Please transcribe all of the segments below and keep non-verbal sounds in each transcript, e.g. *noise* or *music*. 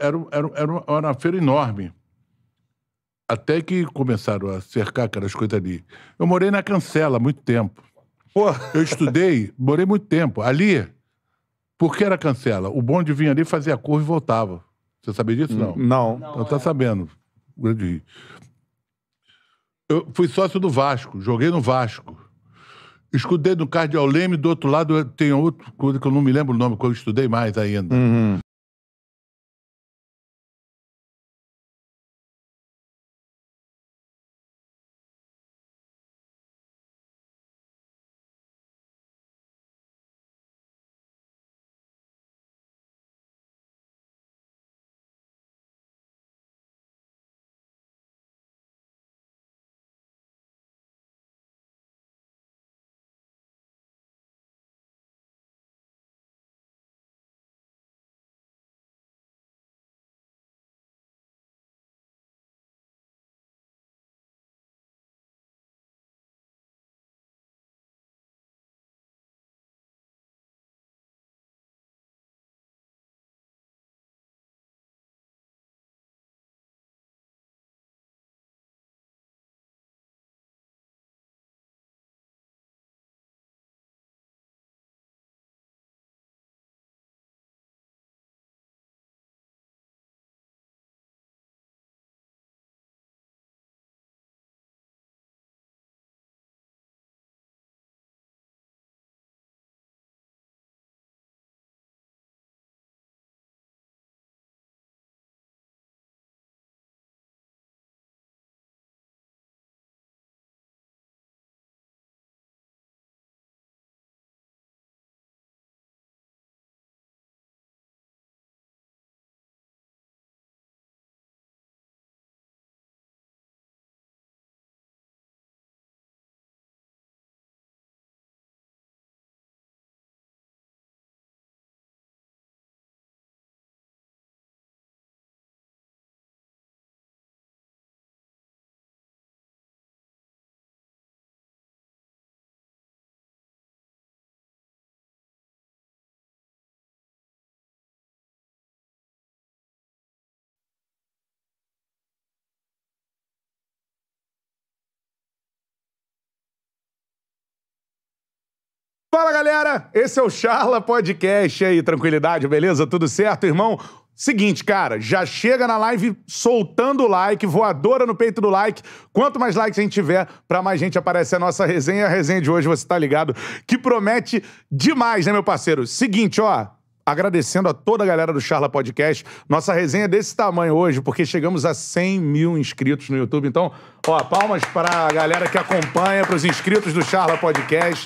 Era, era, era, uma, era uma feira enorme. Até que começaram a cercar aquelas coisas ali. Eu morei na cancela há muito tempo. Pô, eu estudei, morei muito tempo. Ali, por que era cancela? O bonde vinha ali, fazia a curva e voltava. Você sabia disso? Não. Não. Não, não tá é. sabendo. Grande Rio. Eu fui sócio do Vasco, joguei no Vasco. Escudei no Cardeal Leme, do outro lado tem outra coisa que eu não me lembro o nome, que eu estudei mais ainda. Uhum. Fala galera, esse é o Charla Podcast aí, tranquilidade, beleza? Tudo certo, irmão? Seguinte, cara, já chega na live soltando o like, voadora no peito do like. Quanto mais likes a gente tiver, pra mais gente aparecer a nossa resenha. A resenha de hoje, você tá ligado, que promete demais, né, meu parceiro? Seguinte, ó, agradecendo a toda a galera do Charla Podcast. Nossa resenha é desse tamanho hoje, porque chegamos a 100 mil inscritos no YouTube, então Ó, palmas para a galera que acompanha, para os inscritos do Charla Podcast.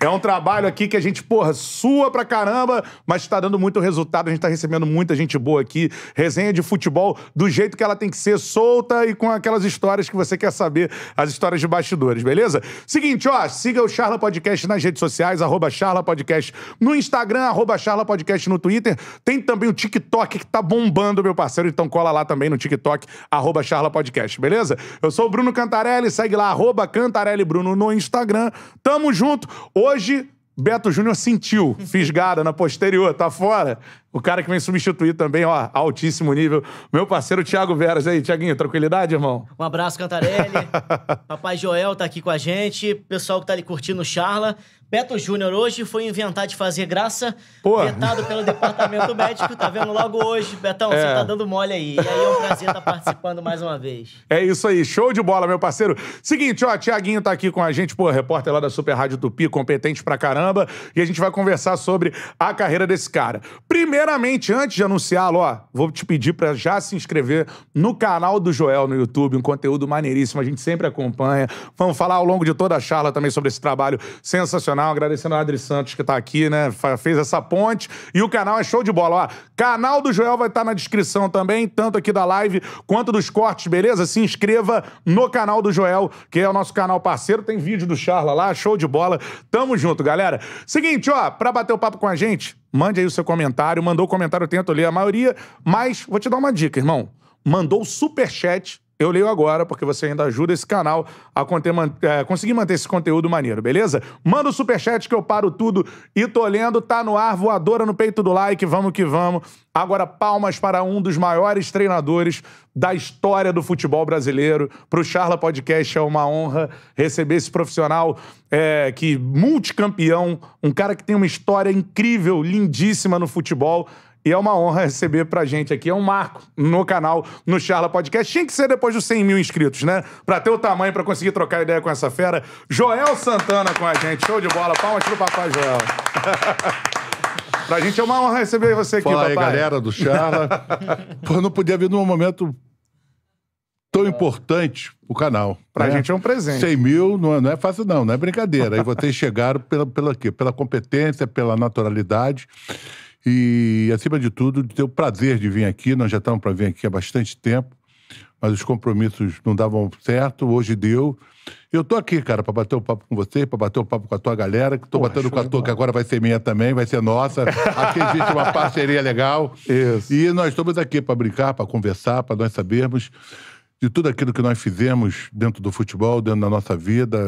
É um trabalho aqui que a gente, porra, sua pra caramba, mas tá dando muito resultado. A gente tá recebendo muita gente boa aqui. Resenha de futebol do jeito que ela tem que ser, solta e com aquelas histórias que você quer saber, as histórias de bastidores, beleza? Seguinte, ó, siga o Charla Podcast nas redes sociais, arroba Charla Podcast no Instagram, arroba Charla Podcast no Twitter. Tem também o TikTok que tá bombando, meu parceiro, então cola lá também no TikTok, arroba Charla Podcast, beleza? Eu sou o Bruno Bruno Cantarelli, segue lá, arroba Cantarelli Bruno no Instagram. Tamo junto. Hoje, Beto Júnior sentiu fisgada na posterior, tá fora? O cara que vem substituir também, ó, altíssimo nível. Meu parceiro Thiago Veras aí. Tiaguinho, tranquilidade, irmão? Um abraço, Cantarelli. *laughs* Papai Joel tá aqui com a gente. Pessoal que tá ali curtindo o Charla. Beto Júnior hoje foi inventar de fazer graça, Pô. vetado pelo departamento *laughs* médico, tá vendo logo hoje. Betão, é. você tá dando mole aí. E aí é um prazer estar tá participando mais uma vez. É isso aí, show de bola, meu parceiro. Seguinte, ó, Tiaguinho tá aqui com a gente, pô, repórter lá da Super Rádio Tupi, competente pra caramba, e a gente vai conversar sobre a carreira desse cara. Primeiro Primeiramente, antes de anunciá-lo, ó, vou te pedir para já se inscrever no canal do Joel no YouTube, um conteúdo maneiríssimo, a gente sempre acompanha. Vamos falar ao longo de toda a charla também sobre esse trabalho sensacional, agradecendo a Adri Santos que tá aqui, né, fez essa ponte. E o canal é show de bola, ó. Canal do Joel vai estar tá na descrição também, tanto aqui da live quanto dos cortes, beleza? Se inscreva no canal do Joel, que é o nosso canal parceiro, tem vídeo do Charla lá, show de bola. Tamo junto, galera. Seguinte, ó, para bater o papo com a gente, Mande aí o seu comentário. Mandou o comentário, eu tento ler a maioria. Mas vou te dar uma dica, irmão. Mandou o superchat eu leio agora, porque você ainda ajuda esse canal a conter, man, é, conseguir manter esse conteúdo maneiro, beleza? Manda o superchat que eu paro tudo e tô lendo. Tá no ar, voadora no peito do like. Vamos que vamos. Agora, palmas para um dos maiores treinadores da história do futebol brasileiro. Para o Charla Podcast é uma honra receber esse profissional é, que multicampeão, um cara que tem uma história incrível, lindíssima no futebol. E é uma honra receber pra gente aqui. É um marco no canal, no Charla Podcast. Tinha que ser depois dos 100 mil inscritos, né? Pra ter o tamanho, pra conseguir trocar ideia com essa fera. Joel Santana com a gente. Show de bola. Palmas pro papai Joel. *laughs* pra gente é uma honra receber você aqui, Fala papai. Fala aí, galera do Charla. *laughs* Pô, não podia vir num momento tão importante o canal. Pra né? gente é um presente. 100 mil não é, não é fácil, não, não é brincadeira. Aí vocês chegaram pela, pela, quê? pela competência, pela naturalidade. E, acima de tudo, de ter o prazer de vir aqui. Nós já estamos para vir aqui há bastante tempo, mas os compromissos não davam certo, hoje deu. Eu tô aqui, cara, para bater o um papo com você, para bater o um papo com a tua galera, que tô Porra, batendo com a tua, que agora vai ser minha também, vai ser nossa. Aqui existe uma parceria legal. Isso. E nós estamos aqui para brincar, para conversar, para nós sabermos de tudo aquilo que nós fizemos dentro do futebol, dentro da nossa vida.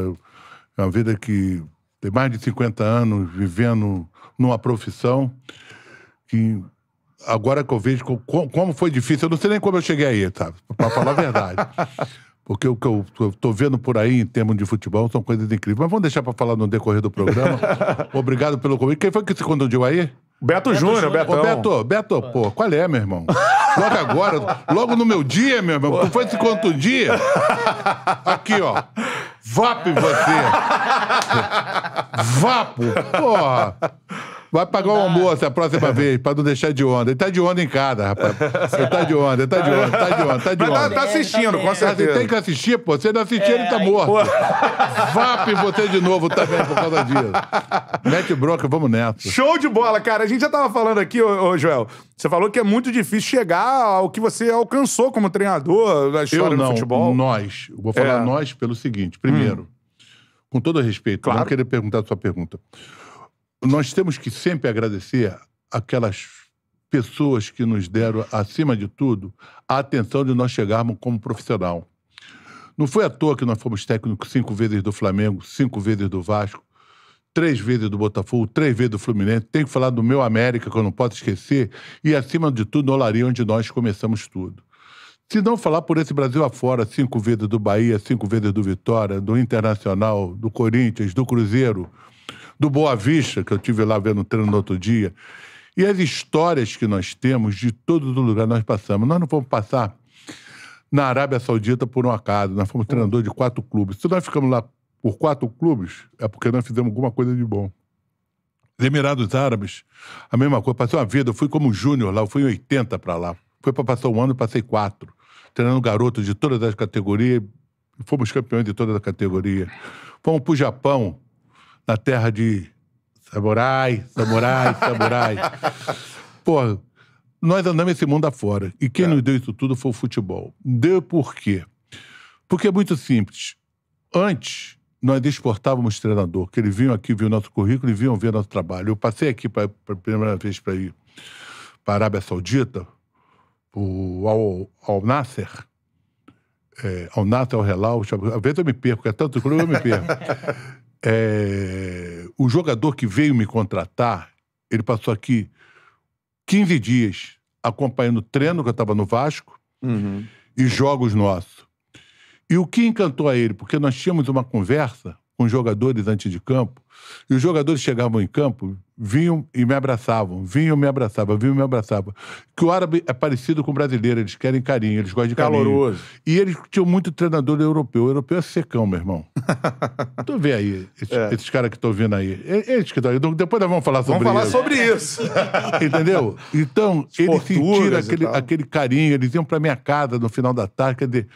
É uma vida que tem mais de 50 anos vivendo numa profissão que agora que eu vejo como foi difícil, eu não sei nem como eu cheguei aí, tá? Para falar a verdade. *laughs* Porque o que eu estou vendo por aí em termos de futebol são coisas incríveis. Mas vamos deixar para falar no decorrer do programa. *laughs* Obrigado pelo convite. Quem foi que se conduziu aí? Beto, Beto Júnior, Beto. Beto, Beto, pô, qual é, meu irmão? Logo agora, logo no meu dia, meu irmão, tu foi se contundir. Aqui, ó. Vapo em você. Vapo. Porra. Vai pagar o almoço a próxima *laughs* vez, pra não deixar de onda. Ele tá de onda em casa, rapaz. Ele tá de onda, ele tá de onda, tá de onda, tá de tá, onda. Mas tá, assistindo, com certeza. Tem que assistir, pô. Se não assistir, ele tá é, morto. *laughs* VAP você de novo também tá por causa disso. Mete Broca, vamos nessa. Show de bola, cara. A gente já tava falando aqui, ô, ô Joel. Você falou que é muito difícil chegar ao que você alcançou como treinador da história Eu não, do futebol. Nós. vou falar é. nós pelo seguinte. Primeiro, hum. com todo respeito, claro. não queria perguntar a sua pergunta nós temos que sempre agradecer aquelas pessoas que nos deram, acima de tudo, a atenção de nós chegarmos como profissional. Não foi à toa que nós fomos técnicos cinco vezes do Flamengo, cinco vezes do Vasco, três vezes do Botafogo, três vezes do Fluminense. tem que falar do meu América, que eu não posso esquecer. E, acima de tudo, Olaria, onde nós começamos tudo. Se não falar por esse Brasil afora, cinco vezes do Bahia, cinco vezes do Vitória, do Internacional, do Corinthians, do Cruzeiro, do Boa Vista, que eu tive lá vendo o treino no outro dia, e as histórias que nós temos de todo lugar nós passamos. Nós não vamos passar na Arábia Saudita por um acaso. Nós fomos treinador de quatro clubes. Se nós ficamos lá por quatro clubes, é porque nós fizemos alguma coisa de bom. Emirados Árabes, a mesma coisa. Passei uma vida, eu fui como júnior lá, eu fui em 80 para lá. Foi para passar um ano, passei quatro. Treinando garotos de todas as categorias, fomos campeões de toda a categoria. Fomos para o Japão, na terra de samurai, samurai, *laughs* samurai. Porra, nós andamos esse mundo afora. E quem é. nos deu isso tudo foi o futebol. Deu por quê? Porque é muito simples. Antes, nós exportávamos treinador, que eles vinham aqui, o nosso currículo e vinham ver nosso trabalho. Eu passei aqui para primeira vez para ir para a Arábia Saudita, o Al, Al Nasser, é, Al Nasser, Al Helal. Às vezes eu me perco, é tanto clube eu me perco. *laughs* É, o jogador que veio me contratar, ele passou aqui 15 dias acompanhando treino, que eu estava no Vasco, uhum. e jogos nossos. E o que encantou a ele? Porque nós tínhamos uma conversa com jogadores antes de campo, e os jogadores chegavam em campo, vinham e me abraçavam, vinham e me abraçavam, vinham e me abraçavam. Que o árabe é parecido com o brasileiro, eles querem carinho, eles gostam de carinho. Caloroso. E eles tinham muito treinador europeu. O europeu é secão, meu irmão. *laughs* tu vê aí, esses, é. esses caras que estão vindo aí. Eles é, é que tá- estão Depois nós vamos falar sobre vamos falar sobre isso. *laughs* Entendeu? Então, eles sentiram aquele, aquele carinho, eles iam pra minha casa no final da tarde, quer dizer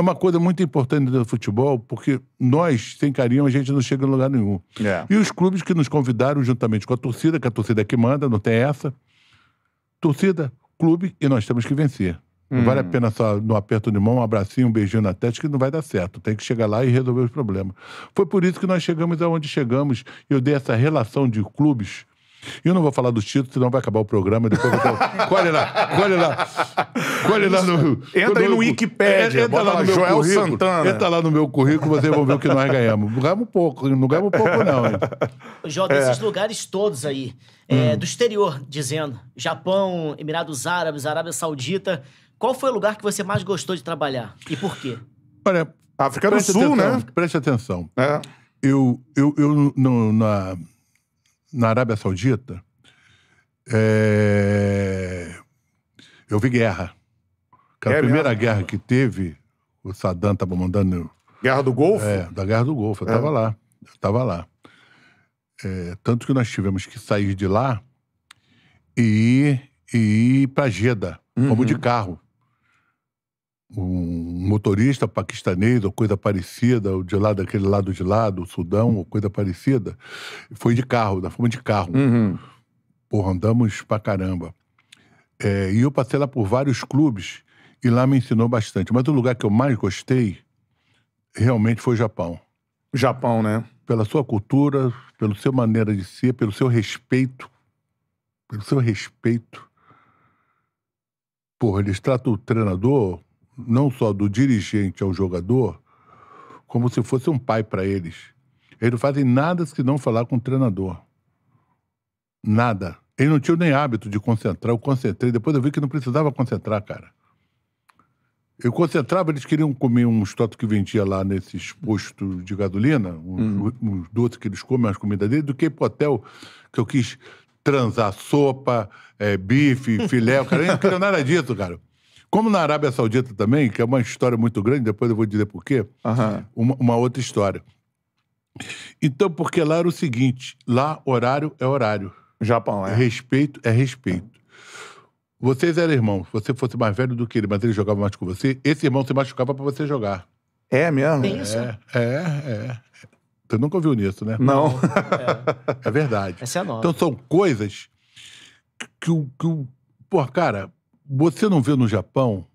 é uma coisa muito importante do futebol, porque nós, sem carinho, a gente não chega em lugar nenhum. É. E os clubes que nos convidaram, juntamente com a torcida, que a torcida é que manda, não tem essa. Torcida, clube, e nós temos que vencer. Não vale a hum. pena só no aperto de mão, um abracinho, um beijinho na testa, que não vai dar certo. Tem que chegar lá e resolver os problemas. Foi por isso que nós chegamos aonde chegamos. Eu dei essa relação de clubes eu não vou falar do título, senão vai acabar o programa. Depois eu vou Colhe *laughs* lá, colhe lá. Colhe lá no. Entra aí no Wikipedia. É, entra lá no meu Joel currículo. Santana. Entra lá no meu currículo, vocês vão ver o que nós ganhamos. Ganhamos pouco, não ganhamos pouco, não. Hein? Joga é. esses lugares todos aí. É, hum. Do exterior, dizendo. Japão, Emirados Árabes, Arábia Saudita. Qual foi o lugar que você mais gostou de trabalhar? E por quê? Olha, África do Sul, atenção, né? Preste atenção. É. Eu, eu, eu no, na, na Arábia Saudita, é... eu vi guerra. Cara, é a primeira mesmo? guerra que teve, o Saddam estava mandando. Guerra do Golfo? É, da Guerra do Golfo. Eu estava é. lá. Eu estava lá. É, tanto que nós tivemos que sair de lá e ir, e ir para Jeddah, uhum. como de uhum. carro um motorista paquistanês ou coisa parecida, ou de lá daquele lado de lá, do Sudão, ou coisa parecida. Foi de carro, da forma de carro. Uhum. Porra, andamos pra caramba. É, e eu passei lá por vários clubes e lá me ensinou bastante. Mas o lugar que eu mais gostei realmente foi o Japão. Japão, né? Pela sua cultura, pela sua maneira de ser, pelo seu respeito. Pelo seu respeito. Porra, eles tratam o treinador não só do dirigente ao jogador, como se fosse um pai para eles. Eles não fazem nada se não falar com o treinador. Nada. Ele não tinha nem hábito de concentrar. Eu concentrei. Depois eu vi que não precisava concentrar, cara. Eu concentrava, eles queriam comer uns totos que vendia lá nesses postos de gasolina, uns, uns uhum. doces que eles comem, as comidas dele, do que ir pro hotel que eu quis transar sopa, é, bife, *laughs* filé. cara cara não queria nada disso, cara. Como na Arábia Saudita também, que é uma história muito grande, depois eu vou dizer por quê, uhum. uma, uma outra história. Então, porque lá era o seguinte: lá horário é horário. Japão, é. Respeito é respeito. Vocês eram irmãos, se você fosse mais velho do que ele, mas ele jogava mais com você, esse irmão se machucava para você jogar. É mesmo? Tem isso? É, é, é. Você nunca ouviu nisso, né? Não. É. é. verdade. Essa é nova. Então são coisas que o. Que o cara, você não vê no Japão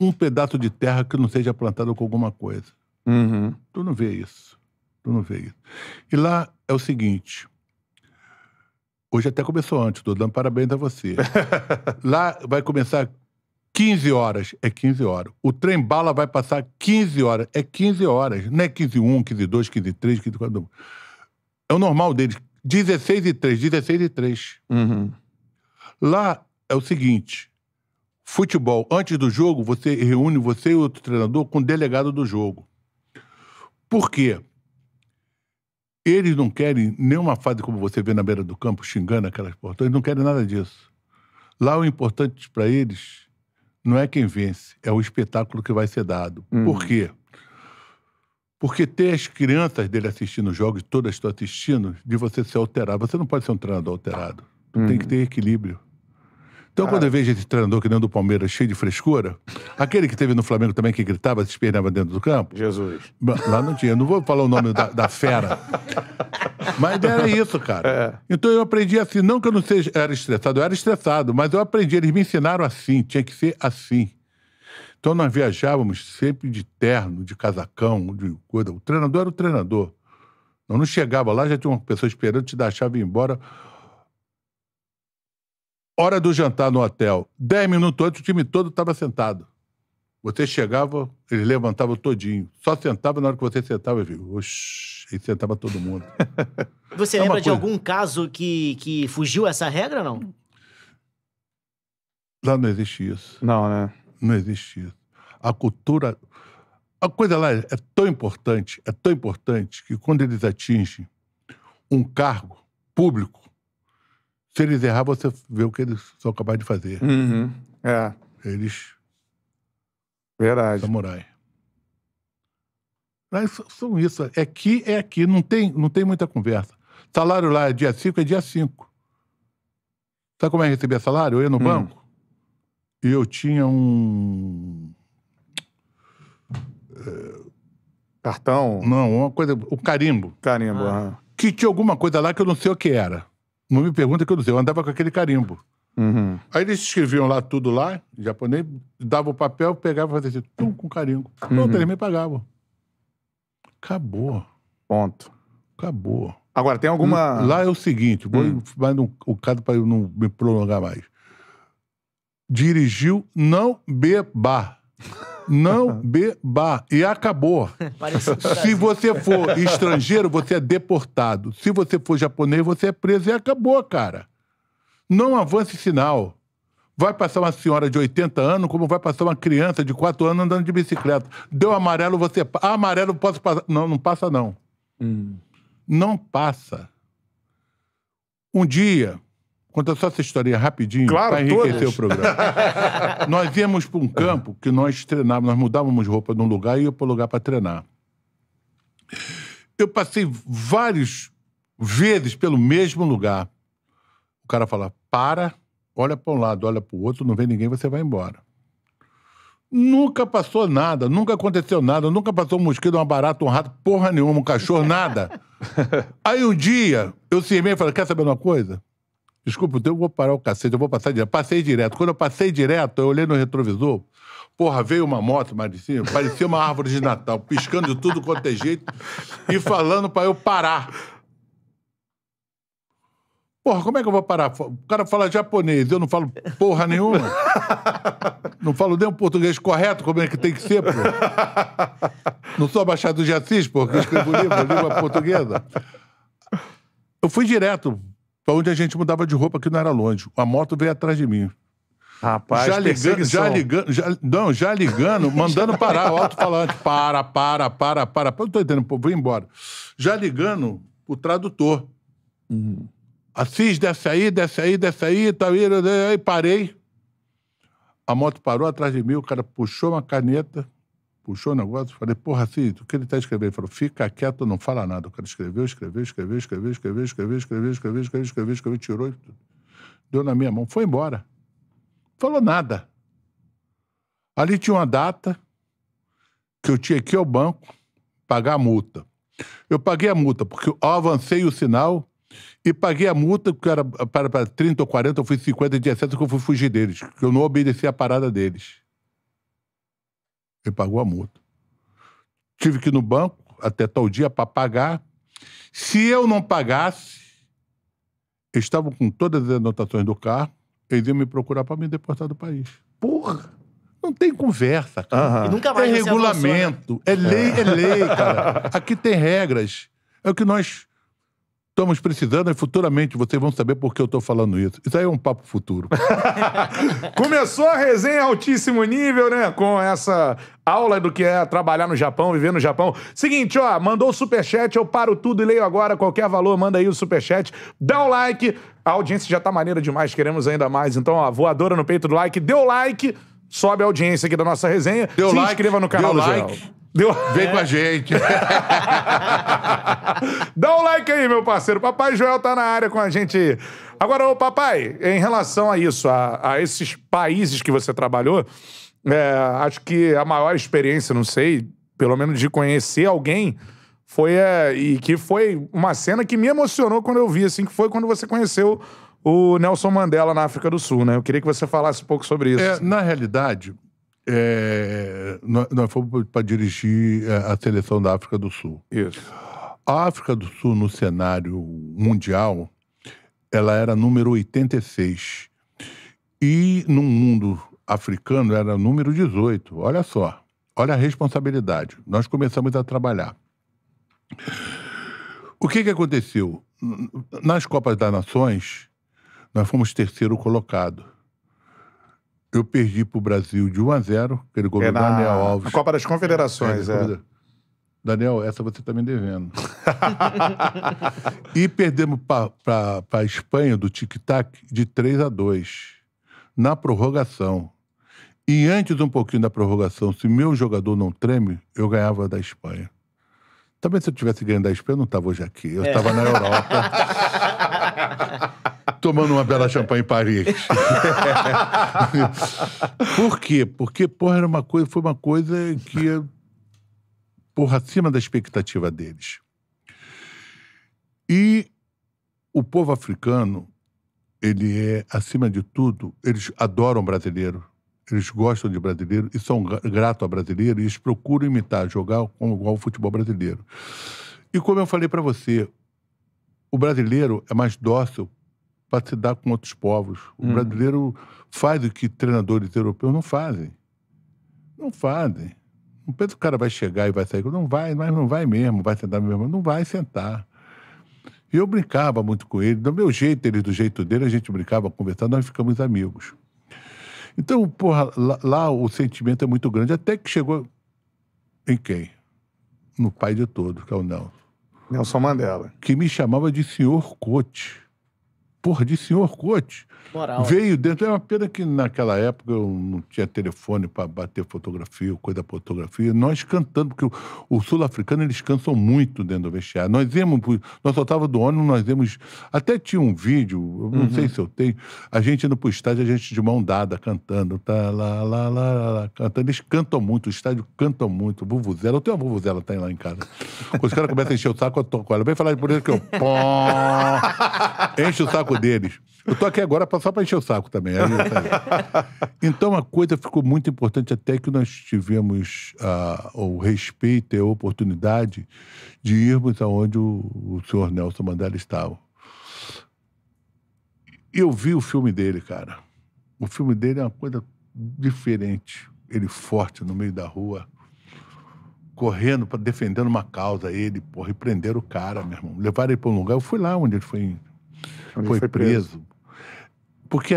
um pedaço de terra que não seja plantado com alguma coisa. Uhum. Tu não vê isso. Tu não vê isso. E lá é o seguinte. Hoje até começou antes, estou dando parabéns a você. *laughs* lá vai começar 15 horas, é 15 horas. O trem bala vai passar 15 horas, é 15 horas. Não é 15 1, 15 2, 15 3, 15 4. É o normal deles. 16 e 3, 16 e 3. Uhum. Lá é o seguinte: Futebol, antes do jogo, você reúne você e outro treinador com o delegado do jogo. Por quê? Eles não querem nenhuma fase como você vê na beira do campo xingando aquelas portas, eles não querem nada disso. Lá o importante para eles não é quem vence, é o espetáculo que vai ser dado. Hum. Por quê? Porque ter as crianças dele assistindo os jogos, todas estão assistindo, de você se alterar. Você não pode ser um treinador alterado. Hum. Tem que hum. ter equilíbrio. Então, ah. quando eu vejo esse treinador que dentro do Palmeiras cheio de frescura, aquele que teve no Flamengo também que gritava, se espernava dentro do campo. Jesus. Lá não tinha. Não vou falar o nome da, da fera. Mas era isso, cara. É. Então eu aprendi assim, não que eu não seja, era estressado, eu era estressado, mas eu aprendi, eles me ensinaram assim, tinha que ser assim. Então nós viajávamos sempre de terno, de casacão, de coisa. O treinador era o treinador. Eu não chegava lá, já tinha uma pessoa esperando te dar a chave e ir embora. Hora do jantar no hotel. Dez minutos antes, o time todo estava sentado. Você chegava, eles levantavam todinho. Só sentava na hora que você sentava, eu digo, oxi, e sentava todo mundo. *laughs* Você é lembra de algum caso que, que fugiu essa regra, não? Lá não existe isso. Não, né? Não existe isso. A cultura. A coisa lá é tão importante, é tão importante, que quando eles atingem um cargo público, se eles errar, você vê o que eles são capazes de fazer. Uhum. É. Eles. Verdade. Samurai. Mas são isso. É aqui é aqui. Não tem, não tem muita conversa. Salário lá é dia 5, é dia 5. Sabe como é receber salário? Eu ia no hum. banco e eu tinha um. Cartão? Não, uma coisa. O carimbo. Carimbo, ah. Que tinha alguma coisa lá que eu não sei o que era. Não me pergunta que eu não sei. Eu andava com aquele carimbo. Uhum. Aí eles escreviam lá tudo lá, em japonês, dava o papel, pegava e fazia assim, tum, com carimbo. Uhum. Pronto, uhum. eles me pagavam. Acabou. Ponto. Acabou. Agora, tem alguma. Lá é o seguinte, vou hum. mais um, caso para eu não me prolongar mais. Dirigiu, não beba não *laughs* beba. E acabou. Se você for estrangeiro, você é deportado. Se você for japonês, você é preso e acabou, cara. Não avance sinal. Vai passar uma senhora de 80 anos, como vai passar uma criança de 4 anos andando de bicicleta. Deu amarelo, você. Ah, amarelo, posso passar. Não, não passa, não. Hum. Não passa. Um dia, Conta só essa historinha rapidinho claro, para enriquecer o programa. *laughs* nós íamos para um campo que nós treinávamos, nós mudávamos roupa de um lugar e ia para um lugar para treinar. Eu passei várias vezes pelo mesmo lugar. O cara fala, para, olha para um lado, olha para o outro, não vê ninguém, você vai embora. Nunca passou nada, nunca aconteceu nada, nunca passou um mosquito, uma barata, um rato, porra nenhuma, um cachorro, nada. *laughs* Aí um dia, eu cismei e falei, quer saber uma coisa? Desculpa, então eu vou parar o cacete, eu vou passar direto. Passei direto. Quando eu passei direto, eu olhei no retrovisor. Porra, veio uma moto, cima, parecia uma árvore de Natal, piscando de tudo quanto é jeito e falando para eu parar. Porra, como é que eu vou parar? O cara fala japonês, eu não falo porra nenhuma. não falo nem um português correto, como é que tem que ser, Não sou abaixado de Assis, porque que eu escrevo livro, língua portuguesa. Eu fui direto, para onde a gente mudava de roupa, que não era longe. A moto veio atrás de mim. Rapaz, já ligando, já ligando, já, não, já ligando, *laughs* mandando parar, o alto-falante, para, para, para, para. Eu não tô entendendo, vou embora. Já ligando o tradutor. Uhum. Assis, desce aí, desce aí, desce aí, tá aí, aí, parei. A moto parou atrás de mim, o cara puxou uma caneta, puxou o negócio, falei, porra, Cid, o que ele está escrevendo? Ele falou, fica quieto, não fala nada. O cara escreveu, escreveu, escreveu, escreveu, escreveu, escreveu, escreveu, escreveu, escreveu, escreveu, escreveu, tirou, deu na minha mão, foi embora. Falou nada. Ali tinha uma data que eu tinha que ir ao banco pagar a multa. Eu paguei a multa porque eu avancei o sinal e paguei a multa porque era para, 30 ou 40, eu fui 50 de excesso que eu fui fugir deles, que eu não obedeci a parada deles pagou a multa. Tive que ir no banco até tal dia para pagar. Se eu não pagasse, estavam com todas as anotações do carro, eles iam me procurar para me deportar do país. Porra! Não tem conversa, cara. Uhum. E nunca mais é regulamento, avançou, né? é lei, é lei, cara. *laughs* Aqui tem regras. É o que nós Estamos precisando e futuramente vocês vão saber por que eu estou falando isso. Isso aí é um papo futuro. *laughs* Começou a resenha altíssimo nível, né? Com essa aula do que é trabalhar no Japão, viver no Japão. Seguinte, ó, mandou o superchat, eu paro tudo e leio agora. Qualquer valor, manda aí o superchat. Dá o like. A audiência já tá maneira demais, queremos ainda mais. Então, ó, voadora no peito do like. Deu like, sobe a audiência aqui da nossa resenha. Deu Se like, inscreva no canal deu do like. Deu... Vem é. com a gente. *laughs* Dá um like aí, meu parceiro. Papai Joel tá na área com a gente. Agora, ô papai, em relação a isso, a, a esses países que você trabalhou, é, acho que a maior experiência, não sei, pelo menos de conhecer alguém, foi é, e que foi uma cena que me emocionou quando eu vi, assim, que foi quando você conheceu o Nelson Mandela na África do Sul, né? Eu queria que você falasse um pouco sobre isso. É, na realidade, é, nós, nós fomos para dirigir é, a, seleção da África do Sul. Isso. A África do Sul, no cenário mundial, ela era número 86. E no mundo africano era número 18. Olha só, olha a responsabilidade. Nós começamos a trabalhar. O que, que aconteceu? Nas Copas das Nações, nós fomos terceiro colocado. Eu perdi pro Brasil de 1 a 0 aquele gol é do na, Daniel Alves. A Copa das Confederações, é. é. Daniel, essa você tá me devendo. *laughs* e perdemos para a Espanha do tic-tac de 3 a 2 na prorrogação. E antes um pouquinho da prorrogação, se meu jogador não treme, eu ganhava da Espanha. Também se eu tivesse ganho da Espanha, eu não estava hoje aqui. Eu estava é. na Europa. *laughs* tomando uma bela champanhe em Paris. *laughs* Por quê? Porque, porra, era uma coisa, foi uma coisa que, porra, acima da expectativa deles. E o povo africano, ele é, acima de tudo, eles adoram brasileiro. Eles gostam de brasileiro e são gratos a brasileiro e eles procuram imitar, jogar com igual o futebol brasileiro. E como eu falei para você, o brasileiro é mais dócil para se dar com outros povos. O hum. brasileiro faz o que treinadores europeus não fazem. Não fazem. Não pensa que o cara vai chegar e vai sair. Não vai, mas não vai mesmo. Vai sentar mesmo. Não vai sentar. E eu brincava muito com ele. Do meu jeito, ele do jeito dele, a gente brincava, conversava, nós ficamos amigos. Então, porra, lá, lá o sentimento é muito grande. Até que chegou em quem? No pai de todos, que é o Nelson. Nelson Mandela. Que me chamava de senhor Cote porra de senhor Cote. Moral. Veio dentro. É uma pena que naquela época eu não tinha telefone para bater fotografia, coisa da fotografia. Nós cantando, porque o, o sul-africano eles cantam muito dentro do vestiário. Nós íamos, nós soltava do ônibus, nós íamos. Até tinha um vídeo, não uhum. sei se eu tenho, a gente indo pro estádio, a gente de mão dada cantando, tá lá, lá, lá, lá, cantando. Eles cantam muito, o estádio canta muito. Vuvuzela, eu tenho uma Vuvuzela, tá lá em casa. Quando os caras começam a encher o saco, eu com ela. Vem falar de por isso que eu. Pó, enche o saco saco *laughs* deles. Eu tô aqui agora só para encher o saco também. Aí, *laughs* então, a coisa ficou muito importante até que nós tivemos ah, o respeito e a oportunidade de irmos aonde o, o senhor Nelson Mandela estava. eu vi o filme dele, cara. O filme dele é uma coisa diferente. Ele forte no meio da rua, correndo, para defendendo uma causa. Ele, porra, e prenderam o cara, meu irmão. Levaram ele para um lugar. Eu fui lá onde ele foi foi, foi preso. preso. Porque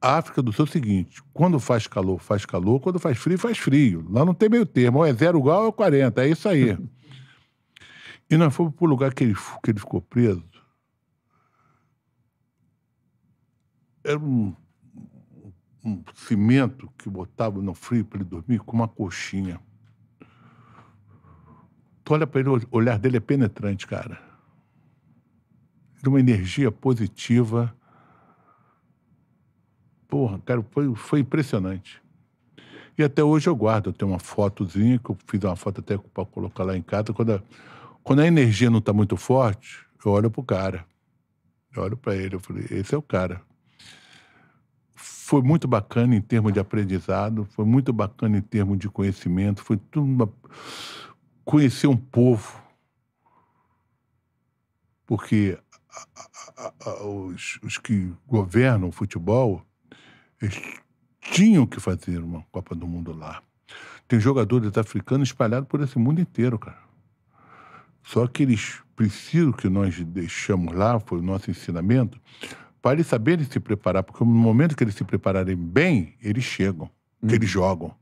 a África do Sul é o seguinte: quando faz calor, faz calor, quando faz frio, faz frio. Lá não tem meio termo, ou é zero grau ou é 40, é isso aí. *laughs* e nós fomos para o lugar que ele, que ele ficou preso. Era um, um cimento que botava no frio para ele dormir com uma coxinha. Tu olha para ele, o olhar dele é penetrante, cara. Era uma energia positiva. Porra, cara, foi, foi impressionante. E até hoje eu guardo. Eu tenho uma fotozinha, que eu fiz uma foto até para colocar lá em casa. Quando a, quando a energia não está muito forte, eu olho para o cara. Eu olho para ele, eu falei, esse é o cara. Foi muito bacana em termos de aprendizado, foi muito bacana em termos de conhecimento, foi tudo uma... conhecer um povo. Porque a, a, os, os que governam o futebol eles tinham que fazer uma Copa do Mundo lá. Tem jogadores africanos espalhados por esse mundo inteiro, cara. Só que eles precisam que nós deixamos lá, foi o nosso ensinamento, para eles saberem se preparar, porque no momento que eles se prepararem bem, eles chegam, hum. eles uhum. jogam.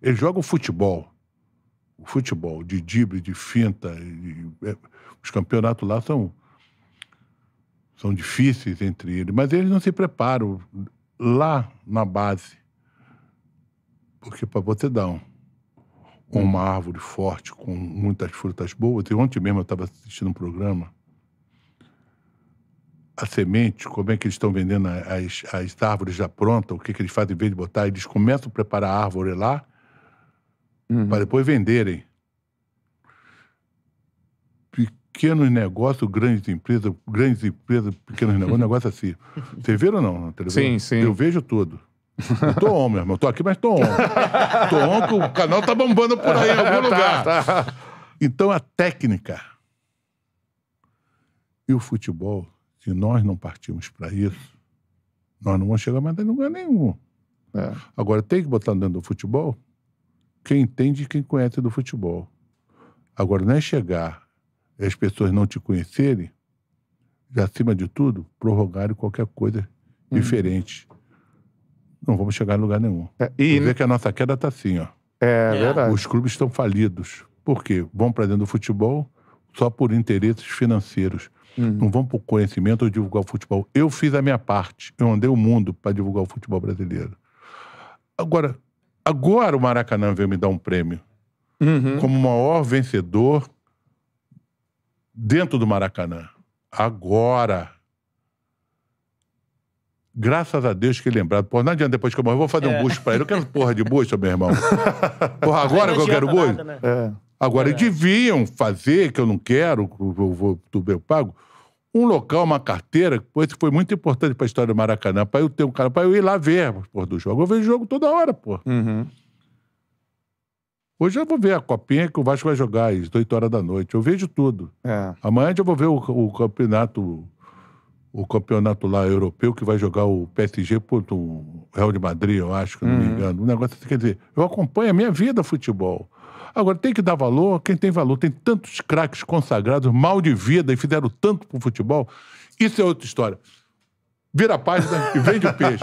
Eles jogam futebol. O futebol de drible, de finta. De... É, os campeonatos lá são são difíceis entre eles, mas eles não se preparam lá na base. Porque para você dar um, uma árvore forte com muitas frutas boas, e ontem mesmo eu estava assistindo um programa, a semente, como é que eles estão vendendo as, as árvores já prontas, o que, que eles fazem em vez de botar, eles começam a preparar a árvore lá uhum. para depois venderem. pequenos negócios, grandes empresas, grandes empresas, pequenos negócios, negócio assim. *laughs* Vocês viram ou não televisão? Sim, sim. Eu vejo tudo. Eu tô on, meu irmão. Tô aqui, mas tô on. tô on que o canal tá bombando por aí em algum *laughs* tá, lugar. Tá, Então, a técnica e o futebol, se nós não partirmos para isso, nós não vamos chegar mais em lugar nenhum. É. Agora, tem que botar dentro do futebol quem entende e quem conhece do futebol. Agora, não é chegar e é, as pessoas não te conhecerem, acima de tudo, prorrogarem qualquer coisa uhum. diferente. Não vamos chegar em lugar nenhum. É, e ver que a nossa queda está assim, ó. É, é verdade. Os clubes estão falidos. Por quê? Vão para dentro do futebol só por interesses financeiros. Uhum. Não vão por conhecimento ou divulgar o futebol. Eu fiz a minha parte. Eu andei o mundo para divulgar o futebol brasileiro. Agora, agora o Maracanã veio me dar um prêmio. Uhum. Como maior vencedor dentro do Maracanã. Agora. Graças a Deus que lembrado. Pô, não adianta depois que eu morrer, eu vou fazer é. um bucho pra ele. Eu quero porra de bucho, meu irmão. *laughs* Porra, agora que eu quero bucho? né? é. Agora, é. deviam fazer, que eu não quero, eu vou, tudo eu pago, um local, uma carteira, pois que foi muito importante para a história do Maracanã, para eu ter um cara, para eu ir lá ver porra, do jogo. Eu vejo jogo toda hora, porra. Uhum. Hoje eu vou ver a copinha que o Vasco vai jogar às 8 horas da noite. Eu vejo tudo. É. Amanhã eu vou ver o, o, campeonato o campeonato lá europeu que vai jogar o PSG contra o Real de Madrid, eu acho, que não uhum. me engano. Um negócio assim, quer dizer, eu acompanho a minha vida futebol. Agora, tem que dar valor quem tem valor. Tem tantos craques consagrados, mal de vida e fizeram tanto pro futebol. Isso é outra história. Vira a página e vende o peixe.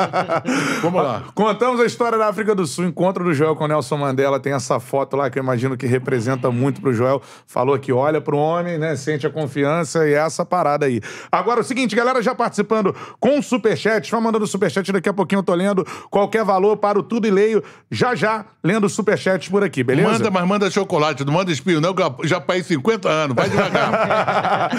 Vamos lá. Contamos a história da África do Sul, encontro do Joel com Nelson Mandela. Tem essa foto lá que eu imagino que representa muito pro Joel. Falou que olha pro homem, né? Sente a confiança e é essa parada aí. Agora o seguinte, galera, já participando com o superchat. Vai mandando o superchat, daqui a pouquinho eu tô lendo qualquer valor, paro tudo e leio já já, lendo o Superchat por aqui, beleza? Manda, mas manda chocolate, não manda espinho, não, já paguei 50 anos, vai devagar.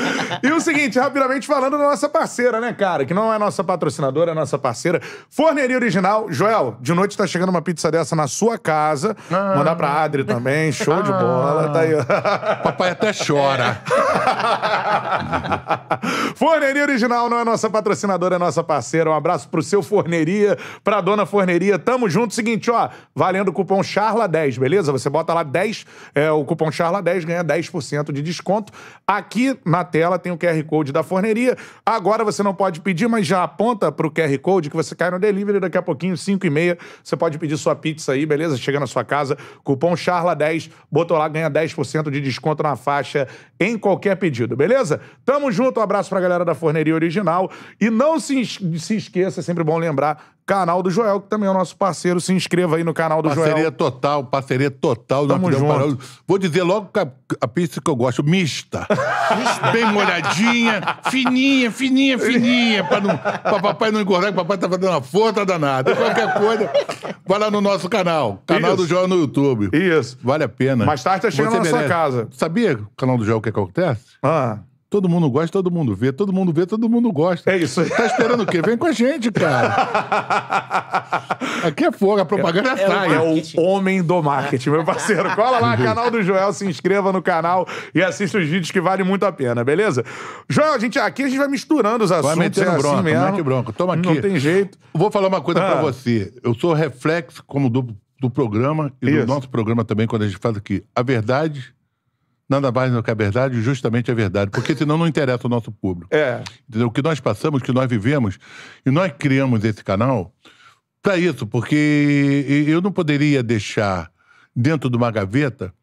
*laughs* e o seguinte, rapidamente falando da nossa parceira, né, cara? Que não é nossa nossa patrocinadora, nossa parceira, Forneria Original. Joel, de noite tá chegando uma pizza dessa na sua casa. Ah. Mandar pra Adri também, show ah. de bola. Tá aí. *laughs* Papai até chora. *laughs* forneria Original não é nossa patrocinadora, é nossa parceira. Um abraço pro seu Forneria, pra dona Forneria. Tamo junto. Seguinte, ó, valendo o cupom CHARLA10, beleza? Você bota lá 10, é, o cupom CHARLA10 ganha 10% de desconto. Aqui na tela tem o QR Code da Forneria. Agora você não pode pedir, mas já aponta para o QR Code que você cai no delivery daqui a pouquinho, 5 e meia. Você pode pedir sua pizza aí, beleza? Chega na sua casa, cupom CHARLA10, botou lá, ganha 10% de desconto na faixa em qualquer pedido, beleza? Tamo junto, um abraço a galera da Forneria Original. E não se, se esqueça, é sempre bom lembrar, canal do Joel, que também é o nosso parceiro. Se inscreva aí no canal do parceria Joel. Parceria total, parceria total. do junto. Parado. Vou dizer logo a, a, pizza que eu gosto, mista. Bem molhadinha, fininha, fininha, fininha, pra, não, pra papai não engordar, que papai tá fazendo uma força danada. Qualquer coisa, vai lá no nosso canal. Canal Isso. do Joel no YouTube. Isso. Vale a pena. Mais tarde tá chegando Você na merece. sua casa. Sabia o canal do Joel o que acontece? Ah. Todo mundo gosta, todo mundo vê, todo mundo vê, todo mundo gosta. É isso. Tá esperando o quê? Vem com a gente, cara. *laughs* Aqui é fogo, a propaganda é, é sai. É, é o homem do marketing, meu parceiro. Cola lá, canal do Joel, se inscreva no canal e assista os vídeos que vale muito a pena, beleza? Joel, a gente, aqui a gente vai misturando os assuntos. Vai é metendo é bronca, assim mesmo. mete bronca. Toma aqui. Não tem jeito. Vou falar uma coisa ah. pra você. Eu sou reflexo como do, do programa e isso. do nosso programa também, quando a gente faz aqui. A verdade nada mais do que a verdade, justamente a verdade, porque senão não interessa o nosso público. É. Entendeu? O que nós passamos, o que nós vivemos, e nós criamos esse canal para isso, porque eu não poderia deixar dentro de uma gaveta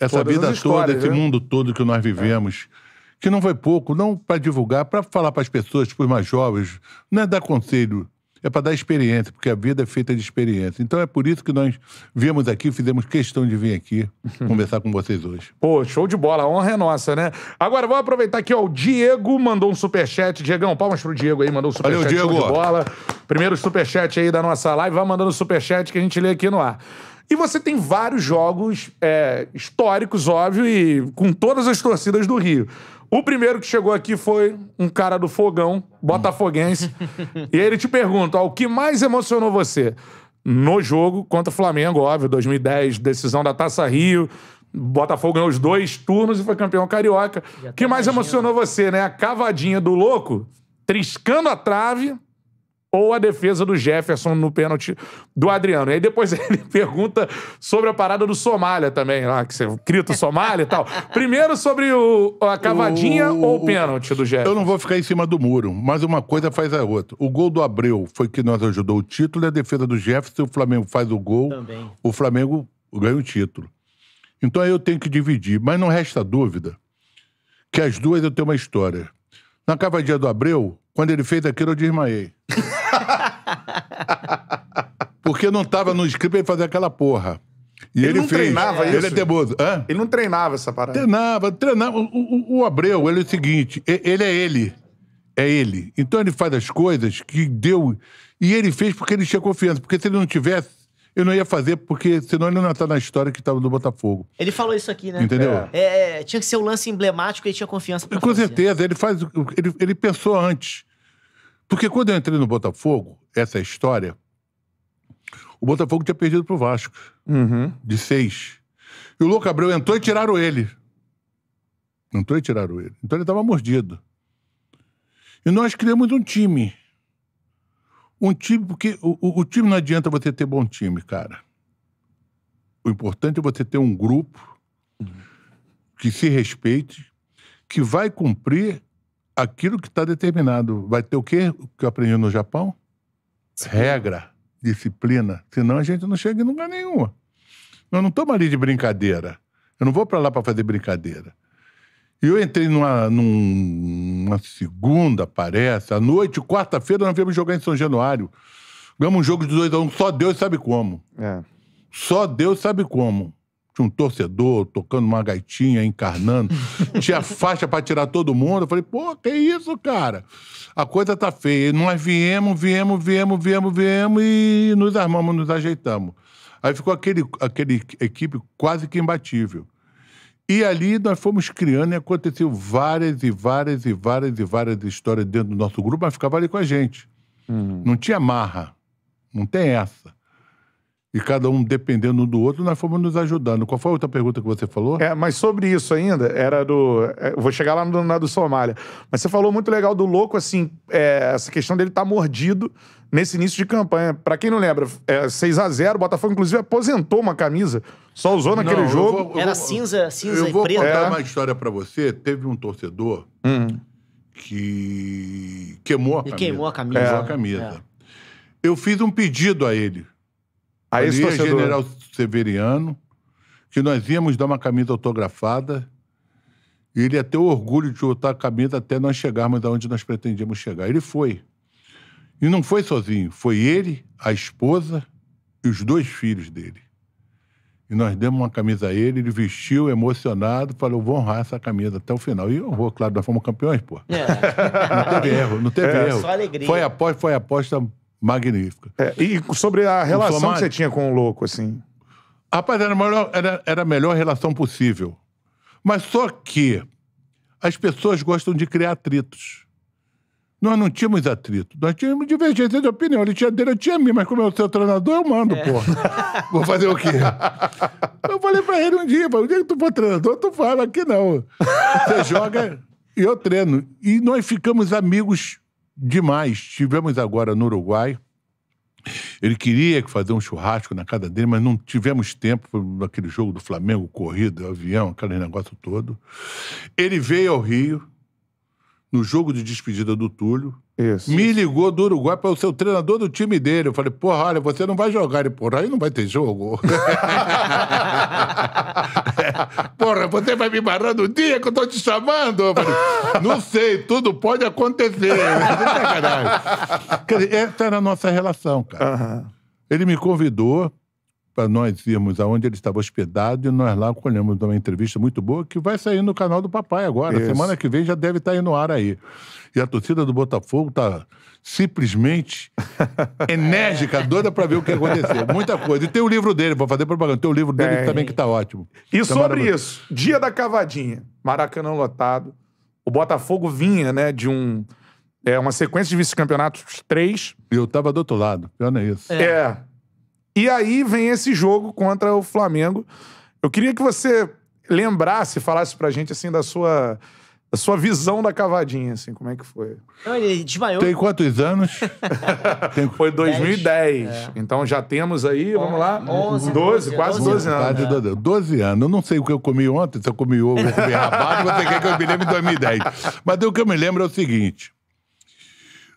essa Todas vida toda, esse né? mundo todo que nós é. vivemos. É. Que não foi pouco, não para divulgar, para falar para as pessoas, para os mais jovens, não é dar conselho, é para dar experiência, porque a vida é feita de experiência. Então é por isso que nós viemos aqui, fizemos questão de vir aqui *laughs* conversar com vocês hoje. Pô, show de bola, a honra é nossa, né? Agora vou aproveitar aqui, ó, o Diego mandou um superchat. Diegão, palmas pro Diego aí, mandou um superchat Valeu, Diego. show de bola. Primeiro superchat aí da nossa live, vai mandando superchat que a gente lê aqui no ar. E você tem vários jogos é, históricos, óbvio, e com todas as torcidas do Rio. O primeiro que chegou aqui foi um cara do Fogão, botafoguense. *laughs* e ele te pergunta, ó, o que mais emocionou você? No jogo contra o Flamengo, óbvio, 2010, decisão da Taça Rio, Botafogo ganhou os dois turnos e foi campeão carioca. O que tá mais emocionou você, né? A cavadinha do louco, triscando a trave ou a defesa do Jefferson no pênalti do Adriano. E aí depois *laughs* ele pergunta sobre a parada do Somália também, lá, que você grita Somália e tal. Primeiro sobre o, a cavadinha o, ou o pênalti do Jefferson. Eu não vou ficar em cima do muro, mas uma coisa faz a outra. O gol do Abreu foi que nós ajudou o título e a defesa do Jefferson, o Flamengo faz o gol, também. o Flamengo ganha o título. Então aí eu tenho que dividir, mas não resta dúvida que as duas eu tenho uma história. Na cavadinha do Abreu, quando ele fez aquilo, eu desmaiei. *laughs* Porque não tava no script ele fazer aquela porra. E ele, ele não fez. treinava ele é isso? Ele é teimoso. Hã? Ele não treinava essa parada. Treinava, treinava. O, o, o Abreu, ele é o seguinte, ele é ele. É ele. Então ele faz as coisas que deu... E ele fez porque ele tinha confiança. Porque se ele não tivesse, eu não ia fazer, porque senão ele não ia estar na história que estava no Botafogo. Ele falou isso aqui, né? Entendeu? É. É, tinha que ser um lance emblemático e tinha confiança pra Com fazer. certeza, ele faz. Ele, ele pensou antes. Porque quando eu entrei no Botafogo, essa história, o Botafogo tinha perdido pro Vasco. Uhum. De seis. E o Louco Abreu entrou e tiraram ele. Entrou e tiraram ele. Então ele estava mordido. E nós criamos um time. Um time, porque o, o, o, time não adianta você ter bom time, cara. O importante é você ter um grupo uhum. que se respeite, que vai cumprir aquilo que está determinado. Vai ter o quê que eu aprendi no Japão? Sim. Regra, disciplina. Senão a gente não chega em lugar nenhum. Eu não estou ali de brincadeira. Eu não vou para lá para fazer brincadeira. E eu entrei numa, numa segunda, parece, à noite, quarta-feira, nós viemos jogar em São Januário. Ganhamos um jogo de 2x1, um, só Deus sabe como. É. Só Deus sabe como. Tinha um torcedor tocando uma gaitinha, encarnando. *laughs* Tinha faixa para tirar todo mundo. Eu falei, pô, que isso, cara? A coisa tá feia. E nós viemos, viemos, viemos, viemos, viemos e nos armamos, nos ajeitamos. Aí ficou aquele, aquele equipe quase que imbatível. E ali nós fomos criando e aconteceu várias e várias e várias e várias histórias dentro do nosso grupo, mas ficava ali com a gente. Uhum. Não tinha marra. Não tem essa e cada um dependendo um do outro, nós fomos nos ajudando. Qual foi a outra pergunta que você falou? É, mas sobre isso ainda, era do. É, vou chegar lá no, na do Somália. Mas você falou muito legal do louco, assim, é, essa questão dele estar tá mordido nesse início de campanha. Para quem não lembra, é 6 a 0 o Botafogo, inclusive, aposentou uma camisa, só usou naquele não, jogo. vou, era vou, cinza, cinza eu e vou contar é. uma história para você. Teve um torcedor hum. que queimou a camisa. Ele queimou a camisa. Queimou a camisa. É. Eu fiz um pedido a ele. A Ali é o General Severiano, que nós íamos dar uma camisa autografada e ele ia ter o orgulho de botar a camisa até nós chegarmos aonde nós pretendíamos chegar. Ele foi. E não foi sozinho, foi ele, a esposa e os dois filhos dele. E nós demos uma camisa a ele, ele vestiu, emocionado, falou: vou honrar essa camisa até o final. E honrou, claro, nós fomos campeões, pô. É. Não teve erro, não teve é. erro. Só alegria. Foi aposta, foi aposta magnífica. É, e sobre a relação que você tinha com o louco, assim. Rapaz, era a, melhor, era, era a melhor relação possível. Mas só que as pessoas gostam de criar atritos. Nós não tínhamos atrito. Nós tínhamos divergência de opinião. Ele tinha dele, eu tinha mim, mas como eu sou treinador, eu mando, é. pô. *laughs* Vou fazer o quê? eu falei pra ele um dia, o dia é que tu for treinador, tu fala aqui não. Você joga e eu treino. E nós ficamos amigos demais. Tivemos agora no Uruguai. Ele queria fazer um churrasco na casa dele, mas não tivemos tempo naquele jogo do Flamengo, corrida, avião, aquele negócio todo. Ele veio ao Rio no jogo de despedida do Túlio. Isso. Me ligou do Uruguai para o seu treinador do time dele. Eu falei, porra, olha, você não vai jogar. Ele, porra, aí não vai ter jogo. *laughs* Porra, você vai me barrar no dia que eu tô te chamando? Eu falei, não sei, tudo pode acontecer. *laughs* É Quer dizer, essa era a nossa relação, cara. Uhum. Ele me convidou, para nós irmos aonde ele estava hospedado e nós lá colhemos uma entrevista muito boa que vai sair no canal do papai agora. Isso. Semana que vem já deve estar tá aí no ar aí. E a torcida do Botafogo está simplesmente *laughs* enérgica, doida para ver o que aconteceu. Muita coisa. E tem o livro dele, vou fazer propaganda. Tem o livro dele também que está ótimo. E tá sobre isso, dia da cavadinha, Maracanã lotado. O Botafogo vinha, né, de um é, uma sequência de vice-campeonatos, três. E eu tava do outro lado, pior não é isso. É. é. E aí vem esse jogo contra o Flamengo. Eu queria que você lembrasse, falasse pra gente assim da sua da sua visão da cavadinha, assim, como é que foi? Não, ele desmaiou. Tem quantos anos? *laughs* tem... Foi 2010. É. Então já temos aí, Bom, vamos lá, 11, 12, 12 quase 12, 12 anos. Quase é. 12, anos. Eu não sei o que eu comi ontem, se eu comi ovo, eu comi rabado, você quer que eu me lembre de 2010. Mas o que eu me lembro é o seguinte.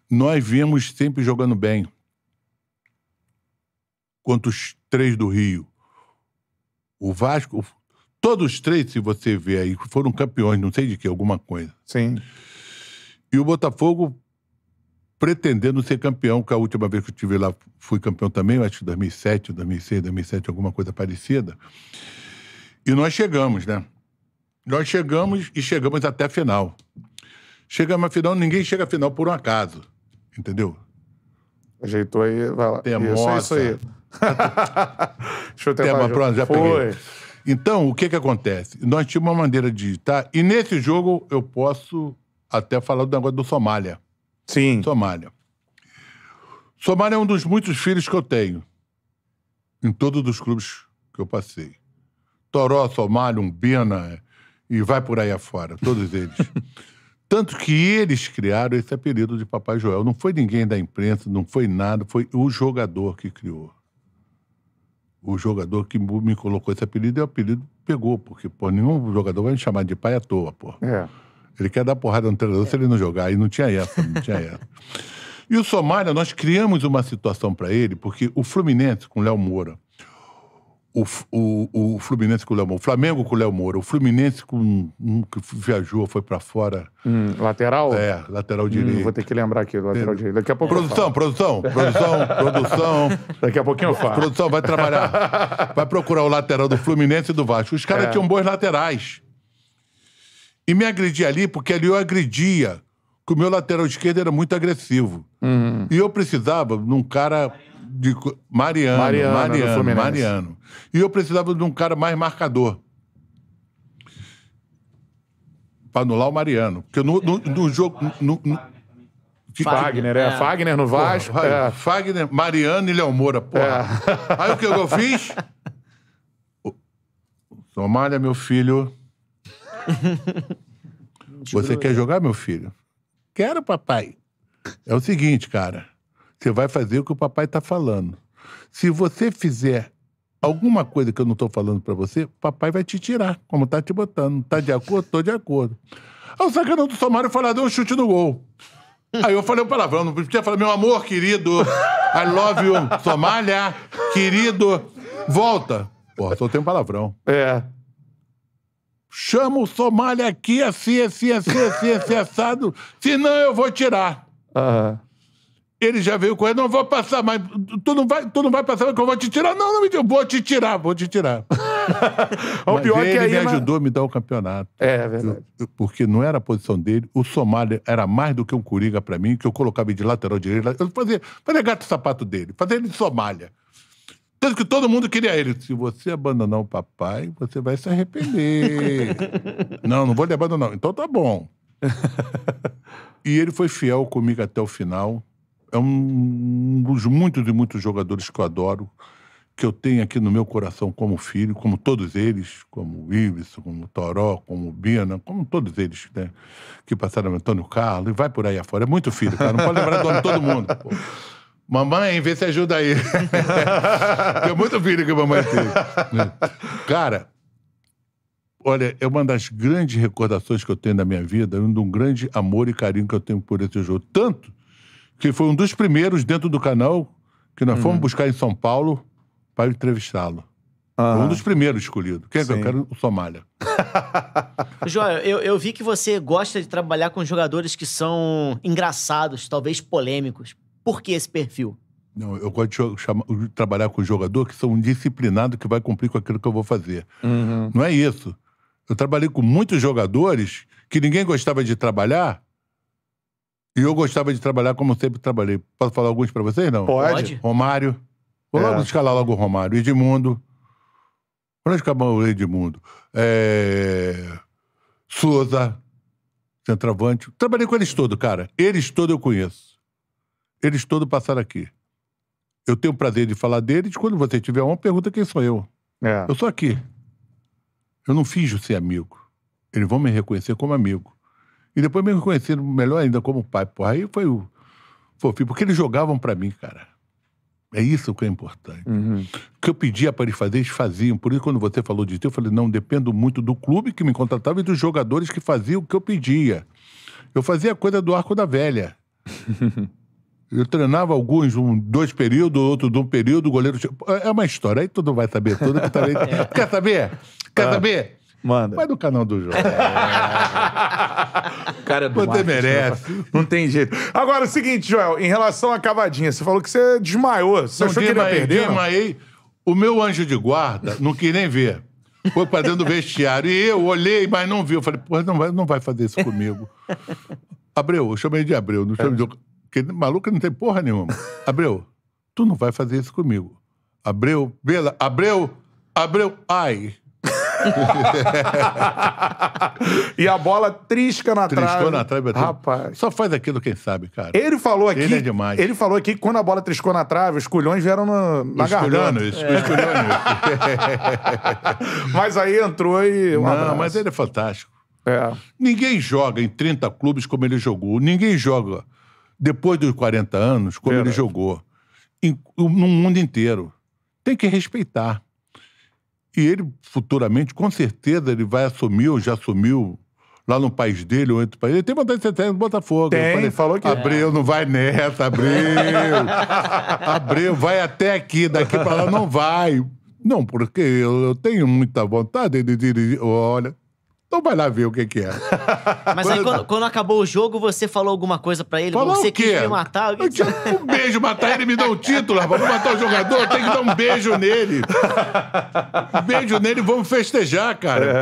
Nós vimos sempre jogando bem quanto os três do Rio. O Vasco, todos os três, se você ver aí, foram campeões, não sei de que, alguma coisa. Sim. E o Botafogo pretendendo ser campeão, que a última vez que eu estive lá fui campeão também, acho que 2007, 2006, 2007, alguma coisa parecida. E nós chegamos, né? Nós chegamos e chegamos até a final. Chegamos à final, ninguém chega à final por um acaso, entendeu? Ajeitou aí, vai lá. Tem a isso, moça, é isso aí. *laughs* Deixa eu tentar. Tema, pronto, já Foi. peguei. Então, o que que acontece? Nós tínhamos uma maneira de digitar, e nesse jogo eu posso até falar do negócio do Somália. Sim. Somália. Somália é um dos muitos filhos que eu tenho. Em todos os clubes que eu passei. Toró, Somália, Umbina, e vai por aí afora, todos eles. *laughs* Tanto que eles criaram esse apelido de Papai Joel. Não foi ninguém da imprensa, não foi nada, foi o jogador que criou o jogador que me colocou esse apelido e o apelido pegou, porque pô, nenhum jogador vai me chamar de pai à toa, pô. É. Ele quer dar porrada no treinador é. se ele não jogar. E não tinha essa, não tinha *laughs* essa. E o Somália, nós criamos uma situação para ele, porque o Fluminense, com o Léo Moura, o, o, o Fluminense com o Léo Moura, o Flamengo com o Léo Moura, o Fluminense com um que viajou, foi para fora. Hum, lateral? É, lateral hum, direito. Hum, vou ter que lembrar aqui do lateral direito. Daqui a pouco. Produção, produção, produção, *laughs* produção. Daqui a pouquinho eu falo. Produção, vai trabalhar. *laughs* Vai procurar o lateral do Fluminense e do Vasco. Os caras é. tinham bons laterais. E me agredi ali, porque ali eu agredia, que o meu lateral esquerdo era muito agressivo. Uhum. E eu precisava de um cara de Mariano, Mariano, Mariano, Mariano. E eu precisava de um cara mais marcador. Pra anular o Mariano. Porque no, no, no jogo. No, no, Fagner, é. é. Fagner no Vasco. Porra, é. Fagner, Mariano e Léo Moura, porra. É. Aí o que eu fiz? *laughs* Somália, meu filho. *laughs* Você quer jogar, meu filho? Quero, papai. É o seguinte, cara. Você vai fazer o que o papai está falando. Se você fizer alguma coisa que eu não estou falando para você, papai vai te tirar, como está te botando. Tá de acordo? Tô de acordo. Aí o sacanão do Somário foi lá, deu um chute no gol. Aí eu falei um palavrão, não podia falar, meu amor, querido, I love you, Somália, querido, volta. Pô, só tem um palavrão. É. Chama o Somália aqui, assim, assim, assim, assim, assim, assado, senão eu vou tirar. Aham. Uhum. Ele já veio correndo, não vou passar mais. Tu não vai, tu não vai passar mais, que eu vou te tirar. Não, não, me deu, vou te tirar, vou te tirar. *laughs* o pior é ele que aí, me ajudou a me dar o campeonato. É, é verdade. Eu, porque não era a posição dele. O Somália era mais do que um Coringa para mim, que eu colocava de lateral direito. Eu fazia, fazia gato sapato dele, fazia ele de Somália. Tanto que todo mundo queria ele. Se você abandonar o papai, você vai se arrepender. *laughs* não, não vou lhe abandonar. Então tá bom. *laughs* e ele foi fiel comigo até o final é um dos muitos e muitos jogadores que eu adoro, que eu tenho aqui no meu coração como filho, como todos eles, como o Ibis, como o Toró, como o Bina, como todos eles, né? Que passaram Antônio Carlos e vai por aí afora. É muito filho, cara. Não pode lembrar do nome de todo mundo. Pô. Mamãe, vê se ajuda aí. Tem *laughs* é muito filho que a mamãe tem. Né. Cara, olha, é uma das grandes recordações que eu tenho da minha vida, um grande amor e carinho que eu tenho por esse jogo. Tanto que foi um dos primeiros dentro do canal que nós fomos uhum. buscar em São Paulo para entrevistá-lo. Um dos primeiros escolhidos. Quem é que eu quero? O Somália. *laughs* Joel, eu, eu vi que você gosta de trabalhar com jogadores que são engraçados, talvez polêmicos. Por que esse perfil? Não, eu gosto de, chamar, de trabalhar com jogador que são disciplinados, disciplinado que vai cumprir com aquilo que eu vou fazer. Uhum. Não é isso. Eu trabalhei com muitos jogadores que ninguém gostava de trabalhar e eu gostava de trabalhar como sempre trabalhei. Posso falar alguns pra vocês, não? Pode. Romário. Vou logo é. escalar logo o Romário. Edmundo. Francisco o Edmundo. É... Souza. Centroavante. Trabalhei com eles todos, cara. Eles todos eu conheço. Eles todos passaram aqui. Eu tenho o prazer de falar deles. Quando você tiver uma pergunta quem sou eu. É. Eu sou aqui. Eu não finjo ser amigo. Eles vão me reconhecer como amigo. E depois me reconheceram melhor ainda como pai. Porra, aí foi o fofinho, porque eles jogavam para mim, cara. É isso que é importante. Uhum. O que eu pedia para eles fazerem, eles faziam. Por isso, quando você falou disso, eu falei, não, dependo muito do clube que me contratava e dos jogadores que faziam o que eu pedia. Eu fazia a coisa do arco da velha. *laughs* eu treinava alguns, um, dois períodos, outro de um período, o goleiro... É uma história, aí todo vai saber tudo. Que também... é. *laughs* Quer saber? Quer ah. saber? Manda. Vai no canal do jogo. É. *laughs* o cara é do Você merece. Não tem jeito. Agora, é o seguinte, Joel, em relação à cavadinha, você falou que você desmaiou. Você não, achou que ia perder? Desmaiei. O meu anjo de guarda não quis nem ver. Foi pra dentro do vestiário. E eu olhei, mas não vi. Eu falei, porra não vai, não vai fazer isso comigo. Abreu, eu chamei de Abreu. Não chamei de... Porque maluco não tem porra nenhuma. Abreu, tu não vai fazer isso comigo. Abreu, Bela, Abreu, Abreu, ai e a bola trisca na trave. Triscou na trave. Rapaz. Só faz aquilo quem sabe, cara. Ele falou aqui... Ele é demais. Ele falou aqui que quando a bola triscou na trave, os culhões vieram no, na garrafa. garganta. Esculhando, é. *laughs* mas aí entrou e... Um Não, abraço. mas ele é fantástico. É. Ninguém joga em 30 clubes como ele jogou. Ninguém joga depois dos 40 anos como Verdade. ele jogou. Em, no mundo inteiro. Tem que respeitar. E ele, futuramente, com certeza, ele vai assumir, ou já assumiu, lá no país dele, ou entre países Ele tem vontade de ser técnico do Botafogo. Tem, falei, falou que... É. Abreu, é. não vai nessa, Abreu. *laughs* Abreu, vai até aqui, daqui pra lá não vai. Não, porque eu, eu tenho muita vontade de dirigir. Olha, então vai lá ver o que, que é. *laughs* Mas quando, aí, quando, quando acabou o jogo, você falou alguma coisa pra ele? Falou você o quê? me matar? Eu tinha um beijo, matar ele me dá um título, rapaz. Vou matar o jogador, tem que dar um beijo nele. Um beijo nele, vamos festejar, cara.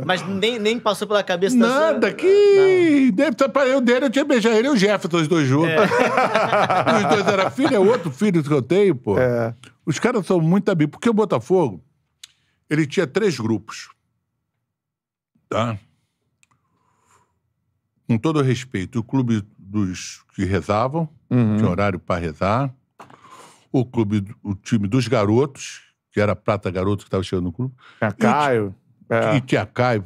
É. Mas nem, nem passou pela cabeça Nada, da sua... que... Não. Tá pra eu dele, eu tinha beijado ele e o Jefferson, os dois juntos. É. *laughs* Os dois eram filho, é outro filho que eu tenho, pô. É. Os caras são muito amigos. Porque o Botafogo, ele tinha três grupos tá? Com todo respeito, o clube dos que rezavam, uhum. tinha horário para rezar, o clube, o time dos garotos, que era Prata Garoto que estava chegando no clube. Tinha Caio. E, é. e tinha Caio.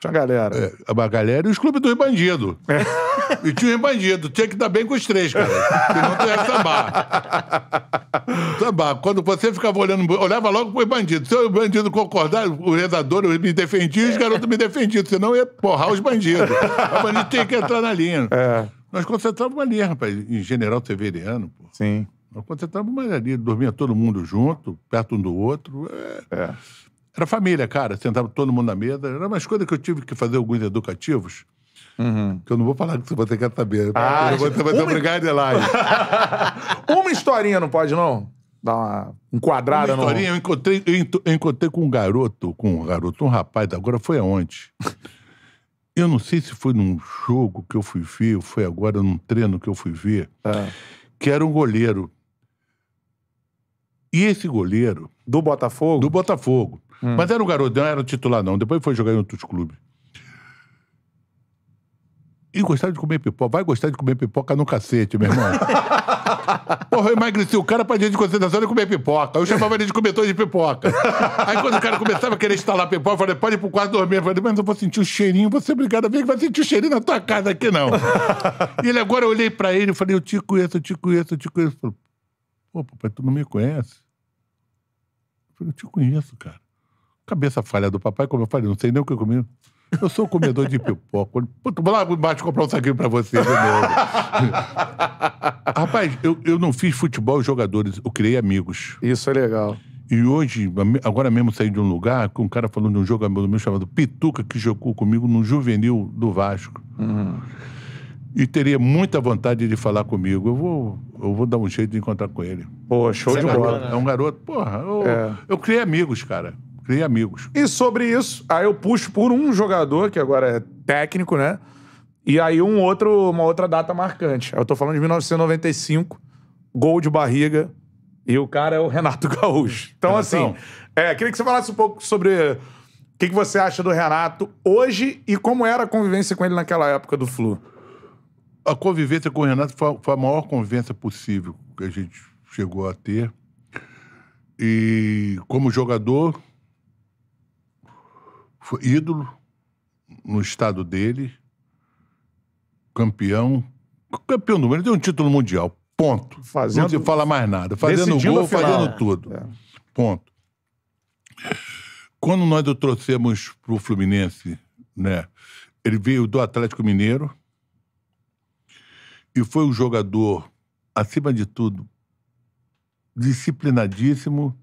Tinha a galera. É, a galera e os clubes dos bandidos. É. E tinha um bandido. Tinha que dar bem com os três, cara. Senão tu ia sambar. Sambar. Quando você ficava olhando, olhava logo pro bandido. Se o bandido concordar, o redador me defendia e os garotos me defendiam. Senão ia porrar os bandidos. O bandido tinha que entrar na linha. É. Nós concentrávamos ali, rapaz, em General Severiano, pô. Sim. Nós concentrávamos ali, dormia todo mundo junto, perto um do outro. É. É. Era família, cara. Sentava todo mundo na mesa. Era uma coisa que eu tive que fazer alguns educativos Uhum. Que eu não vou falar que você quer saber. Ah, você vai ter né? ah, uma... obrigado, Elaine. *laughs* uma historinha não pode, não? Dar uma enquadrada uma historinha, não. Eu encontrei, eu encontrei com um garoto, com um garoto, um rapaz, agora foi aonde? *laughs* eu não sei se foi num jogo que eu fui ver, ou foi agora num treino que eu fui ver, é. que era um goleiro. E esse goleiro. Do Botafogo? Do Botafogo. Hum. Mas era um garoto, não era titular, não. Depois foi jogar em outros clubes. E gostava de comer pipoca. Vai gostar de comer pipoca no cacete, meu irmão. *laughs* Porra, eu emagreci o cara pra dia de concentração e comer pipoca. Eu é. chamava ele de comedor de pipoca. Aí quando o cara começava a querer instalar pipoca, eu falei, pode ir pro quarto dormir. Eu falei, mas eu vou sentir o cheirinho, você obrigado a ver que vai sentir o cheirinho na tua casa aqui, não. *laughs* e ele agora eu olhei pra ele e falei, eu te conheço, eu te conheço, eu te conheço. Falei, pô, papai, tu não me conhece? Eu falei, eu te conheço, cara. Cabeça falha do papai, como eu falei, não sei nem o que eu comi. Eu sou comedor de pipoca. Puta, vou lá embaixo comprar um saquinho pra você *laughs* Rapaz, eu, eu não fiz futebol e jogadores, eu criei amigos. Isso é legal. E hoje, agora mesmo saí de um lugar com um cara falando de um jogador meu chamado Pituca, que jogou comigo no juvenil do Vasco. Uhum. E teria muita vontade de falar comigo. Eu vou, eu vou dar um jeito de encontrar com ele. Pô, show Você é de bola. É um garoto, porra. Eu, é. eu criei amigos, cara cria amigos. E sobre isso, aí eu puxo por um jogador, que agora é técnico, né? E aí um outro, uma outra data marcante. Eu tô falando de 1995, gol de barriga, e o cara é o Renato *laughs* Gaúcho. Então, assim, é, queria que você falasse um pouco sobre o que, que você acha do Renato hoje e como era a convivência com ele naquela época do Flu. A convivência com o Renato foi, foi a maior convivência possível que a gente chegou a ter. E como jogador, foi ídolo no estado dele, campeão. Campeão do mundo, ele deu um título mundial. Ponto. Fazendo... Não se fala mais nada. Fazendo gol, fazendo né? tudo. É. Ponto. Quando nós o trouxemos para o Fluminense, né? Ele veio do Atlético Mineiro e foi um jogador, acima de tudo, disciplinadíssimo,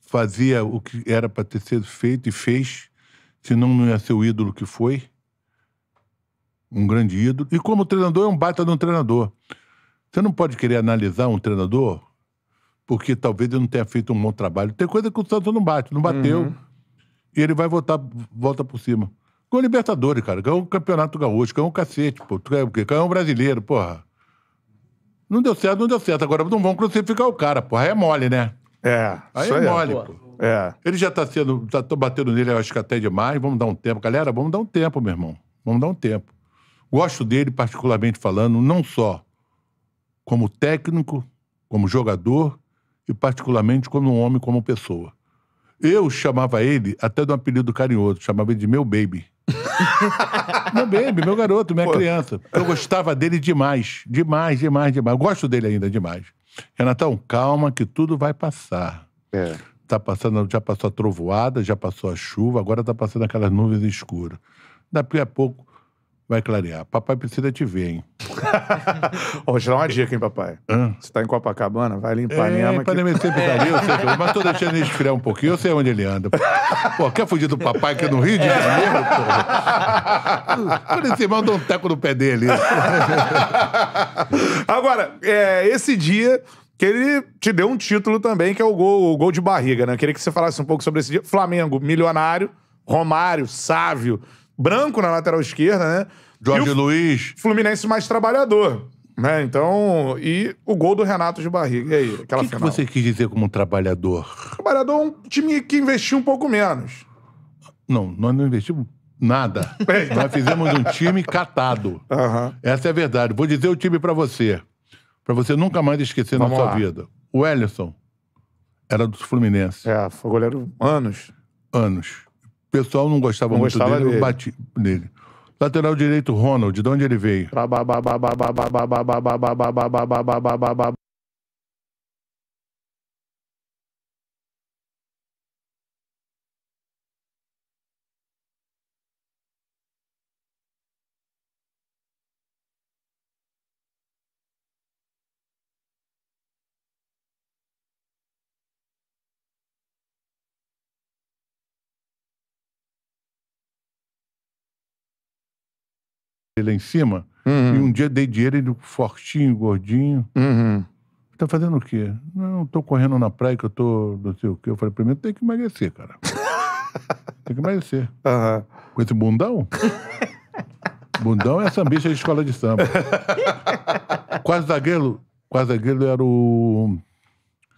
fazia o que era para ter sido feito e fez senão não ia ser o ídolo que foi. Um grande ídolo. E como treinador, é um baita de um treinador. Você não pode querer analisar um treinador porque talvez ele não tenha feito um bom trabalho. Tem coisa que o Santos não bate, não bateu. Uhum. E ele vai voltar, volta por cima. com o Libertadores, cara. Ganhou o Campeonato Gaúcho, ganhou o cacete, pô. Ganhou o quê? Ganhou o brasileiro, porra. Não deu certo, não deu certo. Agora não vão crucificar o cara, porra. É mole, né? É, é. Aí é mole, pô. É. Ele já tá sendo. Tá, tô batendo nele, eu acho que até demais. Vamos dar um tempo. Galera, vamos dar um tempo, meu irmão. Vamos dar um tempo. Gosto dele, particularmente falando, não só como técnico, como jogador e, particularmente, como um homem, como pessoa. Eu chamava ele até de um apelido carinhoso, chamava ele de meu baby. *laughs* meu baby, meu garoto, minha Pô. criança. Eu gostava dele demais, demais, demais, demais. Eu gosto dele ainda demais. Renatão, calma que tudo vai passar. É. Tá passando, já passou a trovoada, já passou a chuva, agora tá passando aquelas nuvens escuras. Daqui a pouco Vai clarear. Papai precisa te ver, hein? *laughs* Vou te dar uma dica, hein, papai? Você tá em Copacabana, vai limpar é, a minha Ipanema é, que... sempre tá ali, eu sei, mas tô deixando ele esfriar um pouquinho, eu sei onde ele anda. Pô, quer fugir do papai que é no Rio de Janeiro, pô? Quando esse manda um teco no pé dele. Agora, é, esse dia que ele te deu um título também, que é o gol, o gol de barriga, né? Eu queria que você falasse um pouco sobre esse dia. Flamengo, milionário, Romário, Sávio branco na lateral esquerda, né? Jorge o Luiz. Fluminense mais trabalhador. Né? Então, e o gol do Renato de barriga. E aí, aquela que final. O que você quis dizer como trabalhador? Trabalhador é um time que investiu um pouco menos. Não, nós não investimos nada. É. nós fizemos um time catado. Uhum. Essa é a verdade. Vou dizer o time para você. para você nunca mais esquecer Vamos na sua lá. vida. O Ellison era do Fluminense. É, foi goleiro anos. Anos pessoal não gostava não muito gostava dele, dele. bati nele. Lateral direito, Ronald, de onde ele veio? lá é em cima. Uhum. E um dia dei dinheiro, ele fortinho, gordinho. Uhum. Tá fazendo o quê? Não, tô correndo na praia que eu tô não sei o quê. Eu falei, primeiro tem que emagrecer, cara. *laughs* tem que emagrecer. Uhum. Com esse bundão? bundão é essa bicha de escola de samba. *laughs* quase zagueiro, quase zagueiro era o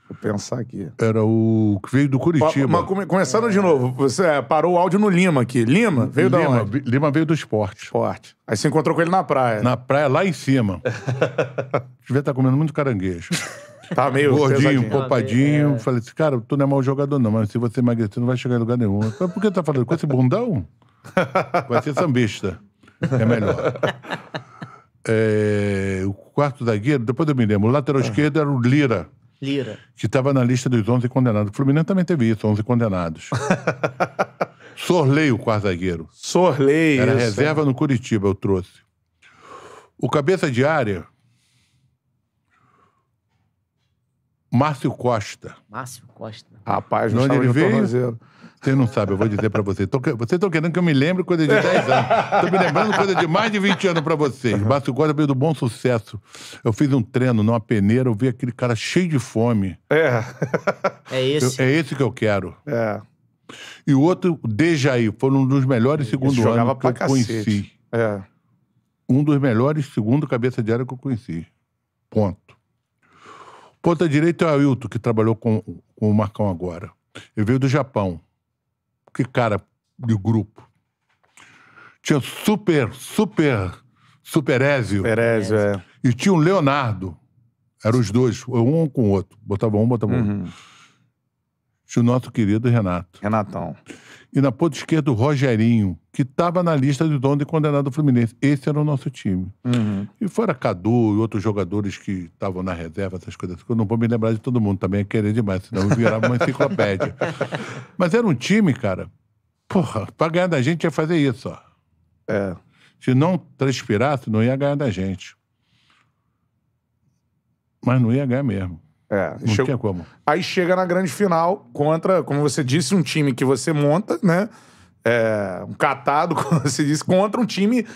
Vou pensar aqui. Era o que veio do Curitiba. mas come começando de novo, você é, parou o áudio no Lima aqui. Lima? Veio Lima, da onde? Lima veio do esporte. Esporte. Aí você encontrou com ele na praia. Na praia, lá em cima. *laughs* Devia estar tá comendo muito caranguejo. Tá meio gordinho, copadinho. popadinho. É. Falei assim, cara, tu não é mau jogador, não, mas se você emagrecer, não vai chegar em lugar nenhum. Falei, por que tá falando? Com esse bundão? *laughs* Vai ser sambista. É melhor. *laughs* É, o quarto zagueiro, depois eu me lembro, o lateral esquerdo era o Lira. Lira. Que estava na lista dos 11 condenados. O Fluminense também teve isso, 11 condenados. *laughs* Sorley, o quarto zagueiro. Sorley, Era isso, reserva é. no Curitiba, eu trouxe. O cabeça de área... Márcio Costa. Márcio Costa. Rapaz, não onde ele veio? Tornozeiro. Você não sabe, eu vou dizer pra você. Tô, vocês estão querendo que eu me lembre coisa de 10 anos. Estou me lembrando coisa de mais de 20 anos pra vocês. Márcio Costa veio do bom sucesso. Eu fiz um treino numa peneira, eu vi aquele cara cheio de fome. É. É esse. Eu, é esse que eu quero. É. E o outro, Dejaí, foi um dos melhores segundo anos que eu cacete. conheci. É. Um dos melhores segundo cabeça de área que eu conheci. Ponto. Ponta direita é o Ailton, que trabalhou com, com o Marcão agora. Ele veio do Japão que cara de grupo. Tinha super, super, super Ézio. Super Ézio, é. E tinha o Leonardo. Eram os dois, um com o outro. Botava um, botava uhum. outro do nosso querido Renato. Renatão. E na ponta esquerda, o Rogerinho, que estava na lista de dono de condenado do Fluminense. Esse era o nosso time. Uhum. E fora Cadu e outros jogadores que estavam na reserva, essas coisas. Eu não vou me lembrar de todo mundo, também é querer demais, senão eu virava uma enciclopédia. *laughs* Mas era um time, cara. Porra, pra ganhar da gente ia fazer isso, ó. É. Se não transpirasse, não ia ganhar da gente. Mas não ia ganhar mesmo. É, não tinha como. Aí chega na grande final contra, como você disse, um time que você monta, né? É, um catado, *laughs* como você disse, contra um time.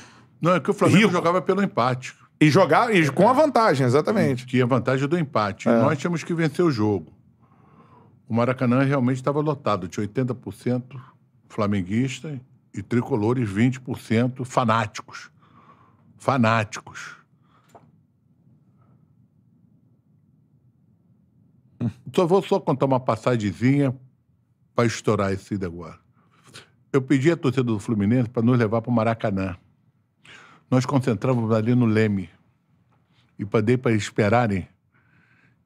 Não, é que o Flamengo rico. jogava pelo empate. E jogar e com a vantagem, exatamente. Que a vantagem do empate. É. Nós tínhamos que vencer o jogo. O Maracanã realmente estava lotado, tinha 80% flamenguista e tricolores 20% fanáticos. Fanáticos. Só vou só contar uma passagemzinha para estourar esse negócio. Eu pedi a torcida do Fluminense para nos levar para o Maracanã. Nós concentramos ali no Leme. E dei para esperarem.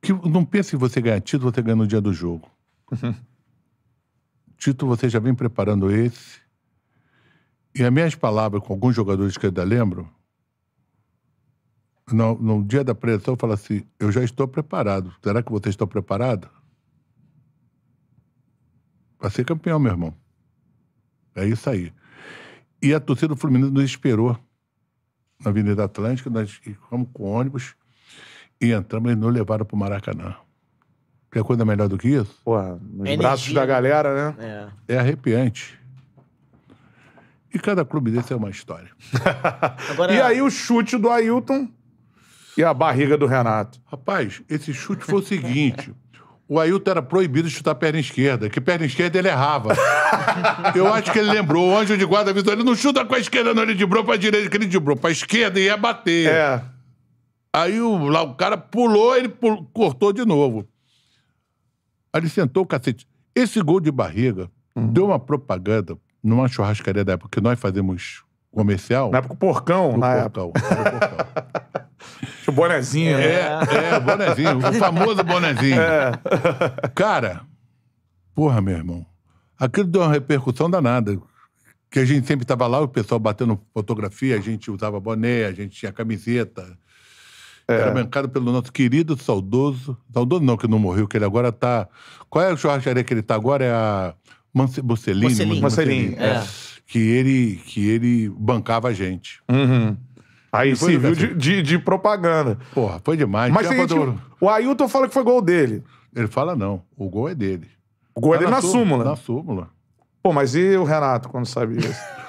Que, não pense que você ganha título, você ganha no dia do jogo. *laughs* Título você já vem preparando esse. E as minhas palavras com alguns jogadores que eu ainda lembro no, no dia da apreensão, fala assim: Eu já estou preparado. Será que vocês estão preparados? Para ser campeão, meu irmão. É isso aí. E a torcida do Fluminense nos esperou na Avenida Atlântica, nós fomos com ônibus e entramos e nos levaram para o Maracanã. Quer coisa melhor do que isso? Porra, nos Energia. braços da galera, né? É. é arrepiante. E cada clube desse é uma história. *laughs* Agora... e aí o chute do Ailton e a barriga do Renato. Rapaz, esse chute foi o seguinte. O Ailton era proibido de chutar perna esquerda, que perna esquerda ele errava. *laughs* Eu acho que ele lembrou, o anjo de guarda avisou, ele não chuta com a esquerda, não, ele dibrou pra direita, que ele dibrou pra esquerda e ia bater. É. Aí o, lá, o cara pulou, ele pulou, cortou de novo. Aí ele sentou o cacete. Esse gol de barriga uhum. deu uma propaganda numa churrascaria da época, que nós fazemos comercial. Na época, o porcão, na porcão, época. porcão bonezinho. Né? É, né? é, o bonezinho, o *laughs* famoso bonezinho. É. Cara, porra, meu irmão, aquilo deu uma repercussão danada. Que a gente sempre estava lá, o pessoal batendo fotografia, a gente usava boné, a gente tinha camiseta. É. Era bancado pelo nosso querido, saudoso. Saudoso não, que não morreu, que ele agora tá. Qual é a churrascaria que ele tá agora? É a. Mance... Bocelini? Bocelini. Bocelini. É. é. Que, ele, que ele bancava a gente. Uhum. Aí se viu de, de, de, propaganda. Porra, foi demais. Mas seguinte, o Ailton fala que foi gol dele. Ele fala não, o gol é dele. O gol é tá é dele na, na súmula. súmula. Na súmula. Pô, mas e o Renato quando sabe isso? *laughs*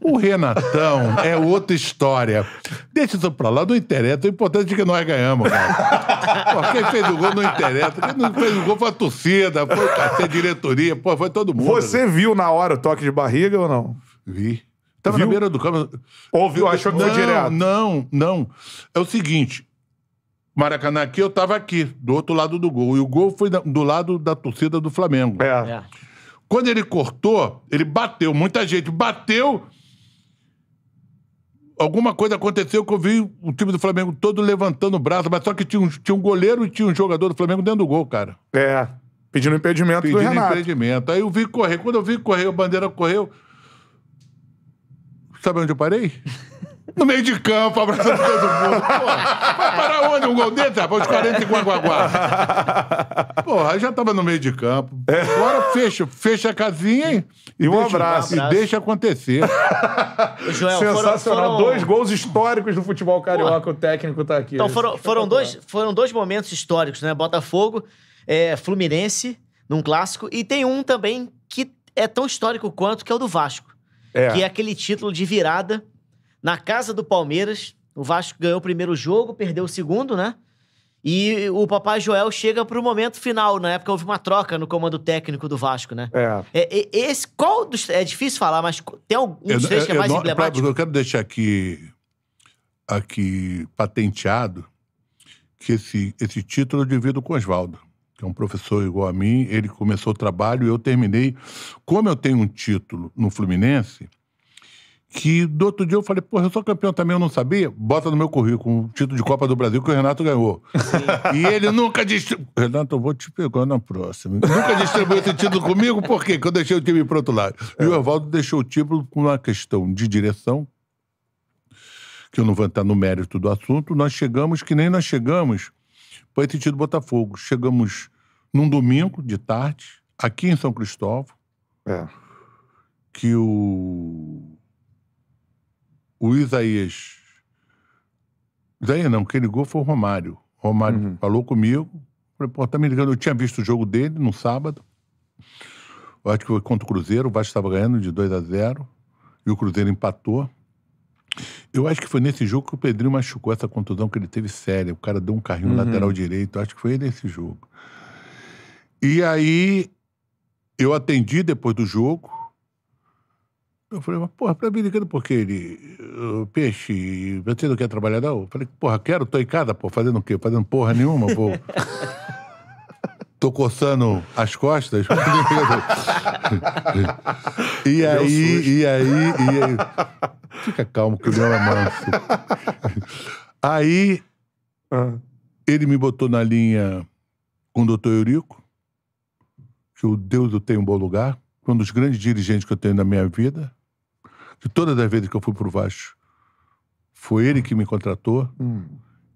O Renatão é outra história. Deixa isso pra lá, não interessa. O importante é que nós ganhamos, cara. Pô, quem fez o gol não interessa. Quem não fez o gol foi a torcida, foi a diretoria, pô, foi todo mundo. Você viu na hora o toque de barriga ou não? Vi. Tava viu? na beira do campo. Ouviu, achou que não, foi direto. Não, não. É o seguinte, Maracanã aqui, eu tava aqui, do outro lado do gol. E o gol foi da, do lado da torcida do Flamengo. É. é. Quando ele cortou, ele bateu, muita gente bateu. Alguma coisa aconteceu que eu vi o time do Flamengo todo levantando o braço, mas só que tinha um, tinha um goleiro e tinha um jogador do Flamengo dentro do gol, cara. É. Pedindo impedimento Pedindo do Renato. Pedindo impedimento. Aí eu vi correr. Quando eu vi correr, a bandeira correu. Sabe onde eu parei? *laughs* No meio de campo, abraçando todo mundo. Porra, vai parar onde um gol dentro, rapaz? Os 40 e guaguaguá. Porra, aí já tava no meio de campo. É. Agora fecha, fecha a casinha hein? e, e um, deixa, abraço. E deixa acontecer. Joel, Sensacional. Foram, foram... Dois gols históricos do futebol carioca. Porra. O técnico tá aqui. Então foram, foram, dois, foram dois momentos históricos, né? Botafogo, é, Fluminense, num clássico. E tem um também que é tão histórico quanto, que é o do Vasco. É. Que é aquele título de virada na casa do Palmeiras. O Vasco ganhou o primeiro jogo, perdeu o segundo, né? E o Papai Joel chega pro momento final. Na época houve uma troca no comando técnico do Vasco, né? É. é, é esse, qual dos, é difícil falar, mas tem um dos três que é mais eu, emblemático? eu quero deixar aqui, aqui patenteado que esse, esse título eu divido com o Oswaldo que é um professor igual a mim, ele começou o trabalho e eu terminei. Como eu tenho um título no Fluminense, que do outro dia eu falei, porra, eu sou campeão também, eu não sabia? Bota no meu currículo um título de Copa do Brasil que o Renato ganhou. E ele nunca distribuiu. Renato, eu vou te pegar na próxima. nunca distribuiu esse título comigo, por quê? Porque eu deixei o time pro outro lado. É. E o é. Evaldo deixou o título com uma questão de direção, que eu não vou entrar no mérito do assunto. Nós chegamos que nem nós chegamos foi atendido Botafogo. Chegamos num domingo de tarde, aqui em São Cristóvão, é. que o, o Isaías. Isaías não, quem ligou foi o Romário. O Romário uhum. falou comigo, falei, pô, tá me ligando, eu tinha visto o jogo dele no sábado. Eu acho que foi contra o Cruzeiro, o Vasco estava ganhando de 2 a 0 e o Cruzeiro empatou. Eu acho que foi nesse jogo que o Pedrinho machucou essa contusão que ele teve séria. O cara deu um carrinho uhum. lateral direito. Acho que foi nesse jogo. E aí eu atendi depois do jogo. Eu falei, mas porra, pra mim ligando porque ele. peixe, você não quer trabalhar, não? Eu falei, porra, quero, tô em casa, pô, fazendo o quê? Fazendo porra nenhuma, *laughs* tô coçando as costas. *laughs* É e, aí, e aí, e aí, Fica calmo, que o meu é manso. *laughs* Aí, ah. ele me botou na linha com o doutor Eurico, que o Deus eu tenho um bom lugar, um dos grandes dirigentes que eu tenho na minha vida. que todas as vezes que eu fui pro Vasco, foi ele que me contratou. Hum.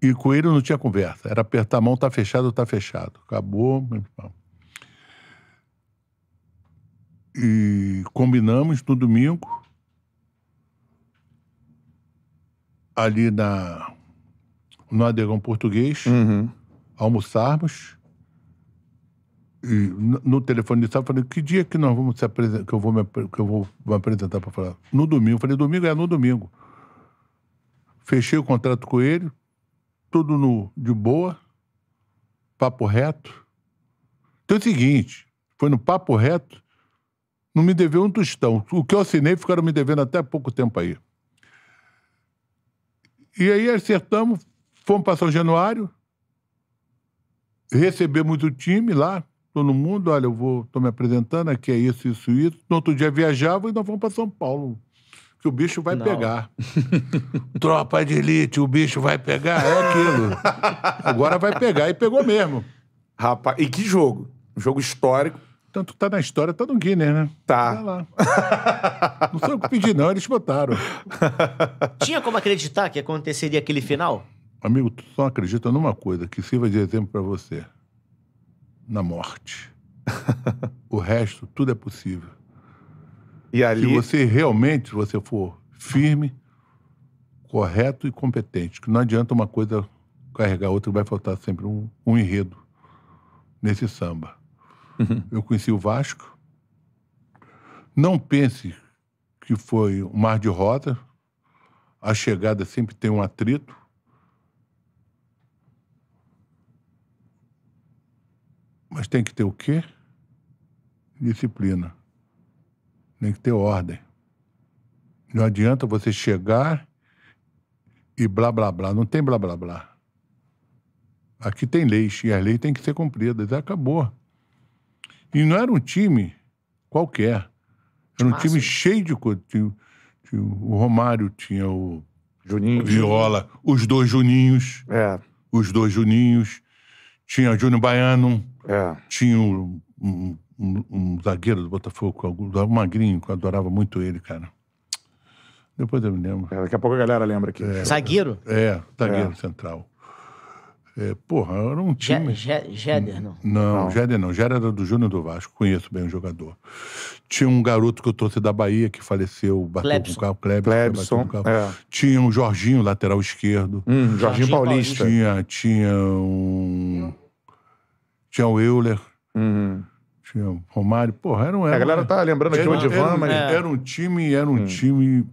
E com ele não tinha conversa. Era apertar a mão, tá fechado, tá fechado. Acabou. E combinamos no domingo ali na, no Adegão Português, uhum. almoçarmos. E no telefone de sábado, falei, que dia que nós vamos se apresentar, que eu vou me, que eu vou me apresentar para falar? No domingo. falei, domingo é no domingo. Fechei o contrato com ele, tudo no, de boa, papo reto. Então é o seguinte, foi no papo reto, não me deveu um tostão. O que eu assinei ficaram me devendo até pouco tempo aí. E aí acertamos, fomos para São Januário, recebemos o time lá, todo mundo, olha, eu vou, tô me apresentando, aqui é isso, isso, isso. No outro dia viajava e nós fomos para São Paulo. Que o bicho vai Não. pegar. *laughs* Tropa de elite, o bicho vai pegar, é aquilo. *laughs* Agora vai pegar e pegou mesmo. Rapaz, e que jogo? Um jogo histórico tanto tá na história, tá no Guinness, né? Tá. tá lá. não foi eu que pedi, não, eles botaram. Tinha como acreditar que aconteceria aquele final? Amigo, tu só acredita numa coisa que sirva de exemplo para você: na morte. o resto, tudo é possível. E ali... Se você realmente se você for firme, correto e competente, que não adianta uma coisa carregar outra, vai faltar sempre um, um enredo nesse samba. Uhum. Eu conheci o Vasco. Não pense que foi um mar de roda. A chegada sempre tem um atrito. Mas tem que ter o quê? Disciplina. Tem que ter ordem. Não adianta você chegar e blá blá blá. Não tem blá blá blá. Aqui tem leis e as leis têm que ser cumpridas. Acabou. E não era um time qualquer. Era um Massa. time cheio de coisa. o Romário tinha o Juninho. Viola, os dois Juninhos. É. Os dois Juninhos. Tinha Júnior Baiano. É. Tinha um, um, um, zagueiro do Botafogo, o Magrinho, que eu adorava muito ele, cara. Depois eu me lembro. É, daqui a pouco a galera lembra aqui. É, zagueiro? É, zagueiro é. central. É, porra, era um time. Géder, não. Não, Géder não. Géder era do Júnior do Vasco, conheço bem o jogador. Tinha um garoto que eu trouxe da Bahia que faleceu, bateu Clebson. com o carro, Clebson. Clebson com o carro. É. Tinha um Jorginho, lateral esquerdo. Hum, Jorginho, Jorginho Paulista. Paulista. Tinha, tinha um. Tinha o Euler. Uhum. Tinha o Romário. Porra, era um. Era, a galera tá lembrando aqui o Divan, mas. Era um time, era um hum. time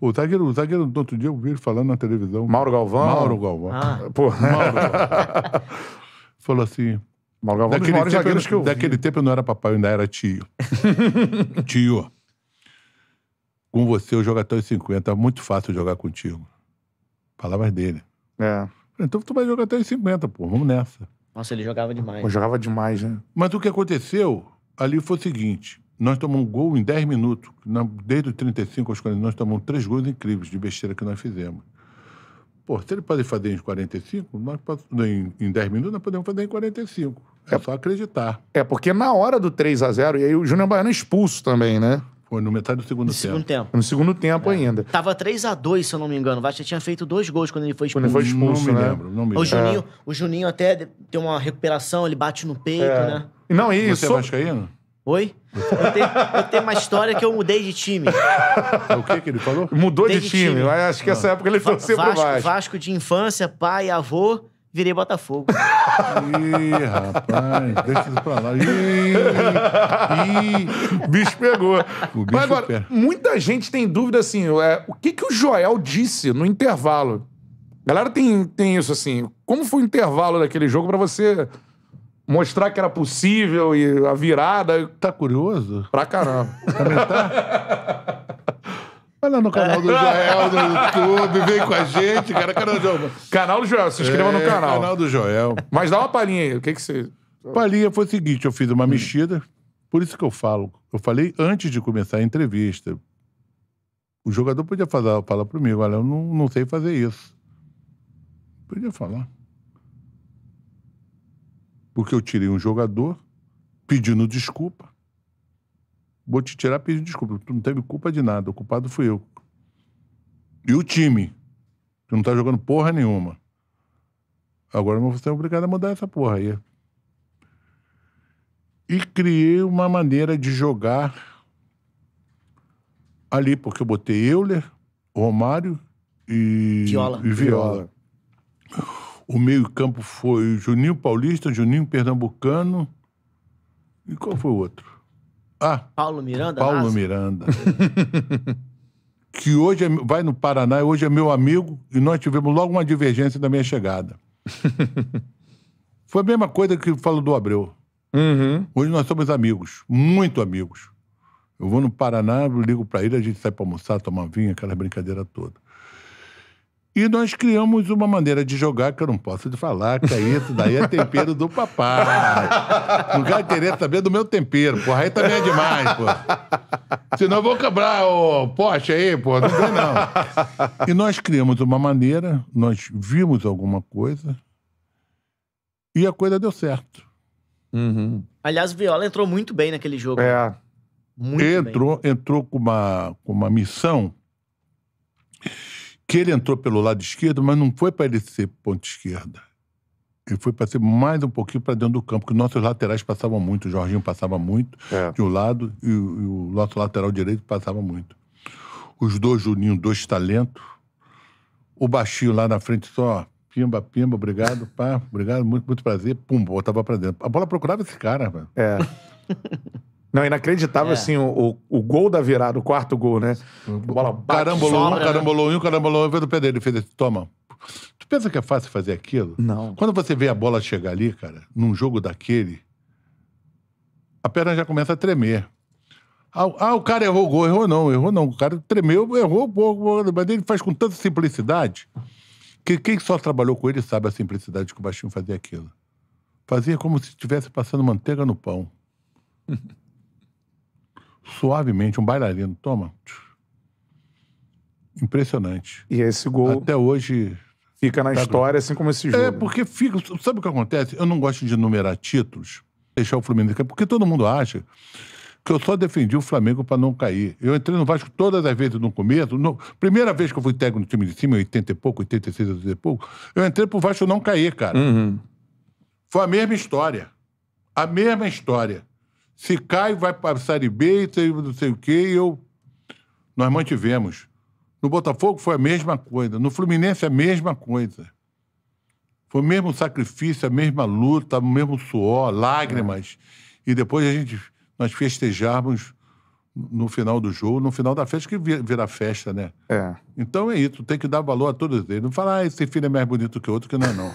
Pô, o zagueiro, o zagueiro do outro dia eu vi ele falando na televisão. Mauro Galvão? Mauro Galvão. Ah. Pô. Mauro Galvão. Falou assim. Mauro Galvão é daquele dos tempo, que eu vi. Daquele tempo eu não era papai, eu ainda era tio. *laughs* tio, com você eu jogo até os 50, é muito fácil jogar contigo. Palavras dele. É. Então tu vai jogar até os 50, pô, vamos nessa. Nossa, ele jogava demais. Eu jogava demais, né? Mas o que aconteceu ali foi o seguinte: nós tomamos um gol em 10 minutos. Desde os 35 aos 40, nós tomamos três gols incríveis de besteira que nós fizemos. Pô, se ele pode fazer em 45, nós, em, em 10 minutos, nós podemos fazer em 45. É, é só acreditar. É, porque na hora do 3 a 0 e aí o Júnior Baiano é expulso também, né? Foi no metade do segundo no Segundo tempo. No segundo tempo é. ainda. Tava 3 a 2 se eu não me engano. O Vasco já tinha feito dois gols quando ele foi expulso. Quando ele foi expulso, não né? me lembro. Não me lembro. O Juninho, é. o Juninho até tem uma recuperação, ele bate no peito, é. né? Não, isso. Você so... é vascaíno? Oi? Eu tenho, eu tenho, uma história que eu mudei de time. O que, que ele falou? Mudou de, de, time. time. Acho que Não. essa época ele foi sempre Vasco, baixo. Vasco de infância, pai, avô, virei Botafogo. Ih, rapaz, deixa isso pra lá. Ih, bicho pegou. Bicho Mas agora, muita gente tem dúvida assim: é, o que, que o Joel disse no intervalo? A galera tem, tem isso assim. Como foi o intervalo daquele jogo para você mostrar que era possível e a virada. Tá curioso? Pra caramba. vai *laughs* lá tá? no canal do Joel no YouTube, vem com a gente, cara. Canal do Joel. Canal do Joel, se inscreva é, no canal. Canal do Joel. Mas dá uma palhinha aí, o que que você... Palhinha foi o seguinte, eu fiz uma hum. mexida, por isso que eu falo. Eu falei antes de começar a entrevista. O jogador podia falar, falar comigo, olha, eu não, não sei fazer isso. Podia falar. Porque eu tirei um jogador pedindo desculpa. Vou te tirar pedindo desculpa. Tu não teve culpa de nada. O culpado fui eu. E o time? Tu não tá jogando porra nenhuma. Agora você é obrigado a mudar essa porra aí. E criei uma maneira de jogar ali, porque eu botei Euler, Romário e Viola. E Viola. Viola. O meio-campo foi Juninho Paulista, Juninho Pernambucano. E qual foi o outro? Ah. Paulo Miranda? Paulo Miranda. *laughs* que hoje é, vai no Paraná e hoje é meu amigo, e nós tivemos logo uma divergência da minha chegada. *laughs* foi a mesma coisa que falo do Abreu. Uhum. Hoje nós somos amigos, muito amigos. Eu vou no Paraná, ligo para ele, a gente sai para almoçar, tomar vinho, aquela brincadeira toda. E nós criamos uma maneira de jogar que eu não posso te falar, que é isso daí é tempero do papai. Não quero querer saber do meu tempero, porra. Aí também é demais, porra. Senão eu vou quebrar o poste aí, porra Não tem não. E nós criamos uma maneira, nós vimos alguma coisa e a coisa deu certo. Uhum. Aliás, o Viola entrou muito bem naquele jogo. Né? É. Muito entrou, bem. entrou com uma, com uma missão que ele entrou pelo lado esquerdo, mas não foi para ele ser ponta esquerda. Ele foi para ser mais um pouquinho para dentro do campo, porque nossos laterais passavam muito. O Jorginho passava muito é. de um lado e, e o nosso lateral direito passava muito. Os dois, Juninho, dois talentos. O baixinho lá na frente só, pimba, pimba, obrigado, pá, obrigado, muito, muito prazer. Pum, botava para dentro. A bola procurava esse cara, mano. É. *laughs* Não, inacreditável, é. assim, o, o, o, gol da virada, o quarto gol, né? Bola né? carambolou um, carambolou e um, carambolou um, veio do pé dele, fez toma. Tu pensa que é fácil fazer aquilo? Não. Quando você vê a bola chegar ali, cara, num jogo daquele, a perna já começa a tremer. Ah, o ah, cara errou o gol, errou não, errou não. O cara tremeu, errou o mas ele faz com tanta simplicidade que quem só trabalhou com ele sabe a simplicidade que o Baixinho fazia aquilo. Fazia como se estivesse passando manteiga no pão. *laughs* suavemente, um bailarino, toma. Impressionante. E esse gol. Até hoje. Fica na tá história, assim como esse jogo. É, porque fica. Sabe o que acontece? Eu não gosto de numerar títulos, deixar o Fluminense cair, porque todo mundo acha que eu só defendi o Flamengo para não cair. Eu entrei no Vasco todas as vezes no começo. No, primeira vez que eu fui técnico no time de cima, 80 e pouco, 86, 80 e pouco, eu entrei pro Vasco não cair, cara. Uhum. Foi a mesma história. A mesma história. Se cai, vai para a Série B, não sei o quê, e eu... Nós mantivemos. No Botafogo foi a mesma coisa. No Fluminense, é a mesma coisa. Foi o mesmo sacrifício, a mesma luta, o mesmo suor, lágrimas. É. E depois a gente, nós festejamos no final do jogo, no final da festa, que vira festa, né? É. Então é isso, tem que dar valor a todos eles. Não falar, ah, esse filho é mais bonito que o outro, que não é, não.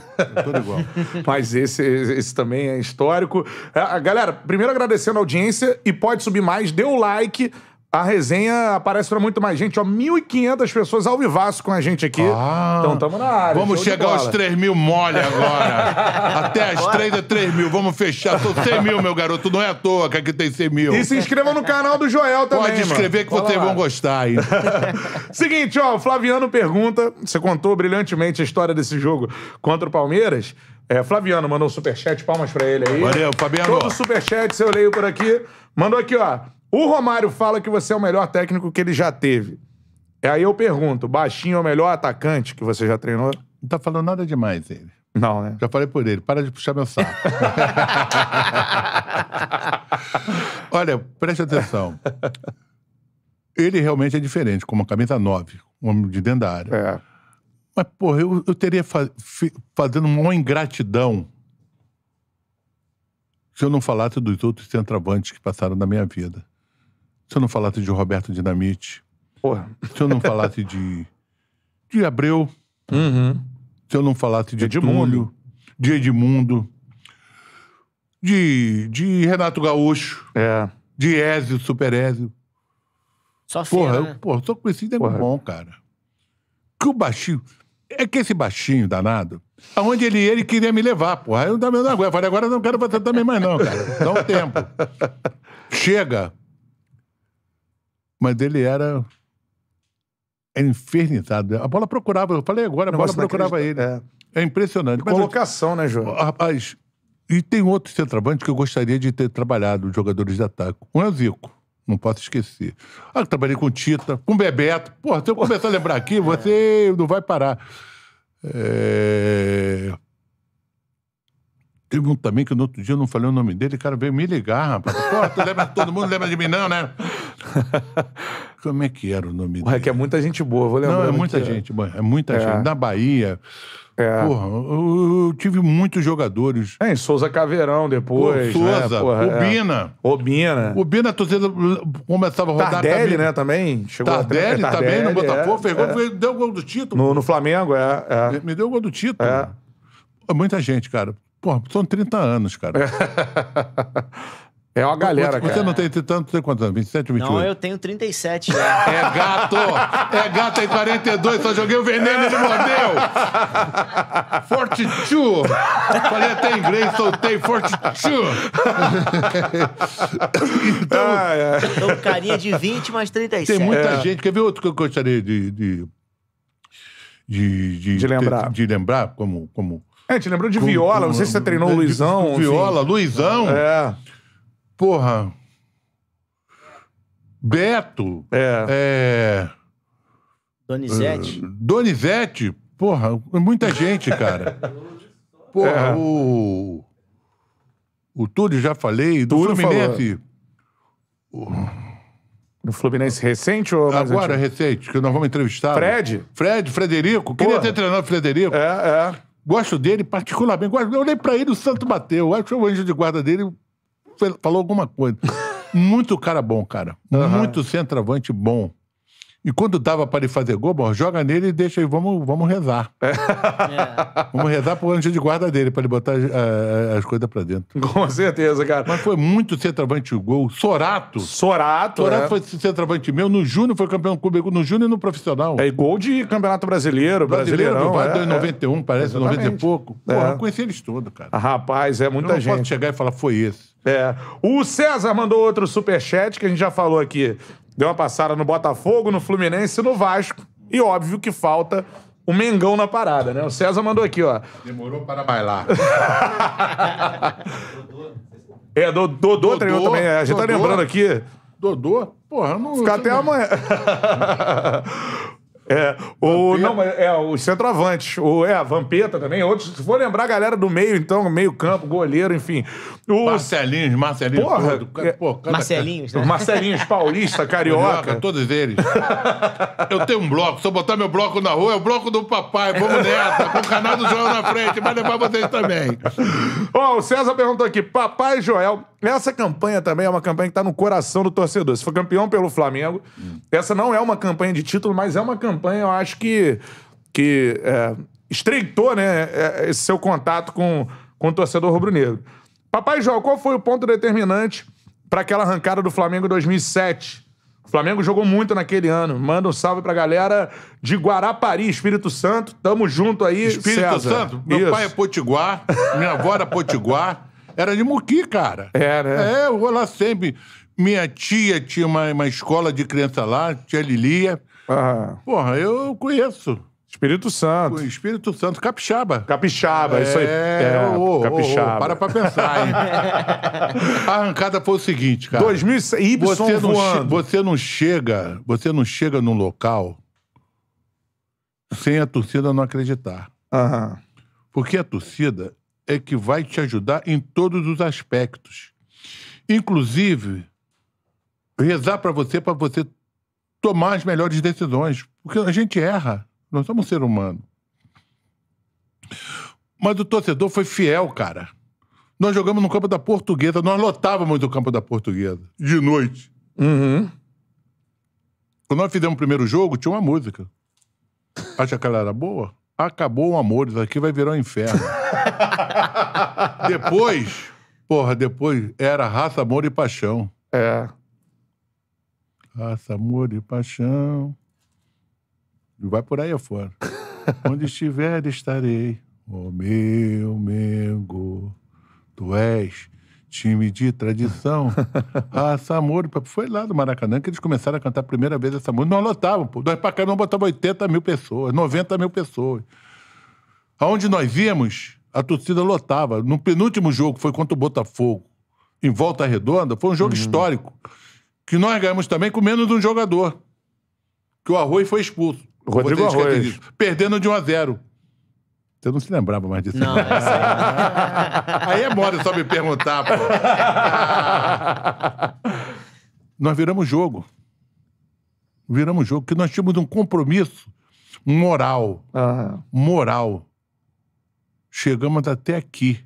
É igual. *laughs* Mas esse, esse também é histórico. É, galera, primeiro agradecendo a audiência e pode subir mais, dê o like. A resenha aparece para muito mais gente, ó. 1.500 pessoas ao vivaço com a gente aqui. Ah, então estamos na área. Vamos chegar aos 3 mil mole agora. *laughs* Até as 3 é 3 mil. Vamos fechar. Tô 100 mil, meu garoto. Não é à toa que aqui tem 100 mil. E se inscreva no canal do Joel também. Pode inscrever que vocês vão gostar aí. *laughs* Seguinte, ó. O Flaviano pergunta: você contou brilhantemente a história desse jogo contra o Palmeiras. É, Flaviano mandou um superchat, palmas pra ele aí. Valeu, Fabiano. Todo superchat eu leio por aqui. Mandou aqui, ó. O Romário fala que você é o melhor técnico que ele já teve. É aí eu pergunto, baixinho é o melhor atacante que você já treinou? Não tá falando nada demais ele. Não, né? Já falei por ele, para de puxar meu saco. *laughs* Olha, preste atenção. Ele realmente é diferente, como uma camisa 9, um homem de dentro da área. É. Mas, porra, eu, eu teria fa fazendo uma ingratidão se eu não falasse dos outros centroavantes que passaram na minha vida. Se eu não falasse de Roberto Dinamite. Porra. Se eu não falasse de. De Abreu. Uhum. Se eu não falasse de Edmundo. De Edmundo. De, de Renato Gaúcho. É. De Ézio, Super Ézio. Só porra, fera, eu, né? porra, só conheci bom, cara. Que o baixinho. É que esse baixinho danado, aonde ele ele queria me levar, porra. Eu não dá agora. Eu falei, agora eu não quero você também mais, não, cara. Dá um tempo. *laughs* Chega mas ele era infernizado. A bola procurava, eu falei agora, a bola procurava ele. É, é impressionante. Mas Colocação, eu... né, João? Ah, rapaz, e tem outro centroavante que eu gostaria de ter trabalhado, jogadores de ataque. Um é o Zico. Não posso esquecer. Ah, trabalhei com Tita, com Bebeto. Porra, se eu começar a lembrar aqui, você não vai parar. É... Teve um também que no outro dia eu não falei o nome dele, o cara veio me ligar, rapaz. Pô, tu lembra, todo mundo lembra de mim, não, né? *laughs* Como é que era o nome dele? É que é muita gente boa, vou lembrar. Não, é muita gente, é, é muita é. gente. Na Bahia. É. Porra, eu, eu, tive muitos jogadores. É, em Souza Caveirão depois. Pô, né, Souza, né? Porra, Obina. É. Obina. Obina, a torcida começava a rodar. Tardelli, também. né, também. Chegou Tardelli, a... É, Tardelli também no é, Botafogo. Fez gol, é. deu gol do título. No, no Flamengo, é, Me deu gol do título. É. Muita gente, cara. Porra, são 30 anos, cara. *laughs* É uma galera, você, cara. Você não tem tanto, tem quantos anos? 27, 28? Não, eu tenho 37 já. *laughs* É gato! É gato em 42, só joguei o veneno e ele mordeu! Fortitude! Falei até em inglês, soltei Fortitude! então, ah, é. Então, carinha de 20 mais 37. Tem muita é. gente. Quer ver outro que eu gostaria de... De, de, de, de lembrar. De, de lembrar, como... como é, gente lembrou de com, Viola, com, não sei se você treinou o Luizão. Viola, assim. Luizão? É. Porra. Beto. É. é... Donizete. Eh, Donizete, porra, é muita gente, cara. Porra, é. o. O Túlio já falei, do Túlio Fluminense. Do Fluminense recente ou mais Agora, antigo? recente, que nós vamos entrevistar. Fred? Fred, Frederico. É porra. Queria ter treinado o Frederico. É, é. Gosto dele particularmente. Gosto, eu olhei pra ele, o santo bateu. Acho que o anjo de guarda dele falou alguma coisa. *laughs* Muito cara bom, cara. Uhum. Muito centroavante bom. E quando dava para ele fazer gol, bom, joga nele e deixa aí, vamos, vamos rezar. É. é. Vamos rezar pro anjo de guarda dele, para ele botar eh, eh, as coisas para dentro. Com certeza, cara. Mas foi muito centroavante o gol. Sorato. Sorato, Sorato é. foi centroavante meu. No Júnior foi campeão comigo, no Júnior e no profissional. É gol de campeonato brasileiro, brasileiro. Brasileirão, é, em 91, é. parece, Exatamente. 90 e pouco. Pô, é. eu conheci eles todos, cara. rapaz, é muita eu não gente. Não posso chegar e falar, foi esse. É. O César mandou outro superchat que a gente já falou aqui. Deu uma passada no Botafogo, no Fluminense e no Vasco. E óbvio que falta o Mengão na parada, né? O César mandou aqui, ó. Demorou para bailar. *laughs* é, Dodô, Dodô treinou também. É. A gente tá Dodô, tá lembrando aqui. Dodô? Porra, não. Ficar até não. amanhã. *laughs* É, o, Vampeta. não, é, os centroavantes, o, é, a Vampeta também, outros, se for lembrar a galera do meio, então, meio campo, goleiro, enfim, o... Marcelinhos, Marcelinhos. Porra, porra, é, porra cada... Marcelinhos, né? Marcelinhos, paulista, *laughs* carioca. carioca. Todos eles. Eu tenho um bloco, se eu botar meu bloco na rua, é o bloco do papai, vamos *laughs* nessa, com o canal do Joel na frente, vai levar vocês também. Ó, oh, o César perguntou aqui, papai Joel, essa campanha também é uma campanha que está no coração do torcedor. Se foi campeão pelo Flamengo, essa não é uma campanha de título, mas é uma campanha, eu acho que, que é, estreitou né, é, esse seu contato com, com o torcedor rubro-negro. Papai João, qual foi o ponto determinante para aquela arrancada do Flamengo 2007? O Flamengo jogou muito naquele ano. Manda um salve pra galera de Guarapari, Espírito Santo. Tamo junto aí, Espírito César. Santo? Meu Isso. pai é potiguar, minha avó era potiguar. Era de Muqui, cara. Era. É, né? é, eu vou lá sempre. Minha tia tinha uma, uma escola de criança lá, tia Lilia. Ah. Porra, eu conheço. Espírito Santo. O Espírito Santo, capixaba. Capixaba, é... isso aí. É, é ô, capixaba. Ô, ô, para pra pensar, hein? *laughs* a arrancada foi o seguinte, cara. 2000 y você não, você não chega, você não chega num local sem a torcida não acreditar. Uhum. Porque a torcida é que vai te ajudar em todos os aspectos. Inclusive, rezar para você para você tomar as melhores decisões, porque a gente erra. Nós somos ser humano. Mas o torcedor foi fiel, cara. Nós jogamos no campo da Portuguesa, nós lotávamos o campo da Portuguesa, de noite. Uhum. Quando nós fizemos o primeiro jogo, tinha uma música. Acha que ela era boa? Acabou o amor, isso aqui vai virar um inferno. *laughs* depois, porra, depois era raça, amor e paixão. É. Raça, amor e paixão. Vai por aí afora. *laughs* Onde estiver, estarei. Ô oh, meu Mengo, tu és time de tradição, *laughs* Ah, amor. Foi lá do Maracanã que eles começaram a cantar a primeira vez essa música. Nós lotavam, pô. Nós pra cá não botava 80 mil pessoas, 90 mil pessoas. Aonde nós íamos, a torcida lotava. No penúltimo jogo, foi contra o Botafogo, em Volta Redonda, foi um jogo uhum. histórico. Que nós ganhamos também com menos de um jogador. Que o Arroi foi expulso. Rodrigo Arroz. Perdendo de 1 a 0. Você não se lembrava mais disso. Não, é *laughs* aí é mole só me perguntar, pô. *laughs* nós viramos jogo. Viramos jogo, porque nós tínhamos um compromisso moral. Moral. Chegamos até aqui.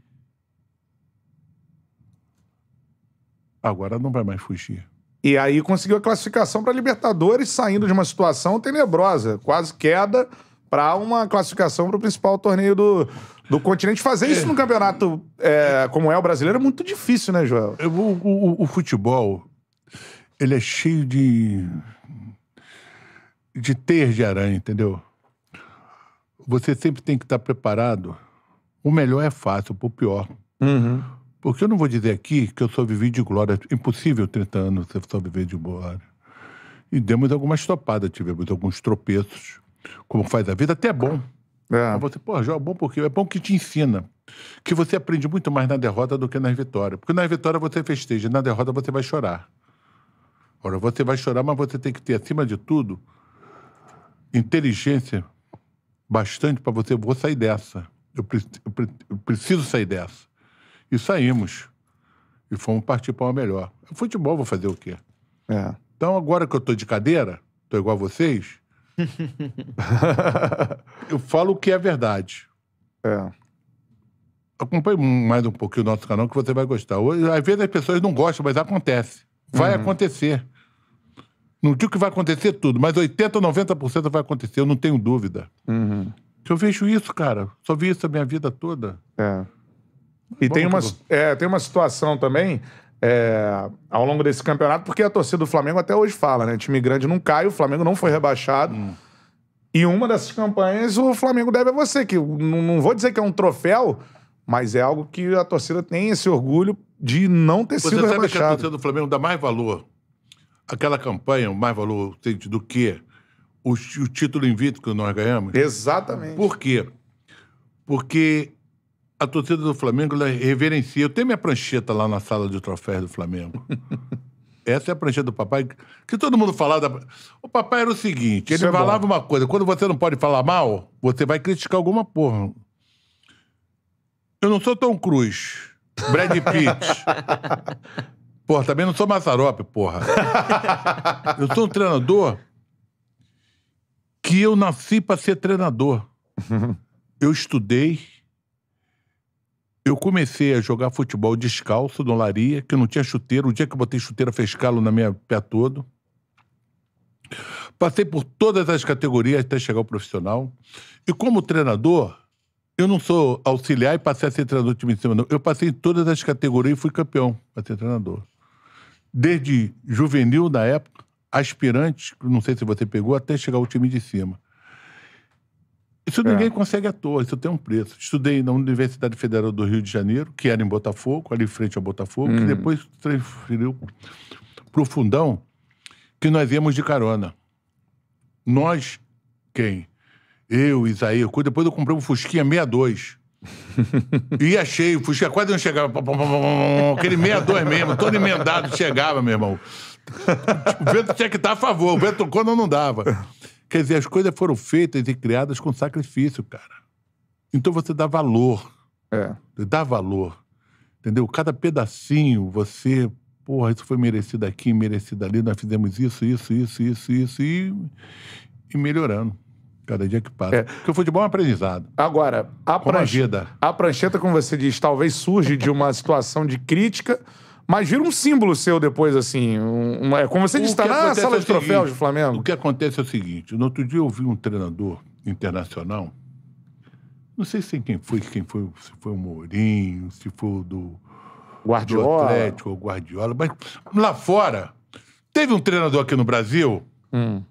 Agora não vai mais fugir. E aí conseguiu a classificação para Libertadores, saindo de uma situação tenebrosa, quase queda para uma classificação para o principal torneio do, do continente. Fazer isso num campeonato é, como é o brasileiro é muito difícil, né, Joel? O, o, o futebol, ele é cheio de. de ter de aranha, entendeu? Você sempre tem que estar tá preparado. O melhor é fácil, o pior. Uhum. Porque eu não vou dizer aqui que eu só vivi de glória. Impossível 30 anos você só viver de glória. E demos algumas topadas, tivemos alguns tropeços, como faz a vida, até é bom. É. Mas você, pô, joga é bom porque é bom que te ensina. Que você aprende muito mais na derrota do que nas vitórias. Porque na vitória você festeja, na derrota você vai chorar. Ora, você vai chorar, mas você tem que ter, acima de tudo, inteligência bastante para você. Vou sair dessa. Eu, pre eu, pre eu preciso sair dessa. E saímos. E fomos partir para uma melhor. Futebol, vou fazer o quê? É. Então, agora que eu tô de cadeira, tô igual a vocês, *laughs* eu falo o que é verdade. É. Acompanhe mais um pouquinho o nosso canal que você vai gostar. Hoje, às vezes as pessoas não gostam, mas acontece. Vai uhum. acontecer. Não digo que vai acontecer tudo, mas 80% ou 90% vai acontecer, eu não tenho dúvida. Uhum. Eu vejo isso, cara. Só vi isso a minha vida toda. É. E tem, uma, é, tem uma situação também é, ao longo desse campeonato, porque a torcida do Flamengo até hoje fala, né? Time grande não cai, o Flamengo não foi rebaixado. Hum. E uma dessas campanhas o Flamengo deve a você, que não, não vou dizer que é um troféu, mas é algo que a torcida tem esse orgulho de não ter você sido rebaixado. Você sabe que a torcida do Flamengo dá mais valor àquela campanha, mais valor do que o, o título invicto que nós ganhamos? Exatamente. Por quê? Porque a torcida do Flamengo reverencia. Eu tenho minha prancheta lá na sala de troféus do Flamengo. *laughs* Essa é a prancheta do papai. Que todo mundo falava. O papai era o seguinte: ele é falava bom. uma coisa. Quando você não pode falar mal, você vai criticar alguma porra. Eu não sou Tom Cruise, Brad Pitt. *laughs* porra, também não sou Mazarope, porra. *laughs* Eu sou um treinador que eu nasci para ser treinador. Eu estudei eu comecei a jogar futebol descalço, no Laria, que não tinha chuteira. O dia que eu botei chuteira fez calo na minha pé todo. Passei por todas as categorias até chegar ao profissional. E como treinador, eu não sou auxiliar e passei a ser treinador do time de cima, não. Eu passei em todas as categorias e fui campeão para ser treinador. Desde juvenil, na época, aspirante, não sei se você pegou, até chegar ao time de cima. Isso ninguém é. consegue à toa, isso tem um preço. Estudei na Universidade Federal do Rio de Janeiro, que era em Botafogo, ali em frente ao Botafogo, hum. que depois transferiu para o fundão, que nós íamos de carona. Nós, quem? Eu, Isaías, depois eu comprei um Fusquinha 62. *laughs* e achei, o Fusquinha quase não chegava. Aquele 62 mesmo, todo emendado, chegava, meu irmão. *laughs* O vento tinha que estar a favor, o vento quando não dava. Quer dizer, as coisas foram feitas e criadas com sacrifício, cara. Então você dá valor. É. Dá valor. Entendeu? Cada pedacinho você. Porra, isso foi merecido aqui, merecido ali, nós fizemos isso, isso, isso, isso, isso, e, e melhorando cada dia que passa. É. Porque o futebol é um aprendizado. Agora, a, pranche... a, a prancheta, como você diz, talvez surge de uma situação de crítica mas vira um símbolo seu depois, assim. Um, um, é como você disse, está na sala é de troféus do Flamengo. O que acontece é o seguinte: no outro dia eu vi um treinador internacional, não sei se é quem foi, quem foi, se foi o Mourinho, se foi o do, Guardiola. do Atlético ou Guardiola, mas lá fora, teve um treinador aqui no Brasil, hum.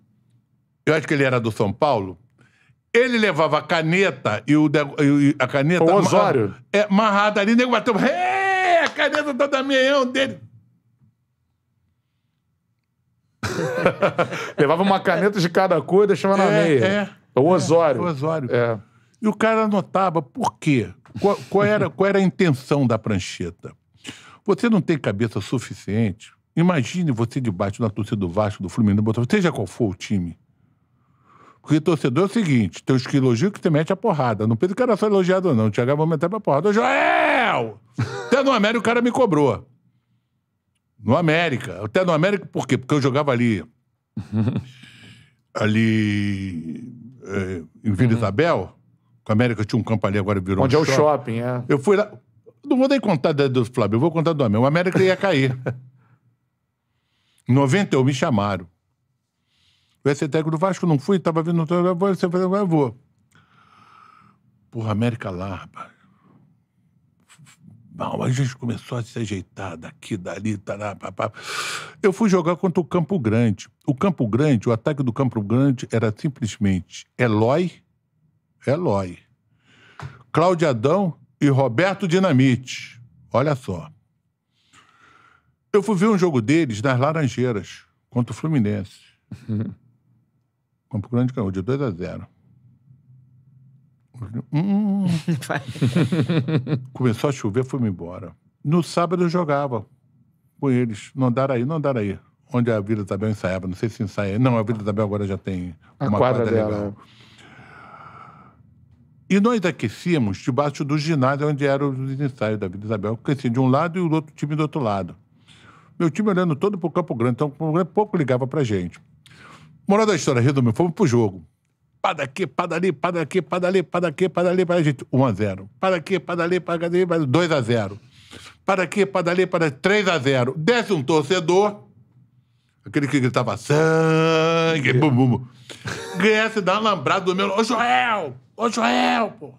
eu acho que ele era do São Paulo, ele levava a caneta e, o, e a caneta. O Osório. Amarrada, é, amarrada ali, e nego bateu. Hey! toda meia um dele. *laughs* Levava uma caneta de cada cor e deixava na é, meia. É, o Osório. É, o Osório. É. E o cara anotava por quê? Qual, qual, era, qual era a intenção da prancheta? Você não tem cabeça suficiente. Imagine você debaixo da torcida do Vasco, do Fluminense, do Botafogo, seja qual for o time. Porque torcedor é o seguinte: tem os que elogiam que você mete a porrada. Não pensa que era só elogiado, não. Te agarra, meter pra porrada. Eu já, é! Até no América o cara me cobrou. No América. Até no América, por quê? Porque eu jogava ali. *laughs* ali. É, em Vila uhum. Isabel. a América tinha um campo ali, agora virou Onde é um é o shopping, shopping é. Eu fui lá. Não vou nem contar do Flamengo, eu vou contar do América. O América ia cair. *laughs* em 91 me chamaram. Eu ia ser técnico do Vasco, não fui, tava vindo. Você eu vou. Porra, América lá, rapaz mal. A gente começou a se ajeitar daqui, dali, tará, papá. Eu fui jogar contra o Campo Grande. O Campo Grande, o ataque do Campo Grande era simplesmente Eloy, Eloy, Cláudio Adão e Roberto Dinamite. Olha só. Eu fui ver um jogo deles nas Laranjeiras, contra o Fluminense. *laughs* Campo Grande ganhou de 2 a 0. Hum. *laughs* Começou a chover, fui embora. No sábado eu jogava com eles, no Andaraí, no aí onde a Vila Isabel ensaiava. Não sei se ensaia. Não, a Vila Isabel agora já tem uma a quadra, quadra dela. legal. É. E nós aquecíamos debaixo do ginásio onde eram os ensaios da Vila Isabel. cresci de um lado e o outro time do outro lado. Meu time olhando todo para o Campo Grande, então o Campo Grande pouco ligava para gente. Moral da história, resumindo, fomos para o jogo para aqui, para ali, para aqui, para ali, para aqui, para ali, para a gente. 1 a 0. Para aqui, para ali, para ali, 2 a 0. Para aqui, para ali, para 3 a 0. Desce um torcedor, aquele que gritava sangue, bum, bum, bum. Desce da alambrada do meu. Ô Joel! Ô Joel, pô!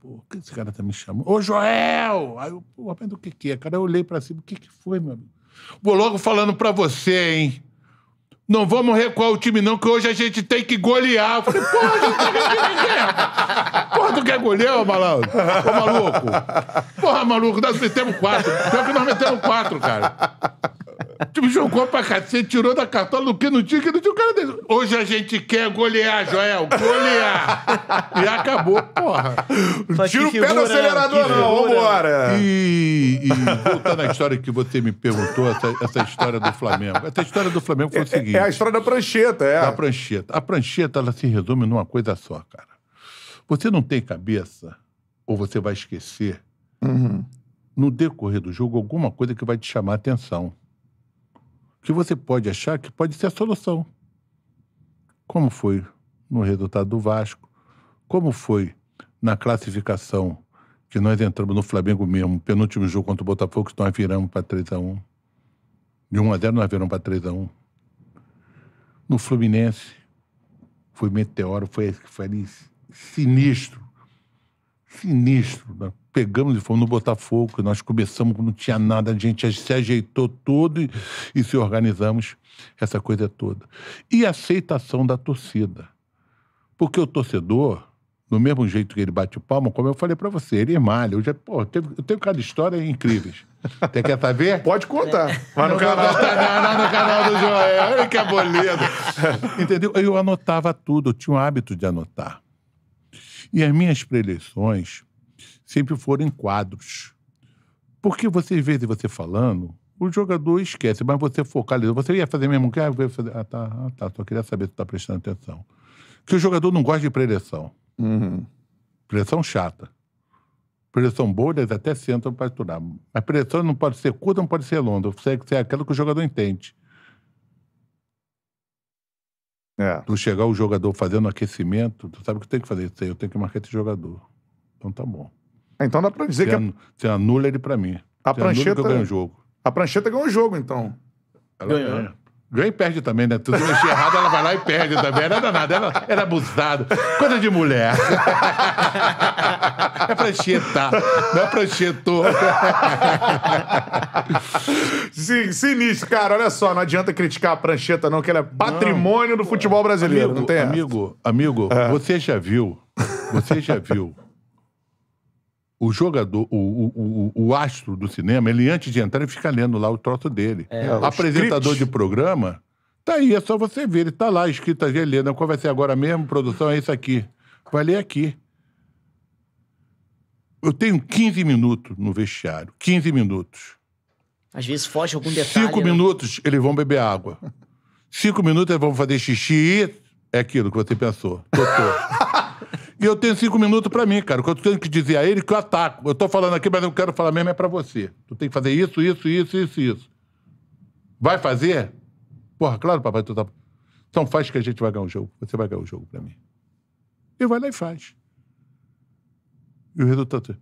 Pô, que esse cara tá me chamando? Ô Joel! Aí eu, pô, rapaz, o que que é? Cara, eu olhei pra cima, o que que foi, meu amigo? Vou logo falando pra você, hein? Não vamos recuar o time, não, que hoje a gente tem que golear. Eu falei, porra, a gente tá Porra, tu quer golear, ô malandro? Ô maluco. Porra, maluco, nós metemos quatro. Pior que nós metemos quatro, cara tipo, jogou pra cacete, tirou da cartola do que não tinha, que não tinha o cara dele. Hoje a gente quer golear, Joel, golear. e acabou, porra. Tira o pé do acelerador, não, vambora. E, e voltando à história que você me perguntou, essa, essa, história do Flamengo. Essa história do Flamengo foi o seguinte. É, é a história da prancheta, é. Da prancheta. A prancheta, ela se resume numa coisa só, cara. Você não tem cabeça, ou você vai esquecer, uhum. no decorrer do jogo, alguma coisa que vai te chamar a atenção que você pode achar que pode ser a solução. Como foi no resultado do Vasco, como foi na classificação que nós entramos no Flamengo mesmo, penúltimo jogo contra o Botafogo, que nós viramos para 3 x 1 De 1 x 0 nós viramos para 3 x 1 No Fluminense, foi meteoro, foi, foi ali sinistro. Sinistro. Né? pegamos e fomos no Botafogo, nós começamos, não tinha nada, a gente se ajeitou todo e, e se organizamos, essa coisa toda. E a aceitação da torcida. Porque o torcedor, do mesmo jeito que ele bate o palmo como eu falei para você, ele malha. Eu, já, pô, teve, eu tenho cada história incríveis. Você *laughs* quer saber? Pode contar. Mas no canal. Não, no canal do Joel. *laughs* Olha que abolido. Entendeu? Eu anotava tudo, eu tinha o hábito de anotar. E as minhas preleções, sempre foram em quadros. Porque você, às vezes, você falando, o jogador esquece, mas você focaliza. Você ia fazer mesmo quer Ah, ah, tá, ah, tá, só queria saber se está prestando atenção. Que o jogador não gosta de preleção. Uhum. Preleção chata. Preleção boa, eles até sentam para estudar. Mas preleção não pode ser curta, não pode ser longa. Tem que ser aquela que o jogador entende. É. Tu chegar o jogador fazendo aquecimento, tu sabe que tem que fazer isso aí, eu tenho que marcar esse jogador. Então tá bom. Então dá pra dizer você que. An... A... Você anula ele pra mim. A você prancheta. ganhou o jogo. A prancheta ganhou o jogo, então. Ela ganha. Ganha e perde também, né? Tudo mexer errado, ela vai lá e perde também. Era é danada, ela era abusada. Coisa de mulher. *laughs* É prancheta. Não é pranchetou. Sim, sinistro, cara. Olha só, não adianta criticar a prancheta, não, que ela é patrimônio não. do futebol brasileiro. Amigo, não tem amigo, amigo, é. você já viu, você já viu o jogador, o, o, o, astro do cinema, ele antes de entrar, ele fica lendo lá o troço dele. É, é Apresentador script. de programa, tá aí, é só você ver. Ele tá lá, escrita lendo. Qual vai ser agora mesmo? Produção é isso aqui. Vai ler aqui. Eu tenho 15 minutos no vestiário. 15 minutos. Às vezes foge algum detalhe. Cinco né? minutos eles vão beber água. Cinco minutos eles vão fazer xixi. É aquilo que você pensou. Totô. *laughs* E eu tenho cinco minutos para mim, cara. O que eu tenho que dizer a ele é que eu ataco. Eu tô falando aqui, mas eu quero falar mesmo é para você. Tu tem que fazer isso, isso, isso, isso, isso. Vai fazer? Porra, claro, papai, tu tá. Então faz que a gente vai ganhar o jogo. Você vai ganhar o jogo para mim. E vai lá e faz. E o resultado. É-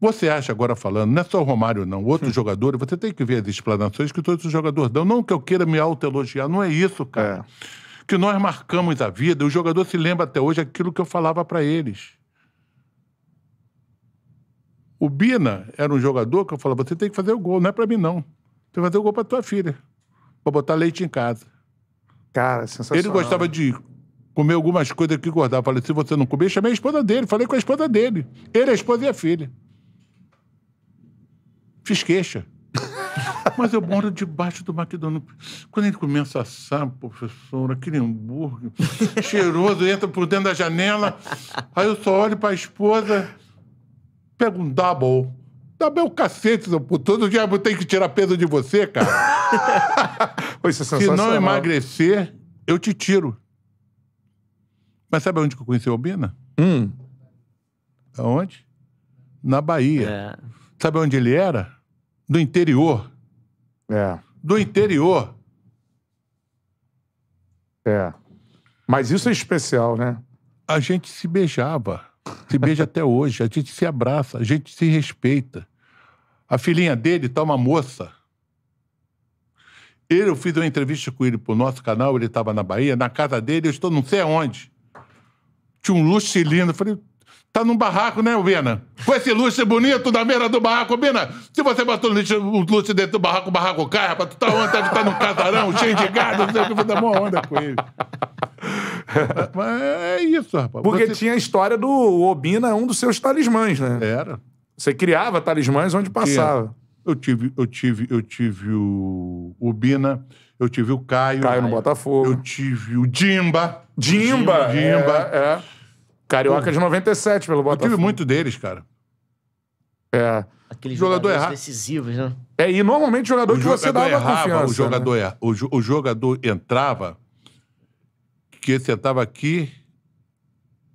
você acha agora falando, não é só o Romário, não, outro Sim. jogador, você tem que ver as explanações que todos os jogadores dão. Não que eu queira me autoelogiar, não é isso, cara. É que nós marcamos a vida, o jogador se lembra até hoje aquilo que eu falava para eles. O Bina era um jogador que eu falava: você tem que fazer o gol, não é para mim, não. Você que fazer o gol para tua filha, para botar leite em casa. Cara, sensacional. Ele gostava de comer algumas coisas que engordava. Falei: se você não comer, chamei a esposa dele. Falei com a esposa dele. Ele, a esposa e a filha. Fiz queixa. Mas eu moro debaixo do McDonald's. Quando ele começa a assar, professor, aquele hambúrguer cheiroso, entra por dentro da janela, aí eu só olho para a esposa, pego um double. Double é o cacete, o Todo dia eu tenho que tirar peso de você, cara. Isso é Se não emagrecer, eu te tiro. Mas sabe onde que eu conheci a Albina? Hum. Aonde? Na Bahia. É. Sabe onde ele era? Do interior. É. Do interior. É. Mas isso é especial, né? A gente se beijava. Se beija até hoje. A gente se abraça. A gente se respeita. A filhinha dele tá uma moça. Ele, eu fiz uma entrevista com ele pro nosso canal, ele estava na Bahia, na casa dele, eu estou não sei aonde. Tinha um luxo lindo. Eu falei, Tá num barraco, né, Bina? Com esse lustre bonito da beira do barraco, Bina. Se você botou o lustre, o lustre dentro do barraco, o barraco cai, rapaz. Tu tá onde? Deve estar tá num casarão cheio de gado, não sei o que. Vou dar uma onda com ele. *laughs* Mas é isso, rapaz. Porque você... tinha a história do Obina, um dos seus talismãs, né? Era. Você criava talismãs onde passava. Eu tive, eu tive, eu tive o, o eu tive o Caio. Caio no Botafogo. Eu tive o Dimba. Dimba! Dimba. É, é. Carioca de 97 pelo Eu tive muito deles, cara. É. Aqueles Jogador jogadores decisivos, né? É, e normalmente jogador O que você dava confiança. o né? jogador erra- o, o jogador entrava, que você estava aqui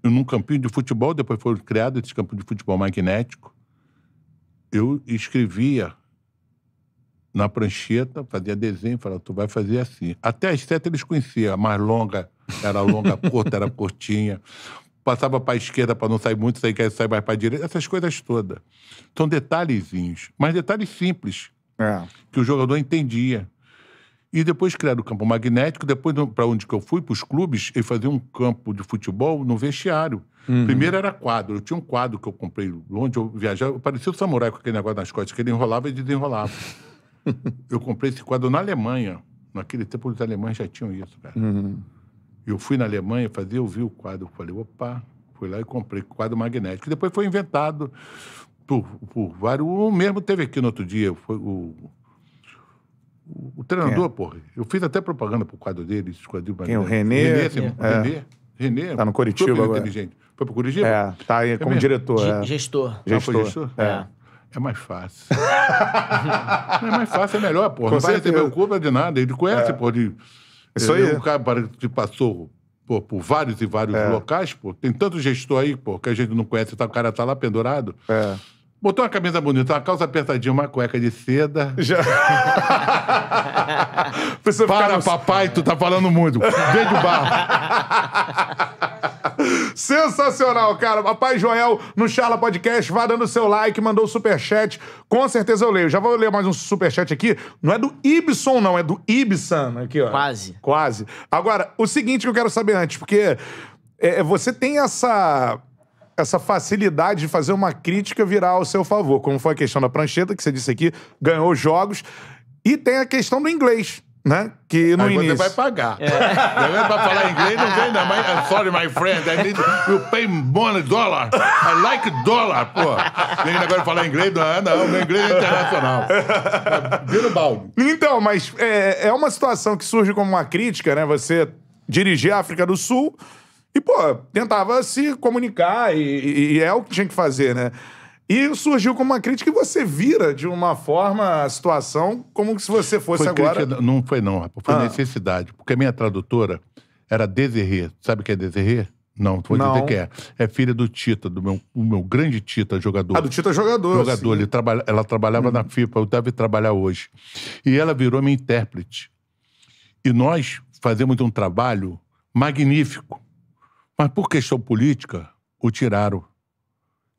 num campinho de futebol, depois foram criados esses campos de futebol magnético. Eu escrevia na prancheta, fazia desenho, falava, tu vai fazer assim. Até as sete eles conheciam, a mais longa era longa, a curta era curtinha passava para a esquerda para não sair muito, sair, é, sair mais para a direita, essas coisas todas. São detalhezinhos, mas detalhes simples é. que o jogador entendia. E depois criaram o campo magnético, depois para onde que eu fui, para os clubes, e fazia um campo de futebol no vestiário. Uhum. Primeiro era quadro, eu tinha um quadro que eu comprei onde eu viajava, parecia o samurai com aquele negócio nas costas, que ele enrolava e desenrolava. *laughs* eu comprei esse quadro na Alemanha, naquele tempo os alemães já tinham isso, cara. Uhum. Eu fui na Alemanha fazer, eu vi o quadro, falei, opa, fui lá e comprei quadro magnético. Que depois foi inventado por, por vários. O mesmo teve aqui no outro dia, foi o. O, treinador, é. porra, eu fiz até propaganda pro quadro dele, esse quadril Quem, o René? René, sim, é. René. É. René. Tá no Curitiba agora. Inteligente. Foi pro Curitiba? É, tá aí é como mesmo? diretor. G é. Gestor. Ah, gestor. gestor? É. é. é mais fácil. *laughs* é mais fácil, é melhor, porra. Com não certeza. vai receber o culpa de nada. Ele conhece, é. porra. É Isso aí. Um cara que passou pô, por vários e vários é. locais, pô. Tem tanto gestor aí, pô, que a gente não conhece, tá, o cara tá lá pendurado. É. Botou uma camisa bonita, uma calça apertadinha, uma cueca de seda. Já. *laughs* Para, papai, tu tá falando muito. Vende o *laughs* Sensacional, cara. Papai Joel no Charla Podcast. Vá dando seu like, mandou o superchat. Com certeza eu leio. Já vou ler mais um superchat aqui. Não é do Ibson, não. É do Ibsan. Aqui, ó. Quase. Quase. Agora, o seguinte que eu quero saber antes, porque é, você tem essa essa facilidade de fazer uma crítica virar ao seu favor, como foi a questão da prancheta, que você disse aqui, ganhou jogos. E tem a questão do inglês, né? Que no Aí início... você vai pagar. É. é pra falar inglês, não vem não. My, I'm uh, sorry, my friend. I need you pay money, dollar. I like dollar, pô. Vem agora falar inglês, não, não. Meu inglês é internacional. Vira o balde. Então, mas é, é uma situação que surge como uma crítica, né? Você dirigir a África do Sul e, pô, tentava se comunicar e, e, e é o que tinha que fazer, né? E surgiu como uma crítica e você vira de uma forma a situação como se você fosse foi agora. Crítica, não foi, não, rapaz. Foi ah. necessidade. Porque a minha tradutora era Desirê. Sabe o que é Desirê? Não, vou não. dizer que é. É filha do Tita, do meu, o meu grande Tita, jogador. Ah, do Tita jogador. Jogador. Ele trabalha, ela trabalhava hum. na FIFA, eu deve trabalhar hoje. E ela virou minha intérprete. E nós fazemos um trabalho magnífico. Mas por questão política, o tiraram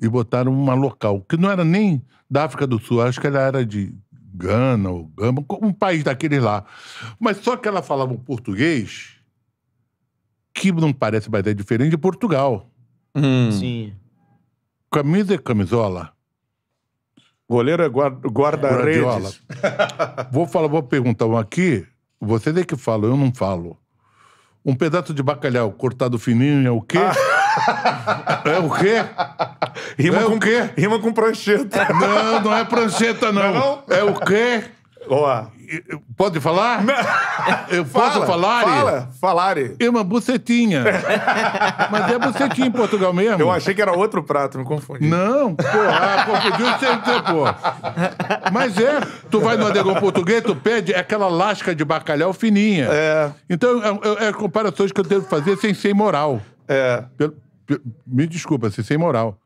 e botaram uma local, que não era nem da África do Sul, acho que ela era de Gana ou Gama, um país daqueles lá. Mas só que ela falava um português que não parece mais é diferente de Portugal. Hum. Sim. Camisa e camisola. Goleiro é guarda, guarda *laughs* Vou falar, vou perguntar um aqui. Vocês é que falam, eu não falo. Um pedaço de bacalhau cortado fininho é o quê? Ah. é o quê? Rima é com, o quê? Rima com prancheta. Não, não é prancheta, não. não? É, é o quê? Pode falar? Eu Fala, posso falar? Fala, falare. É uma bucetinha. Mas é bucetinha em Portugal mesmo. Eu achei que era outro prato, me confundi. Não, porra, ah, confundiu confundiu sempre, porra. Mas é, tu vai no adegão português, tu pede aquela lasca de bacalhau fininha. É. Então, é, é, é comparações que eu devo fazer sem ser moral. É. Pelo, me desculpa, assim, sem moral.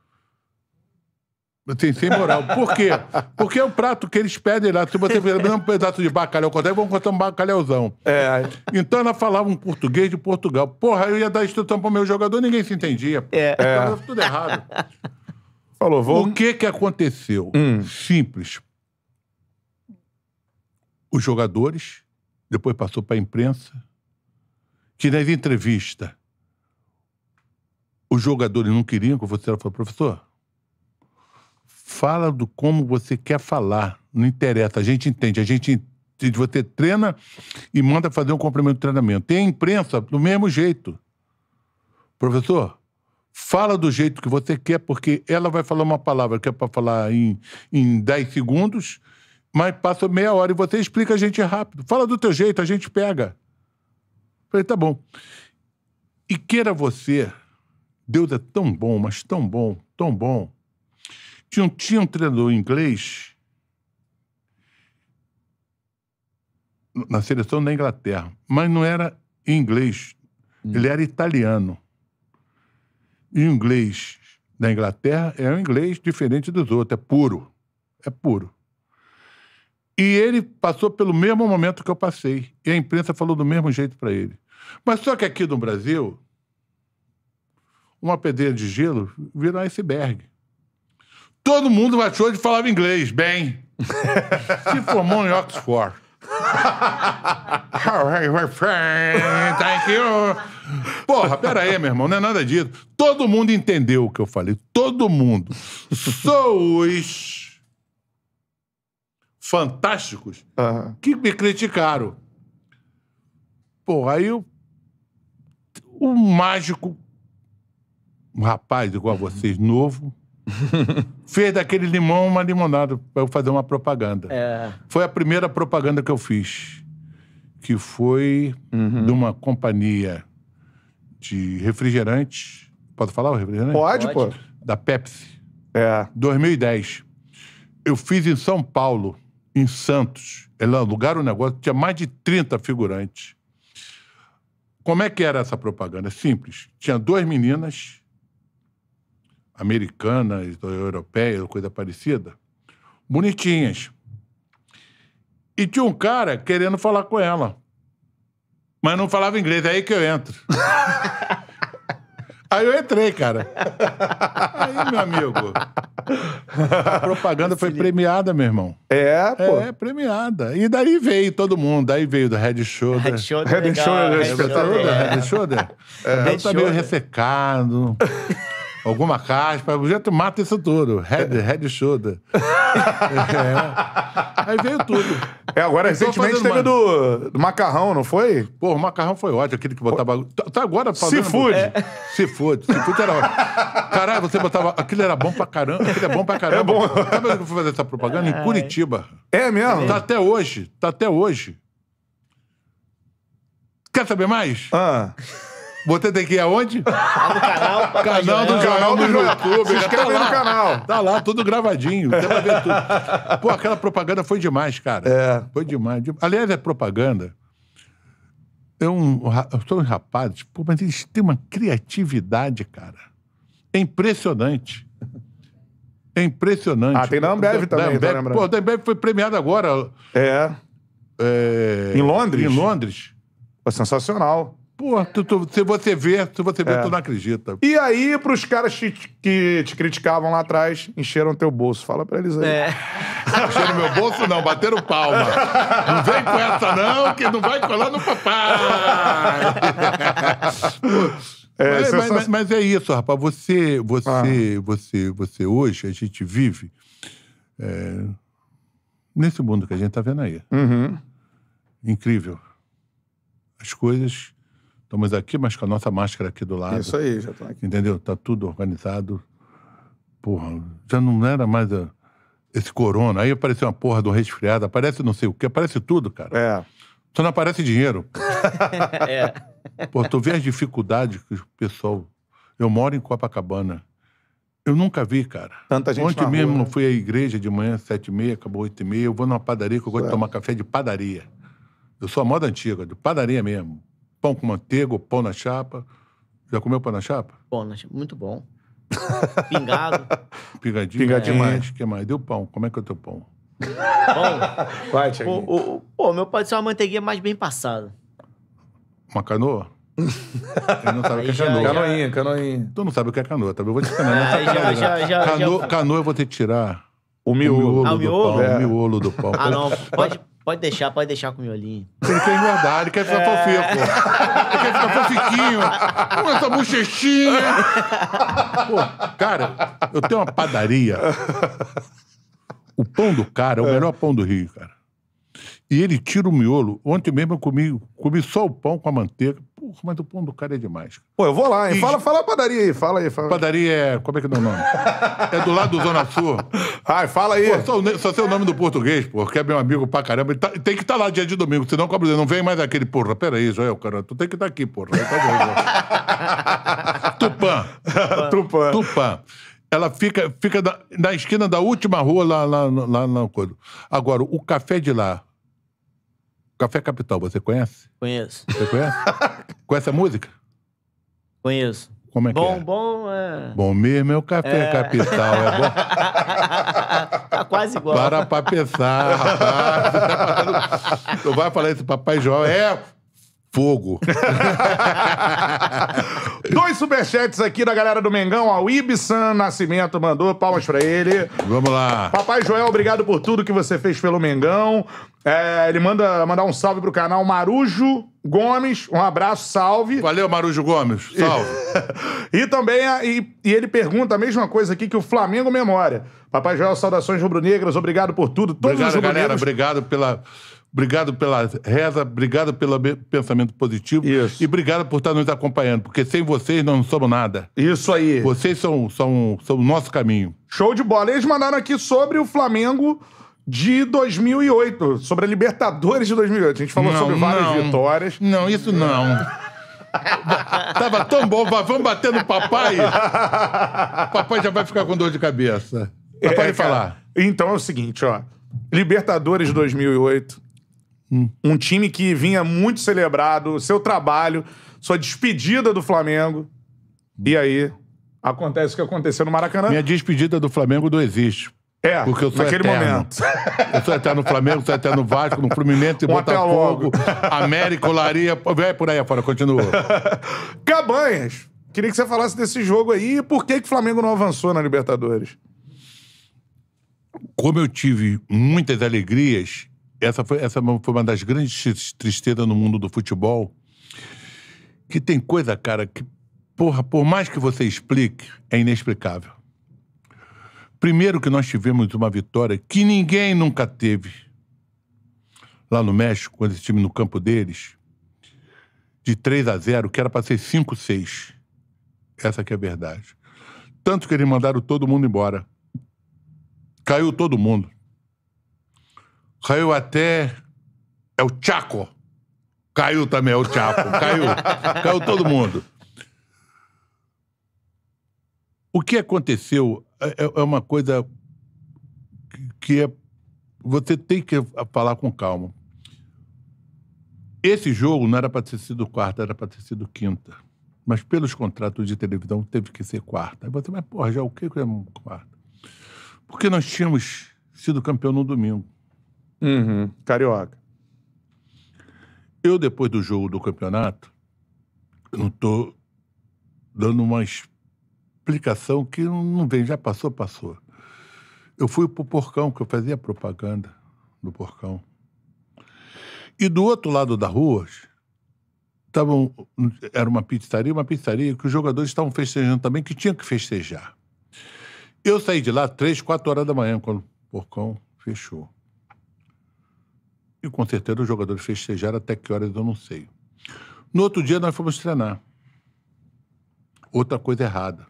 Tem, sem moral. Por quê? Porque é o prato que eles pedem lá. Se você pedir um pedaço de bacalhau contrário, é, vão cortar um bacalhauzão. É. Então ela falava um português de Portugal. Porra, eu ia dar instrução pro meu jogador, ninguém se entendia. É. Então, tava tudo errado. Falou, vou. O que que aconteceu? Hum. Simples. Os jogadores, depois passou para a imprensa, que nas entrevistas os jogadores não queriam que você falou, professor, fala do como você quer falar. Não interessa, a gente entende. A gente você treina e manda fazer um complemento de treinamento. Tem a imprensa do mesmo jeito. Professor, fala do jeito que você quer, porque ela vai falar uma palavra que é para falar em, em 10 segundos, mas passa meia hora e você explica a gente rápido. Fala do teu jeito, a gente pega. falei, tá bom. E queira você, Deus é tão bom, mas tão bom, tão bom, tinha, tinha um treinador inglês na seleção da Inglaterra, mas não era inglês, hum. ele era italiano. E o inglês da Inglaterra é um inglês diferente dos outros, é puro. É puro. E ele passou pelo mesmo momento que eu passei. E a imprensa falou do mesmo jeito para ele. Mas só que aqui no Brasil, uma pedreira de gelo virou um iceberg. Todo mundo achou de falava inglês, bem. *laughs* Se formou em Oxford. Alright, my friend, thank you. Porra, pera aí, meu irmão, não é nada disso. Todo mundo entendeu o que eu falei. Todo mundo. Sou os fantásticos que me criticaram. Pô, aí eu... o mágico, um rapaz igual a vocês, novo, *laughs* Fez daquele limão uma limonada para eu fazer uma propaganda. É. Foi a primeira propaganda que eu fiz, que foi uhum. de uma companhia de refrigerante. Posso falar o refrigerante? Pode, Pode. pô. Da Pepsi. É. 2010. Eu fiz em São Paulo, em Santos. Ela é alugaram um negócio, tinha mais de 30 figurantes. Como é que era essa propaganda? É simples. Tinha duas meninas americanas ou europeias, coisa parecida, bonitinhas. E tinha um cara querendo falar com ela. Mas não falava inglês, é aí que eu entro. *laughs* aí eu entrei, cara. Aí, meu amigo. A propaganda foi premiada, meu irmão. É, pô. É, premiada. E daí veio todo mundo. Daí veio da Red Shoulder. Red Shoulder. Red é Shoulder, Red Shoulder. É. Red Shoulder. Red Shoulder. Red Shoulder. Red Shoulder. ressecado. *laughs* alguma caspa. O jeito mata isso tudo. Head, é. head shoulder. *laughs* é. Aí veio tudo. É, agora então, recentemente teve do, do macarrão, não foi? Pô, o macarrão foi ótimo, aquele que botava. Tá, tá- agora fazendo. Seafood. É. Seafood. Seafood era ótimo. Caralho, você botava. Aquilo era bom pra caramba. Aquilo é bom pra é caramba. É bom. Sabe onde eu fui fazer essa propaganda? Em Curitiba. É mesmo? Tá até hoje. Tá até hoje. Quer saber mais? Ah. Botei daqui aonde? Lá tá no canal. *laughs* Tá canal do canal do YouTube. Se tá inscreve tá no canal. Tá lá, tudo gravadinho. Tem pra ver tudo. Pô, aquela propaganda foi demais, cara. É. Foi demais. Aliás, a é propaganda. É um, são os rapazes, pô, mas eles têm uma criatividade, cara. É impressionante. É impressionante. Ah, tem na Ambev também, Ambev, tá lembrando. Pô, a Ambev foi premiada agora. É. é. Em Londres? Em Londres. foi sensacional. Pô, tu, tu, se você vê, se você vê, é. tu não acredita. E aí, pros caras que, que te criticavam lá atrás, encheram teu bolso. Fala pra eles aí. É. *laughs* Encheram meu bolso, não, bateram palma. Não vem com essa, não, que não vai colar no papai. É, é mas, mas, mas, mas, é isso, rapaz. Você, você, ah. você, você hoje, a gente vive é, nesse mundo que a gente tá vendo aí. Uhum. Incrível. As coisas Estamos aqui, mas com a nossa máscara aqui do lado. Isso aí, já estou aqui. Entendeu? Está tudo organizado. Porra, já não era mais a, eh, esse corona. Aí apareceu uma porra do resfriado, aparece não sei o quê, aparece tudo, cara. É. Só não aparece dinheiro. *laughs* é. Pô, tu vê as dificuldades que o pessoal. Eu moro em Copacabana. Eu nunca vi, cara. Tanta gente Ontem mesmo rua, né? fui à igreja de manhã, sete e meia, acabou oito e meia. Eu vou numa padaria que eu gosto de tomar café de padaria. Eu sou a moda antiga, de padaria mesmo. Pão com manteiga, pão na chapa. Já comeu pão na chapa? Pão na chapa, muito bom. Pingado. *laughs* Pingadinho. Pingadinho é. mais. O que mais? Deu pão. Como é que é o teu pão? Pão? *laughs* Vai, Thiaguinho. O, pô, meu pode ser uma manteiguinha mais bem passada. Uma canoa? *laughs* Ele não sabe o que é já, canoa. Canoinha, canoinha. Tu não sabe o que é canoa, tá? Eu vou te ensinar. Ah, né? já, já, já, canoa, já... canoa eu vou ter que tirar o miolo, ah, o miolo do miolo? pão. É. O miolo do pão. Ah, não. Pode... Pode deixar, pode deixar com o miolinho. Ele quer engordar, ele quer ficar é... fofinho, pô. Ele quer ficar fofiquinho. Com essa bochechinha. Pô, cara, eu tenho uma padaria. O pão do cara é o é. melhor pão do Rio, cara. E ele tira o miolo. Ontem mesmo eu comi, comi só o pão com a manteiga. Porra, mas o pão do cara é demais. Pô, eu vou lá, hein? E... Fala, fala a padaria aí, fala aí. Fala. Padaria é. Como é que é o nome? é do lado do Zona Sul. Ai, fala aí. Pô, só, só sei o nome do português, porra, que é meu amigo pra caramba. Tá, tem que estar tá lá dia de domingo, senão cobra Não vem mais aquele, porra, peraí, Joel, cara. Tu tem que estar tá aqui, porra. Tá *laughs* Tupã. Tupã. Tupã. Tupã ela fica, fica na, na, esquina da última rua lá, lá, lá, lá, lá. Agora, o café de lá, Café Capital, você conhece? Conheço. Você conhece? *laughs* conhece a música? Conheço. Como é bom, que é? Bom, é... Bom mesmo é o Café é... Capital, é bom. *laughs* tá quase igual. Para pra pensar, rapaz. *laughs* tu vai falar isso, Papai João. É, Fogo. *laughs* Dois superchats aqui da galera do Mengão. O Ibsan Nascimento mandou palmas pra ele. Vamos lá. Papai Joel, obrigado por tudo que você fez pelo Mengão. É, ele manda mandar um salve pro canal Marujo Gomes. Um abraço, salve. Valeu, Marujo Gomes. Salve. *laughs* e também, e, e, ele pergunta a mesma coisa aqui que o Flamengo Memória. Papai Joel, saudações rubro-negras, obrigado por tudo. Todos obrigado, galera. Obrigado pela Obrigado pela reza, obrigado pelo pensamento positivo. Isso. E obrigado por estar nos acompanhando, porque sem vocês não somos nada. Isso aí. Vocês são, são, são o nosso caminho. Show de bola. Eles mandaram aqui sobre o Flamengo de 2008, sobre a Libertadores de 2008. A gente falou não, sobre várias não. vitórias. Não, isso não. *laughs* Tava tão bom, vamos bater no papai. Papai já vai ficar com dor de cabeça. Papai é, falar. Então é o seguinte, ó. Libertadores 2008, Hum. Um time que vinha muito celebrado, seu trabalho, sua despedida do Flamengo. E aí, acontece o que aconteceu no Maracanã. Minha despedida do Flamengo não existe. É, porque eu sou naquele eterno. momento. Eu sou eterno no Flamengo, sou eterno no Vasco, no Fluminense, no um Botafogo, América, Olaria, vai por aí afora, continua. *laughs* Cabanhas, queria que você falasse desse jogo aí e por que, que o Flamengo não avançou na Libertadores. Como eu tive muitas alegrias, essa foi, essa é foi uma das grandes tristezas no mundo do futebol. Que tem coisa, cara, que, porra, por mais que você explique, é inexplicável. Primeiro que nós tivemos uma vitória que ninguém nunca teve lá no México, quando esse time no campo deles, de 3 a 0, que era para ser 5 6. Essa que é a verdade. Tanto que eles mandaram todo mundo embora. Caiu todo mundo. Caiu até. É o Chaco. Caiu também, é o Chaco. Caiu. Caiu todo mundo. O que aconteceu é, é, é uma coisa que é, você tem que falar com calma. Esse jogo não era para ter sido quarta, era para ter sido quinta. Mas pelos contratos de televisão teve que ser quarta. Aí você, mas porra, já o que é quarta? Porque nós tínhamos sido campeão no domingo. Uhum. Carioca. Eu, depois do jogo do campeonato, não estou dando uma explicação que não vem, já passou, passou. Eu fui pro Porcão, que eu fazia propaganda do Porcão. E do outro lado da rua, tavam, era uma pizzaria, uma pizzaria que os jogadores estavam festejando também, que tinha que festejar. Eu saí de lá três, quatro horas da manhã, quando o Porcão fechou. E com certeza os jogadores festejaram até que horas eu não sei. No outro dia nós fomos treinar. Outra coisa errada.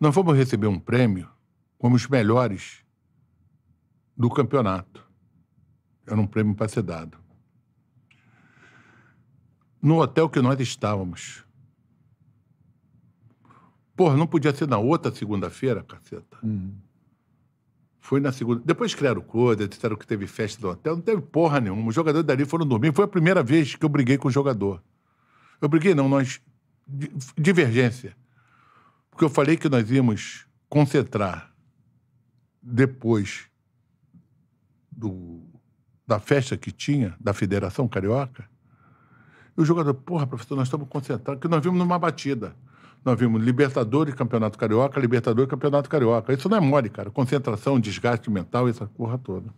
Nós fomos receber um prêmio como os melhores do campeonato. Era um prêmio para ser dado. No hotel que nós estávamos. Porra, não podia ser na outra segunda-feira, caceta. Uhum. Foi na segunda. Depois criaram coisa, disseram que teve festa do hotel. Não teve porra nenhuma. Os jogadores dali foram dormir. Foi a primeira vez que eu briguei com o jogador. Eu briguei, não, nós. Divergência. Porque eu falei que nós íamos concentrar depois do, da festa que tinha, da Federação Carioca. E o jogador, porra, professor, nós estamos concentrados, porque nós vimos numa batida. Nós vimos Libertadores, Campeonato Carioca, Libertadores, Campeonato Carioca. Isso não é mole, cara. Concentração, desgaste mental, essa porra toda.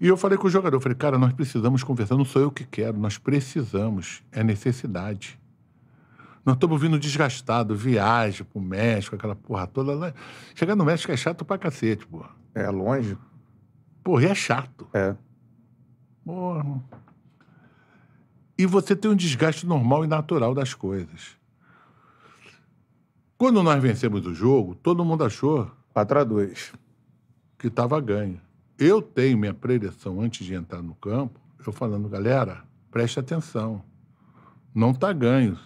E eu falei com o jogador, falei, cara, nós precisamos conversar, não sou eu que quero, nós precisamos, é necessidade. Nós estamos vindo desgastado, viagem pro México, aquela porra toda. Lá. Né? Chegar no México é chato pra cacete, porra. É longe? Porra, é chato. É. Porra. E você tem um desgaste normal e natural das coisas. Quando nós vencemos o jogo, todo mundo achou 4 a 2 que estava ganho. Eu tenho minha predileção antes de entrar no campo, eu falando, galera, preste atenção. Não está ganho.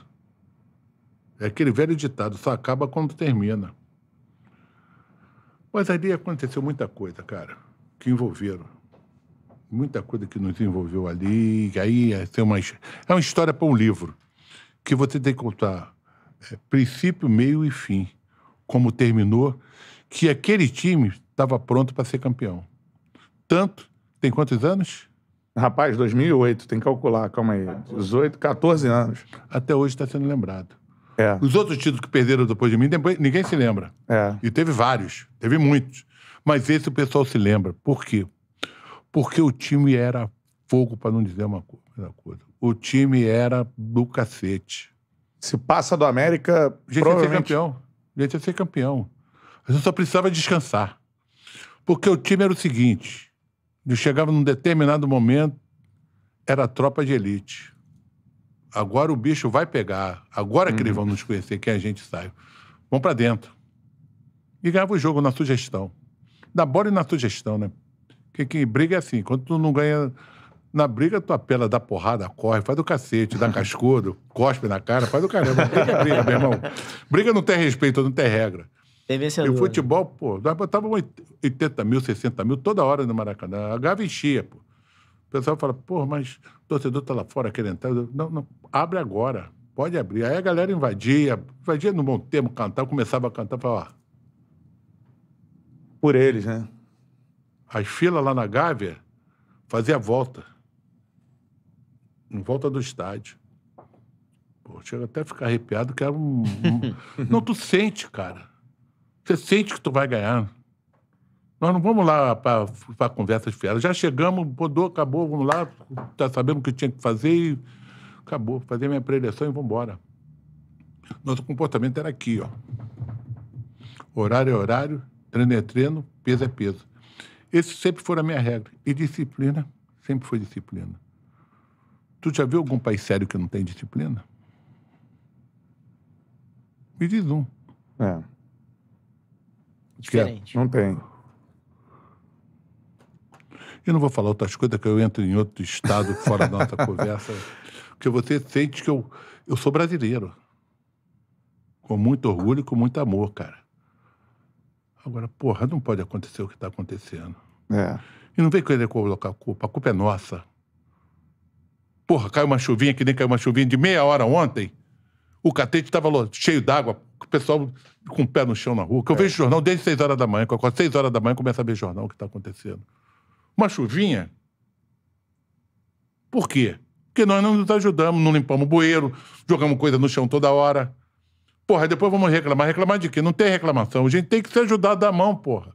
É aquele velho ditado, só acaba quando termina. Mas ali aconteceu muita coisa, cara, que envolveram. Muita coisa que nos envolveu ali. Aí tem é uma, é uma história para um livro que você tem que contar princípio, meio e fim, como terminou, que aquele time estava pronto para ser campeão. Tanto, tem quantos anos? Rapaz, 2008, tem que calcular, calma aí. 18, 14 anos. Até hoje está sendo lembrado. É. Os outros títulos que perderam depois de mim, depois, ninguém se lembra. É. E teve vários, teve muitos. Mas esse o pessoal se lembra. Por quê? Porque o time era fogo, para não dizer uma coisa. O time era do cacete. Se passa do América, a gente provavelmente... ia ser campeão. A gente ia ser campeão. A gente só precisava descansar. Porque o time era o seguinte: eu chegava num determinado momento, era a tropa de elite. Agora o bicho vai pegar. Agora uhum. que eles uhum. vão nos conhecer, que a gente sai. Vão para dentro. E ganhava o jogo na sugestão. da bola e na sugestão, né? Porque que briga é assim. Quando tu não ganha na briga, tu apela dá porrada, corre, faz do cacete, dá cascudo, cospe na cara, faz do caramba. Não briga, meu irmão. Briga não tem respeito, não tem regra. Tem vencedor. E o né? futebol, pô, nós botávamos 80 mil, 60 mil toda hora no Maracanã. A gava enchia, pô. O pessoal fala, pô, mas o torcedor tá lá fora querendo entrar. Não, não, abre agora. Pode abrir. Aí a galera invadia, invadia no bom termo, cantar, começava a cantar, falava, ó. Por eles, né? As filas lá na Gávea fazia volta em volta do estádio. Pô, chega até a ficar arrepiado, que era é um. *laughs* não, tu sente, cara. Você sente que tu vai ganhar. Nós não vamos lá para conversas fieras. Já chegamos, podou, acabou, vamos lá, tá sabendo o que tinha que fazer e acabou. Fazer minha preleção e vamos embora. Nosso comportamento era aqui, ó. Horário é horário, treino é treino, peso é peso. Esse sempre foi a minha regra. E disciplina sempre foi disciplina. Tu já viu algum país sério que não tem disciplina? Me diz um. É. Diferente. É? Não tem. Eu não vou falar outras coisas, que eu entro em outro estado *laughs* fora da nossa conversa. Porque você sente que eu, eu sou brasileiro. Com muito orgulho e com muito amor, cara. Agora, porra, não pode acontecer o que está acontecendo. É. E não vem querer colocar a culpa. A culpa é nossa. Porra, caiu uma chuvinha, que nem caiu uma chuvinha de meia hora ontem. O catete estava cheio d'água, o pessoal com o pé no chão na rua. Que eu é. vejo jornal desde 6 horas da manhã, com acordo 6 horas da manhã, começa a ver jornal o que está acontecendo. Uma chuvinha. Por quê? Porque nós não nos ajudamos, não limpamos o bueiro, jogamos coisa no chão toda hora. Porra, depois vamos reclamar. Reclamar de quê? Não tem reclamação. A gente tem que se ajudar da mão, porra.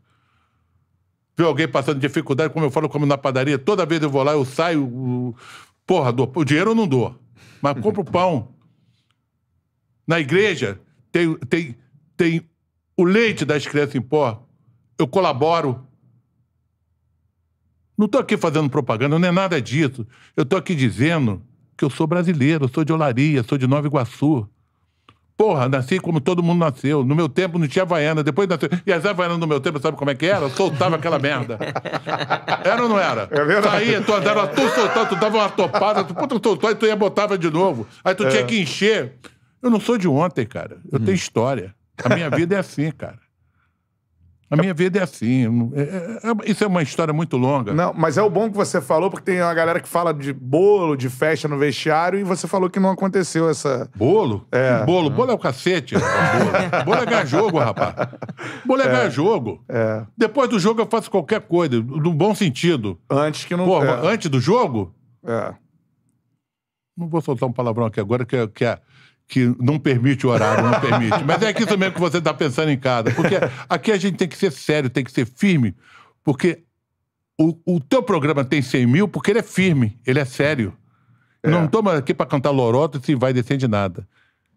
Ver alguém passando dificuldade, como eu falo, como na padaria, toda vez eu vou lá, eu saio, Porra, dou, o dinheiro eu não dou. Mas *laughs* compro pão. Na igreja tem, tem, tem o leite das crianças em pó. Eu colaboro. Não estou aqui fazendo propaganda, não é nada disso. Eu estou aqui dizendo que eu sou brasileiro, sou de Olaria, sou de Nova Iguaçu. Porra, nasci como todo mundo nasceu. No meu tempo não tinha vaiana. depois nasceu. E as Havaianas no meu tempo, sabe como é que era? Soltava aquela merda. Era ou não era? É verdade. Saía, tu andava, tu soltava, tu dava uma topada, tu puta, tu ia botava de novo. Aí tu é. tinha que encher. Eu não sou de ontem, cara. Eu hum. tenho história. A minha vida é assim, cara. A minha vida é assim. É é, é, é, isso é uma história muito longa. Não, mas é o bom que você falou, porque tem uma galera que fala de bolo, de festa no vestiário, e você falou que não aconteceu essa. Bolo? É. Bolo. Bolo é o cacete. Bolo. *laughs* bolo é ganhar jogo, rapaz. Bolo é, é ganhar jogo. É. Depois do jogo eu faço qualquer coisa, no bom sentido. Antes que não. Pô, é. antes do jogo? É. Não vou soltar um palavrão aqui agora, que, que é que não permite o horário, não permite. Mas é aquilo mesmo que você está pensando em casa. Porque aqui a gente tem que ser sério, tem que ser firme, porque o, o teu programa tem 100 mil porque ele é firme, ele é sério. É. Não toma aqui para cantar lorota se vai descer de nada.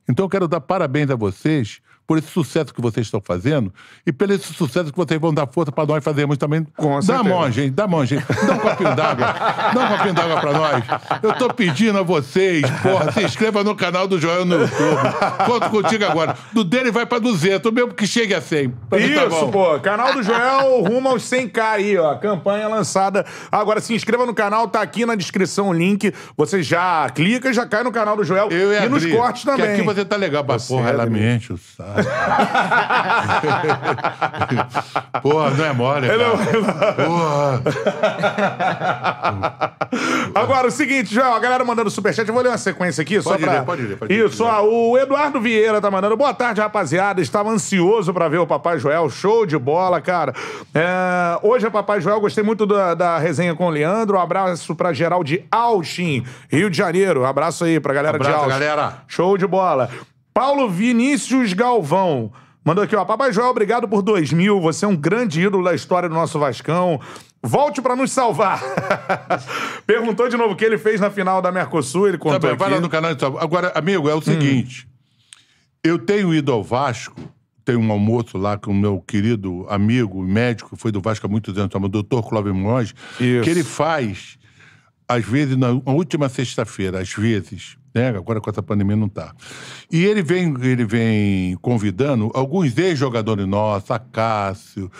Então eu quero dar parabéns a vocês, por esse sucesso que vocês estão fazendo e pelo esse sucesso que vocês vão dar força para nós fazermos também. Com dá a mão, gente, dá a mão, gente. Dá um copinho d'água. dá um copinho d'água para nós. Eu tô pedindo a vocês, porra, se inscreva no canal do Joel no YouTube. Conto contigo agora. Do dele vai para 200, mesmo que chegue a 100. Tá Isso, tá pô. Canal do Joel rumo aos 100k aí, ó. Campanha lançada. Agora se inscreva no canal, tá aqui na descrição o link. Você já clica e já cai no canal do Joel. Eu e, e nos cortes também. aqui você tá legal, pra você porra, é o saco. Porra, não é mole, cara. Não... É Porra. Agora, o seguinte, João, a galera mandando superchat. Eu vou ler uma sequência aqui, pode só ir, pra... Pode ir, pode ir, Isso, ó, o Eduardo Vieira tá mandando. Boa tarde, rapaziada. Estava ansioso pra ver o Papai Joel. Show de bola, cara. É... Hoje é Papai Joel. Gostei muito da, da resenha com o Leandro. Um abraço pra geral de Austin, Rio de Janeiro. Um abraço aí pra galera um abraço, de Austin. galera. Show de bola. Paulo Vinícius Galvão. Mandou aqui, ó. Papai Joel, obrigado por 2000. Você é um grande ídolo da história do nosso Vascão. Volte para nos salvar. *laughs* Perguntou de novo o que ele fez na final da Mercosul. Ele contou. Tá bem, Vai lá no canal. Então. Agora, amigo, é o hum. seguinte. Hum. Eu tenho ido ao Vasco. Tem um almoço lá com o meu querido amigo médico, foi do Vasco há muito tempo, o doutor Clóvis Monge, que ele faz às vezes, na última sexta-feira, às vezes, né? Agora com essa pandemia não tá. E ele vem, ele vem convidando alguns ex-jogadores nossos, Cássio,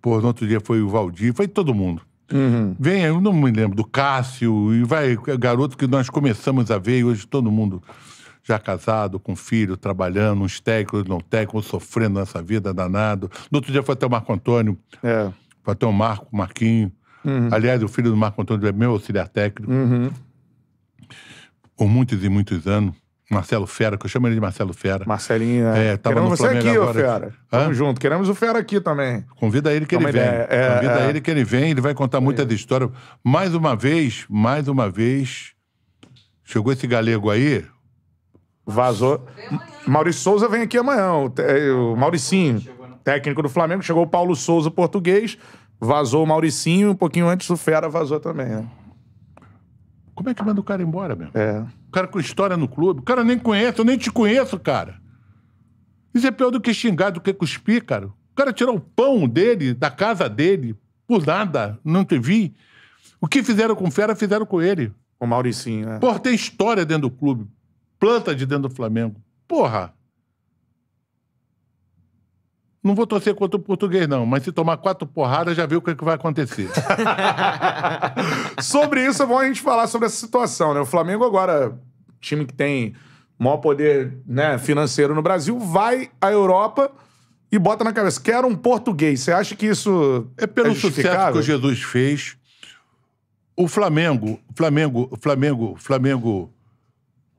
pô, no outro dia foi o Valdir, foi todo mundo. Uhum. Vem, eu não me lembro, do Cássio, e vai, é garoto que nós começamos a ver, e hoje todo mundo já casado, com filho, trabalhando, uns técnicos, não técnicos, sofrendo nessa vida danado. No outro dia foi até o Marco Antônio, é. foi até o Marco, Marquinho. Uhum. Aliás, o filho do Marco Antônio é meu auxiliar técnico. Uhum. Por muitos e muitos anos. Marcelo Fera, que eu chamo ele de Marcelo Fera. Marcelinho, né? É, tava Queremos no Flamengo você aqui, agora. Fera. Tamo junto. Queremos o Fera aqui também. Convida ele que Toma ele vem. É, Convida é, ele que ele vem, ele vai contar é. muitas histórias. Mais uma vez, mais uma vez, chegou esse galego aí. Vazou. Maurício Souza vem aqui amanhã, o, o Mauricinho, né? técnico do Flamengo. Chegou o Paulo Souza, português. Vazou o Mauricinho, um pouquinho antes o Fera vazou também, né? Como é que manda o cara embora, meu? É. O cara com história no clube. O cara nem conhece, eu nem te conheço, cara. Isso é pior do que xingar, do que cuspir, cara. O cara tirou o pão dele, da casa dele, por nada, não te vi. O que fizeram com o Fera, fizeram com ele. Com o Mauricinho, né? Porra, tem história dentro do clube. Planta de dentro do Flamengo. Porra. Não vou torcer contra o português, não, mas se tomar quatro porradas, já viu o que, é que vai acontecer. *laughs* sobre isso, é bom a gente falar sobre essa situação, né? O Flamengo agora, time que tem maior poder né, financeiro no Brasil, vai à Europa e bota na cabeça. Quero um português. Você acha que isso. É pelo é sucesso que o Jesus fez. O Flamengo, Flamengo, Flamengo, Flamengo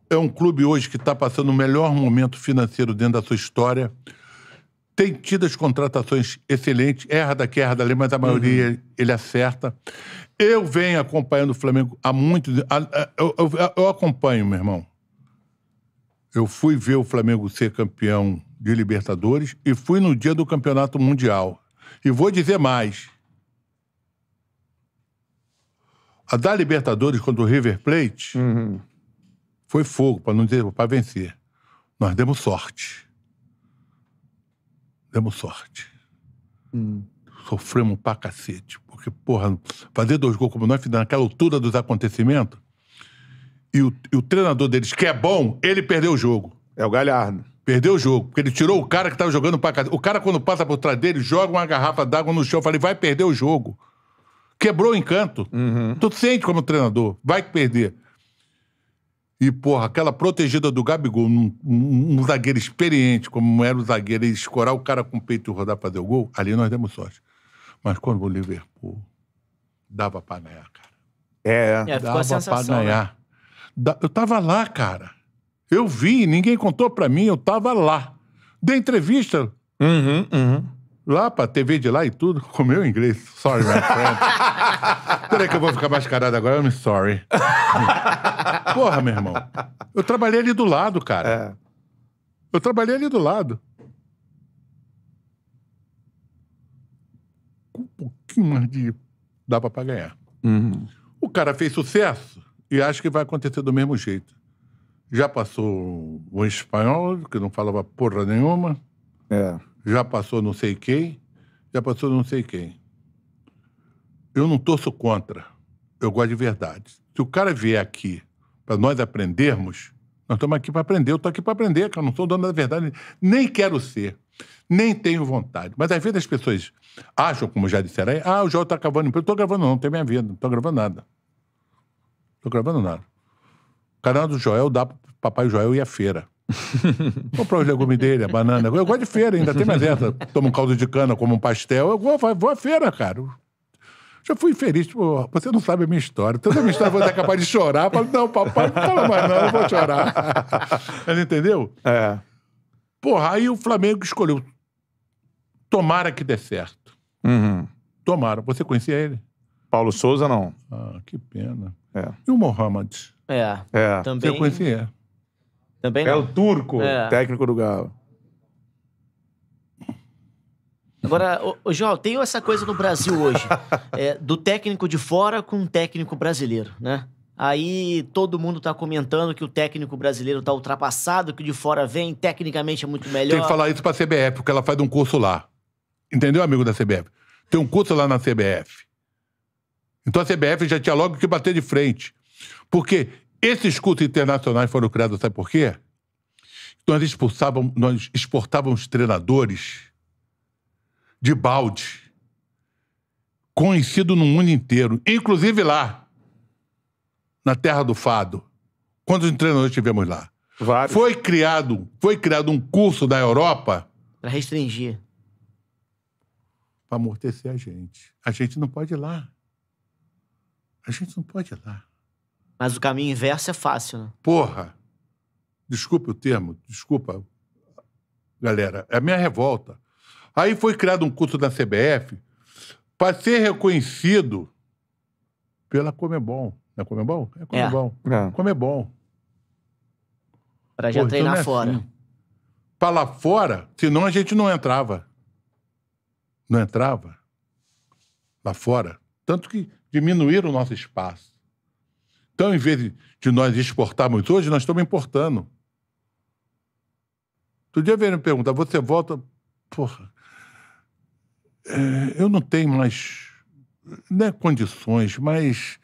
é um clube hoje que está passando o melhor momento financeiro dentro da sua história tem tido as contratações excelentes, erra daqui, erra dali, mas a maioria uhum. ele acerta. Eu venho acompanhando o Flamengo há muito a, eu, eu, eu, acompanho, meu irmão. Eu fui ver o Flamengo ser campeão de Libertadores e fui no dia do Campeonato Mundial. E vou dizer mais. A da Libertadores contra o River Plate uhum. foi fogo, para não dizer, para vencer. Nós demos sorte demos sorte. Hum. Sofremos pra cacete. Porque, porra, fazer dois gols como nós fizemos naquela altura dos acontecimentos, e o, e o treinador deles, que é bom, ele perdeu o jogo. É o Galhardo. Perdeu o jogo, porque ele tirou o cara que tava jogando pra cacete. O cara, quando passa por trás dele, joga uma garrafa d'água no chão. Eu falei, vai perder o jogo. Quebrou o encanto. Uhum. Tu sente como treinador, vai que perder. E, porra, aquela protegida do Gabigol, um, um, um zagueiro experiente, como era o zagueiro, e escorar o cara com o peito e rodar pra fazer o gol, ali nós demos sorte. Mas quando o Liverpool dava pra ganhar, cara. É, é dava sensação, pra ganhar. Né? Eu tava lá, cara. Eu vi, ninguém contou pra mim, eu tava lá. Dei entrevista. Uhum, uhum. Lá pra TV de lá e tudo, *laughs* com meu inglês. Sorry, my friend. *laughs* Peraí que eu vou ficar mascarado agora, I'm sorry. *laughs* Porra, meu irmão. Eu trabalhei ali do lado, cara. É. Eu trabalhei ali do lado. Com um pouquinho mais de. dá pra ganhar. É. Uhum. O cara fez sucesso e acho que vai acontecer do mesmo jeito. Já passou o espanhol, que não falava porra nenhuma. É. Já passou não sei quem. Já passou não sei quem. Eu não torço contra. Eu gosto de verdade. Se o cara vier aqui para nós aprendermos. Nós estamos aqui para aprender, eu estou aqui para aprender, que eu não sou dono da verdade, nem quero ser, nem tenho vontade. Mas às vezes as pessoas acham, como já disseram aí, ah, o Joel está gravando emprego. Estou gravando, não, não tem minha vida, não estou gravando nada. Estou gravando nada. O canal do Joel dá para Papai Joel e a feira. *laughs* Comprar os legumes dele, a banana. Eu gosto de feira, ainda tem mais essa. Tomo um caldo de cana, como um pastel. Eu vou, vou à feira, cara. Já fui infeliz. Tipo, você não sabe a minha história. Toda a minha história você é capaz de chorar. Falo, não, papai, não fala mais não, eu vou chorar. *laughs* Mas entendeu? É. Porra, aí o Flamengo escolheu. Tomara que dê certo. Uhum. Tomara. Você conhecia ele? Paulo Souza, não. Ah, que pena. É. E o Mohamed? É. é. Também... Você conhecia? Também não. É o turco, é. técnico do Galo. Agora, João, tem essa coisa no Brasil hoje, *laughs* é, do técnico de fora com um técnico brasileiro, né? Aí todo mundo tá comentando que o técnico brasileiro tá ultrapassado, que de fora vem, tecnicamente é muito melhor. Tem que falar isso pra CBF, porque ela faz um curso lá. Entendeu, amigo da CBF? Tem um curso lá na CBF. Então a CBF já tinha logo que bater de frente. Porque esses cursos internacionais foram criados, sabe por quê? Nós então expulsávamos, nós exportávamos treinadores de balde, conhecido no mundo inteiro, inclusive lá, na terra do fado. Quantos treinadores tivemos lá? Vários. Foi criado, foi criado um curso da Europa para restringir, para amortecer a gente. A gente não pode ir lá. A gente não pode ir lá. Mas o caminho inverso é fácil, né? Porra. Desculpa o termo, desculpa, galera. É a minha revolta. Aí foi criado um curso da CBF para ser reconhecido pela Comebol. Não é Comebol? É, é. Comebol. É. Comebol. Para já Pô, treinar então é fora. Assim. Para lá fora, senão a gente não entrava. Não entrava. Lá fora. Tanto que diminuíram o nosso espaço. Então, em vez de nós exportarmos hoje, nós estamos importando. Todo dia veio me perguntar, você volta... Porra, é, eu não tenho mais né, condições, mas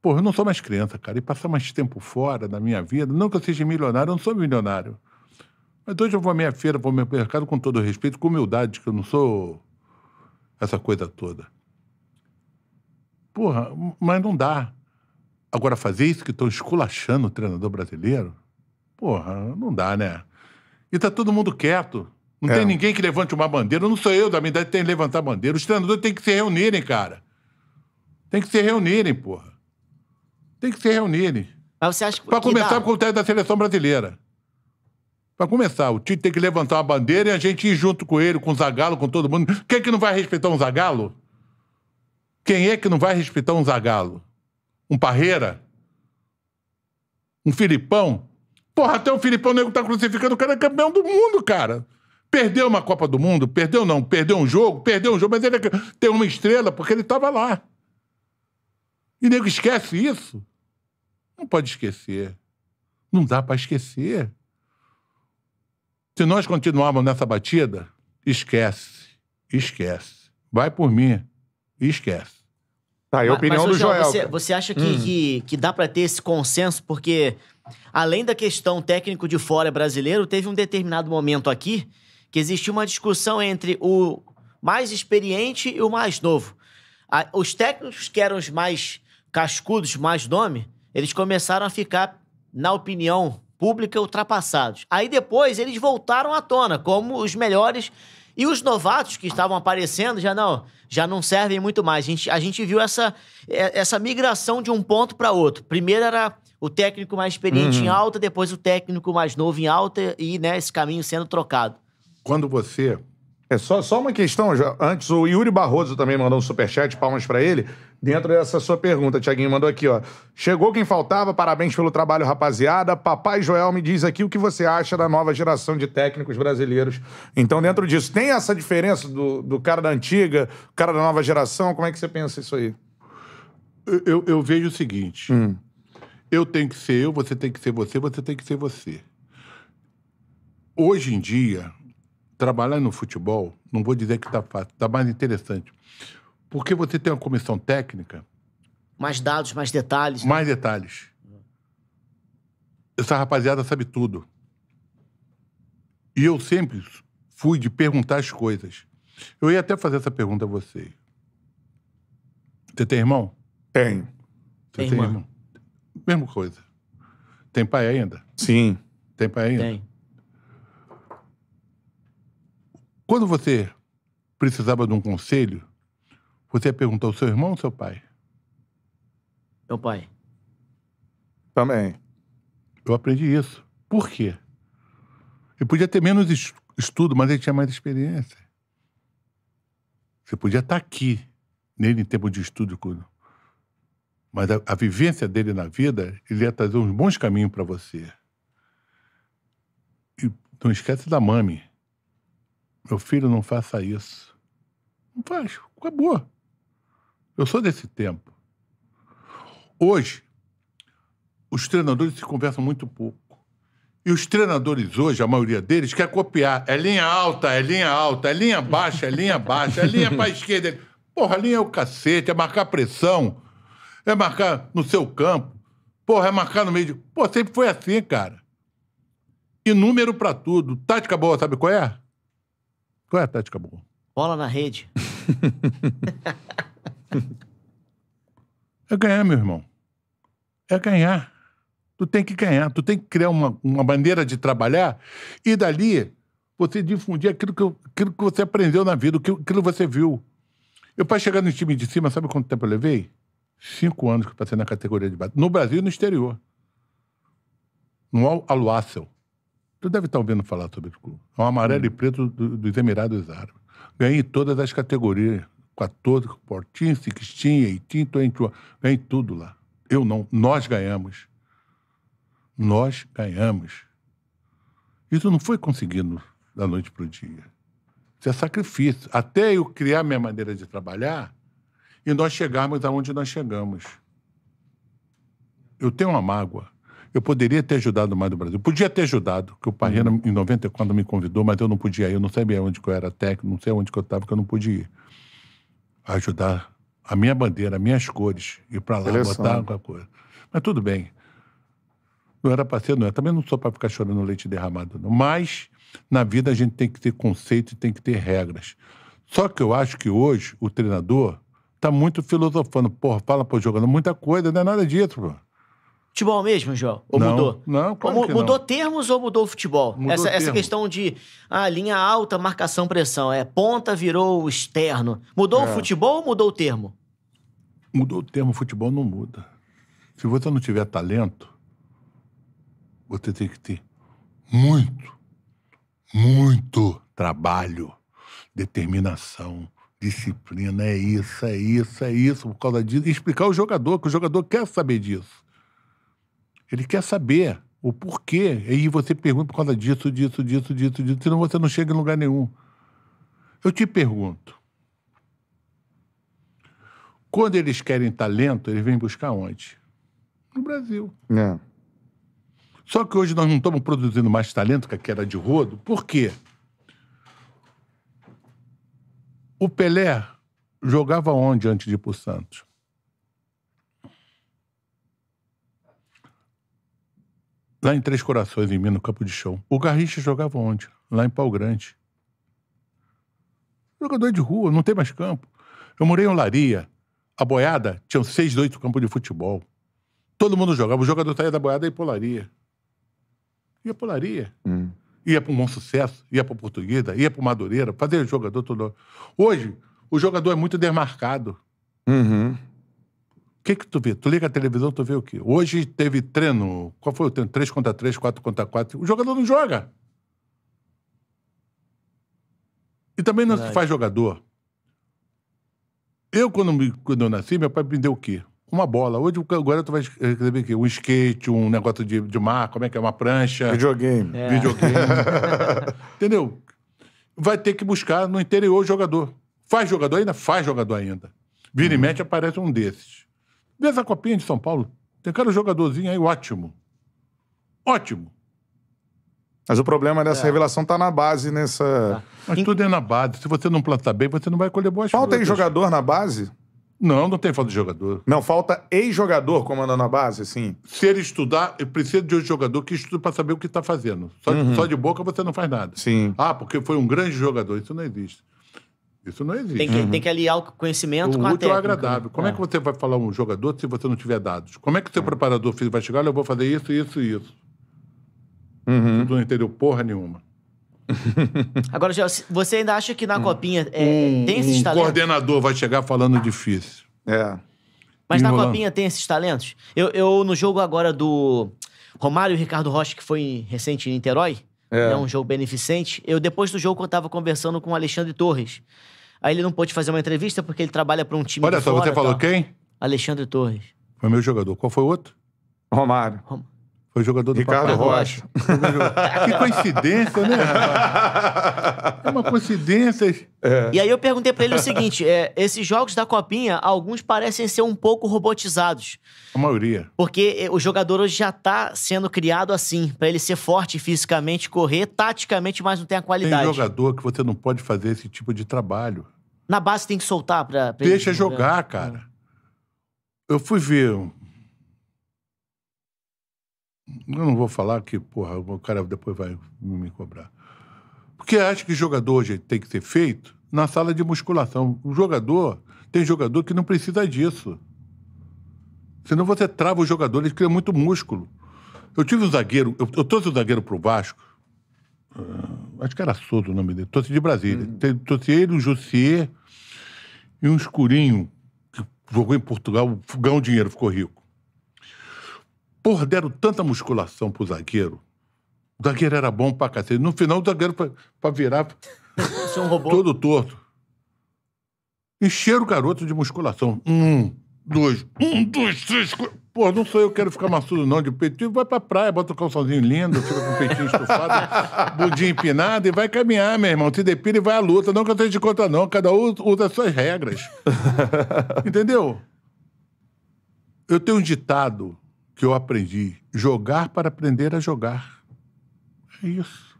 porra, eu não sou mais criança, cara. E passar mais tempo fora da minha vida, não que eu seja milionário, eu não sou milionário. Mas hoje eu vou à minha feira, vou ao meu mercado com todo respeito, com humildade, que eu não sou essa coisa toda. Porra, mas não dá. Agora, fazer isso que estão esculachando o treinador brasileiro, porra, não dá, né? E tá todo mundo quieto. Não é. tem ninguém que levante uma bandeira. Não sou eu da minha idade que tem que levantar bandeira. Os treinadores têm que se reunirem, cara. Tem que se reunirem, porra. Tem que se reunirem. Mas você acha que. Pra começar, dá? o técnico da seleção brasileira. Pra começar, o Tite tem que levantar uma bandeira e a gente ir junto com ele, com o Zagalo, com todo mundo. Quem é que não vai respeitar um Zagalo? Quem é que não vai respeitar um Zagalo? Um Parreira? Um Filipão? Porra, até o Filipão Nego tá crucificando, o cara é campeão do mundo, cara. Perdeu uma Copa do Mundo? Perdeu não, perdeu um jogo, perdeu um jogo, mas ele tem uma estrela porque ele estava lá. E nego esquece isso? Não pode esquecer. Não dá para esquecer. Se nós continuarmos nessa batida, esquece, esquece. Vai por mim, esquece. Tá, a opinião mas, mas, do Joel. Você, você, acha que, hum. que, que dá para ter esse consenso? Porque, além da questão técnico de fora brasileiro, teve um determinado momento aqui que existia uma discussão entre o mais experiente e o mais novo. Os técnicos que eram os mais cascudos, mais nome, eles começaram a ficar, na opinião pública, ultrapassados. Aí depois eles voltaram à tona como os melhores e os novatos que estavam aparecendo já não, já não servem muito mais. A gente, a gente viu essa, é, essa migração de um ponto para outro. Primeiro era o técnico mais experiente uhum. em alta, depois o técnico mais novo em alta e né, esse caminho sendo trocado quando você. É só, só uma questão, já, antes o Yuri Barroso também mandou um superchat, palmas para ele, dentro dessa sua pergunta, Tiaguinho mandou aqui, ó. Chegou quem faltava, parabéns pelo trabalho, rapaziada. Papai Joel me diz aqui o que você acha da nova geração de técnicos brasileiros. Então, dentro disso, tem essa diferença do, do cara da antiga, cara da nova geração? Como é que você pensa isso aí? Eu, eu, eu vejo o seguinte: hum. eu tenho que ser eu, você tem que ser você, você tem que ser você. Hoje em dia, trabalhar no futebol, não vou dizer que está fácil, está mais interessante. Porque você tem uma comissão técnica. Mais dados, mais detalhes. Né? Mais detalhes. Essa rapaziada sabe tudo. E eu sempre fui de perguntar as coisas. Eu ia até fazer essa pergunta a você. Você tem irmão? Tenho. Você tem, tem irmão? Mesma coisa. Tem pai ainda? Sim. Tem pai ainda? Tem. Quando você precisava de um conselho, você perguntar ao seu irmão ou seu pai? Meu pai. Também. Eu aprendi isso. Por quê? Eu podia ter menos estudo, mas ele tinha mais experiência. Você podia estar tá aqui, nele em tempo de estudo, mas a, a vivência dele na vida, ele ia trazer uns bons caminhos para você. E não esquece da mami. Meu filho, não faça isso. Não faz, acabou. Eu sou desse tempo. Hoje, os treinadores se conversam muito pouco. E os treinadores hoje, a maioria deles, quer copiar. É linha alta, é linha alta, é linha baixa, é linha baixa, é linha para esquerda. Porra, a linha é o cacete, é marcar pressão, é marcar no seu campo, porra, é marcar no meio de. Pô, sempre foi assim, cara. E número para tudo. Tática boa, sabe qual é? Qual é a tática boa? Bola na rede. *laughs* é ganhar, meu irmão. É ganhar. Tu tem que ganhar, tu tem que criar uma, uma maneira de trabalhar e dali você difundir aquilo que, aquilo que você aprendeu na vida, aquilo, aquilo que você viu. Eu, para chegar no time de cima, sabe quanto tempo eu levei? Cinco anos que eu passei na categoria de base. No Brasil e no exterior. No Aluácel. Tu deve estar tá ouvindo falar sobre o clube. É um amarelo hum. e preto do, dos Emirados Árabes. Ganhei todas as categorias. 14, 14, 16, 18, 21. Ganhei tudo lá. Eu não. Nós ganhamos. Nós ganhamos. Isso não foi conseguido da noite para o dia. Isso é sacrifício. Até eu criar minha maneira de trabalhar e nós chegarmos aonde nós chegamos. Eu tenho uma mágoa eu poderia ter ajudado mais do Brasil. Podia ter ajudado, porque o Parreira, uhum. em quando me convidou, mas eu não podia ir. Eu não sabia onde eu era técnico, não sei onde eu estava, porque eu não podia ir. Ajudar a minha bandeira, as minhas cores, ir para lá, Seleção. botar alguma coisa. Mas tudo bem. Não era para ser, não. é. também não sou para ficar chorando leite derramado, não. Mas na vida a gente tem que ter conceito e tem que ter regras. Só que eu acho que hoje o treinador está muito filosofando. Porra, fala para o jogador muita coisa, não é nada disso, pô futebol mesmo, João? Ou não, mudou? Não, claro ou, Mudou não. termos ou mudou o futebol? Mudou essa, essa, questão de ah, linha alta, marcação, pressão. É ponta virou externo. Mudou é. o futebol ou mudou o termo? Mudou o termo, o futebol não muda. Se você não tiver talento, você tem que ter muito, muito trabalho, determinação, disciplina. É isso, é isso, é isso, por causa disso. E explicar ao jogador, que o jogador quer saber disso. Ele quer saber o porquê. E aí você pergunta por causa disso, disso, disso, disso, disso, senão você não chega em lugar nenhum. Eu te pergunto. Quando eles querem talento, eles vêm buscar onde? No Brasil. É. Só que hoje nós não estamos produzindo mais talento que era de rodo. Por quê? O Pelé jogava onde antes de ir para o Santos? Lá em Três Corações, em Minas, no campo de show. O Garrincha jogava onde? Lá em Pau Grande. Jogador de rua, não tem mais campo. Eu morei em Olaria. A boiada tinha seis, oito campos de futebol. Todo mundo jogava. O jogador saía da boiada e ia Olaria Ia polaria. Hum. Ia para um bom sucesso, ia para Portuguesa, ia para Madureira, fazer jogador todo. Hoje, o jogador é muito demarcado. Uhum. O que que tu vê? Tu liga a televisão, tu vê o quê? Hoje teve treino. Qual foi o treino? 3 contra 3, 4 contra 4. O jogador não joga. E também não se faz jogador. Eu, quando, me, quando eu nasci, meu pai me deu o quê? Uma bola. Hoje agora tu vai eh, receber o quê? Um skate, um negócio de, de mar, como é que é? Uma prancha. Videogame. É. Videogame. *laughs* Entendeu? Vai ter que buscar no interior o jogador. Faz jogador ainda? Faz jogador ainda. Vira e uhum. mete, aparece um desses. Vê essa copinha de São Paulo. Tem cada jogadorzinho aí ótimo. Ótimo. Mas o problema dessa é. revelação está na base, nessa. Tá. Mas tudo é na base. Se você não plantar bem, você não vai colher boas Falta em jogador na base? Não, não tem falta de jogador. Não, falta ex-jogador comandando a base, assim? Se ele estudar, precisa de um jogador que estude para saber o que está fazendo. Só, uhum. só, de boca você não faz nada. Sim. Ah, porque foi um grande jogador. Isso não existe. Isso não existe. Tem que, uhum. tem que aliar o conhecimento o com a é técnica. O agradável. Como é. é. que você vai falar um jogador se você não tiver dados? Como é que o seu é. preparador físico vai chegar? Olha, eu vou fazer isso, isso e isso. Uhum. Tu não entendeu porra nenhuma. *laughs* Agora, você ainda acha que na hum. copinha é, tem esses talentos? O coordenador vai chegar falando difícil. É. Mas Enrolando. na copinha tem esses talentos? Eu, eu, no jogo agora do Romário e Ricardo Rocha, que foi recente em Niterói, é. Né, um jogo beneficente, eu depois do jogo eu tava conversando com o Alexandre Torres Aí ele não pôde fazer uma entrevista porque ele trabalha para um time Olha só, fora, você falou quem? Alexandre Torres. Foi meu jogador. Qual foi o outro? Romário. Rom... Foi jogador do Ricardo Papai Rocha. Rocha. que coincidência, né? É uma coincidência. É. E aí eu perguntei para ele o seguinte: é, esses jogos da Copinha, alguns parecem ser um pouco robotizados. A maioria. Porque eh, o jogador hoje já tá sendo criado assim, para ele ser forte fisicamente, correr, taticamente, mas não tem a qualidade. Tem jogador que você não pode fazer esse tipo de trabalho. Na base tem que soltar pra. pra Deixa ele, jogar, cara. Eu fui ver. Eu não vou falar que, porra, o cara depois vai me cobrar. Porque acho que jogador tem que ser feito na sala de musculação. O jogador, tem jogador que não precisa disso. Senão você trava o jogador, ele cria muito músculo. Eu tive um zagueiro, eu, eu trouxe o um zagueiro pro Vasco, ah, acho que era Souza o nome dele, trouxe de Brasília. Uhum. Trouxe ele, o Jussier e um escurinho que jogou em Portugal, ganhou dinheiro, ficou rico. Porra, deram tanta musculação pro zagueiro. O zagueiro era bom pra cacete. No final, o zagueiro pra, pra virar é um todo torto. Encheram o garoto de musculação. Hum, dois. Um, dois, três, quatro. Pô, não sou eu que quero ficar maçudo, não, de peitinho. Vai pra praia, bota o um calçãozinho lindo, fica com o peitinho estufado, *laughs* budinha empinado e vai caminhar, meu irmão. Te depila e vai à luta. Não que eu tenha de conta, não. Cada um usa as suas regras. *laughs* Entendeu? Eu tenho um ditado que eu aprendi: jogar para aprender a jogar. É isso.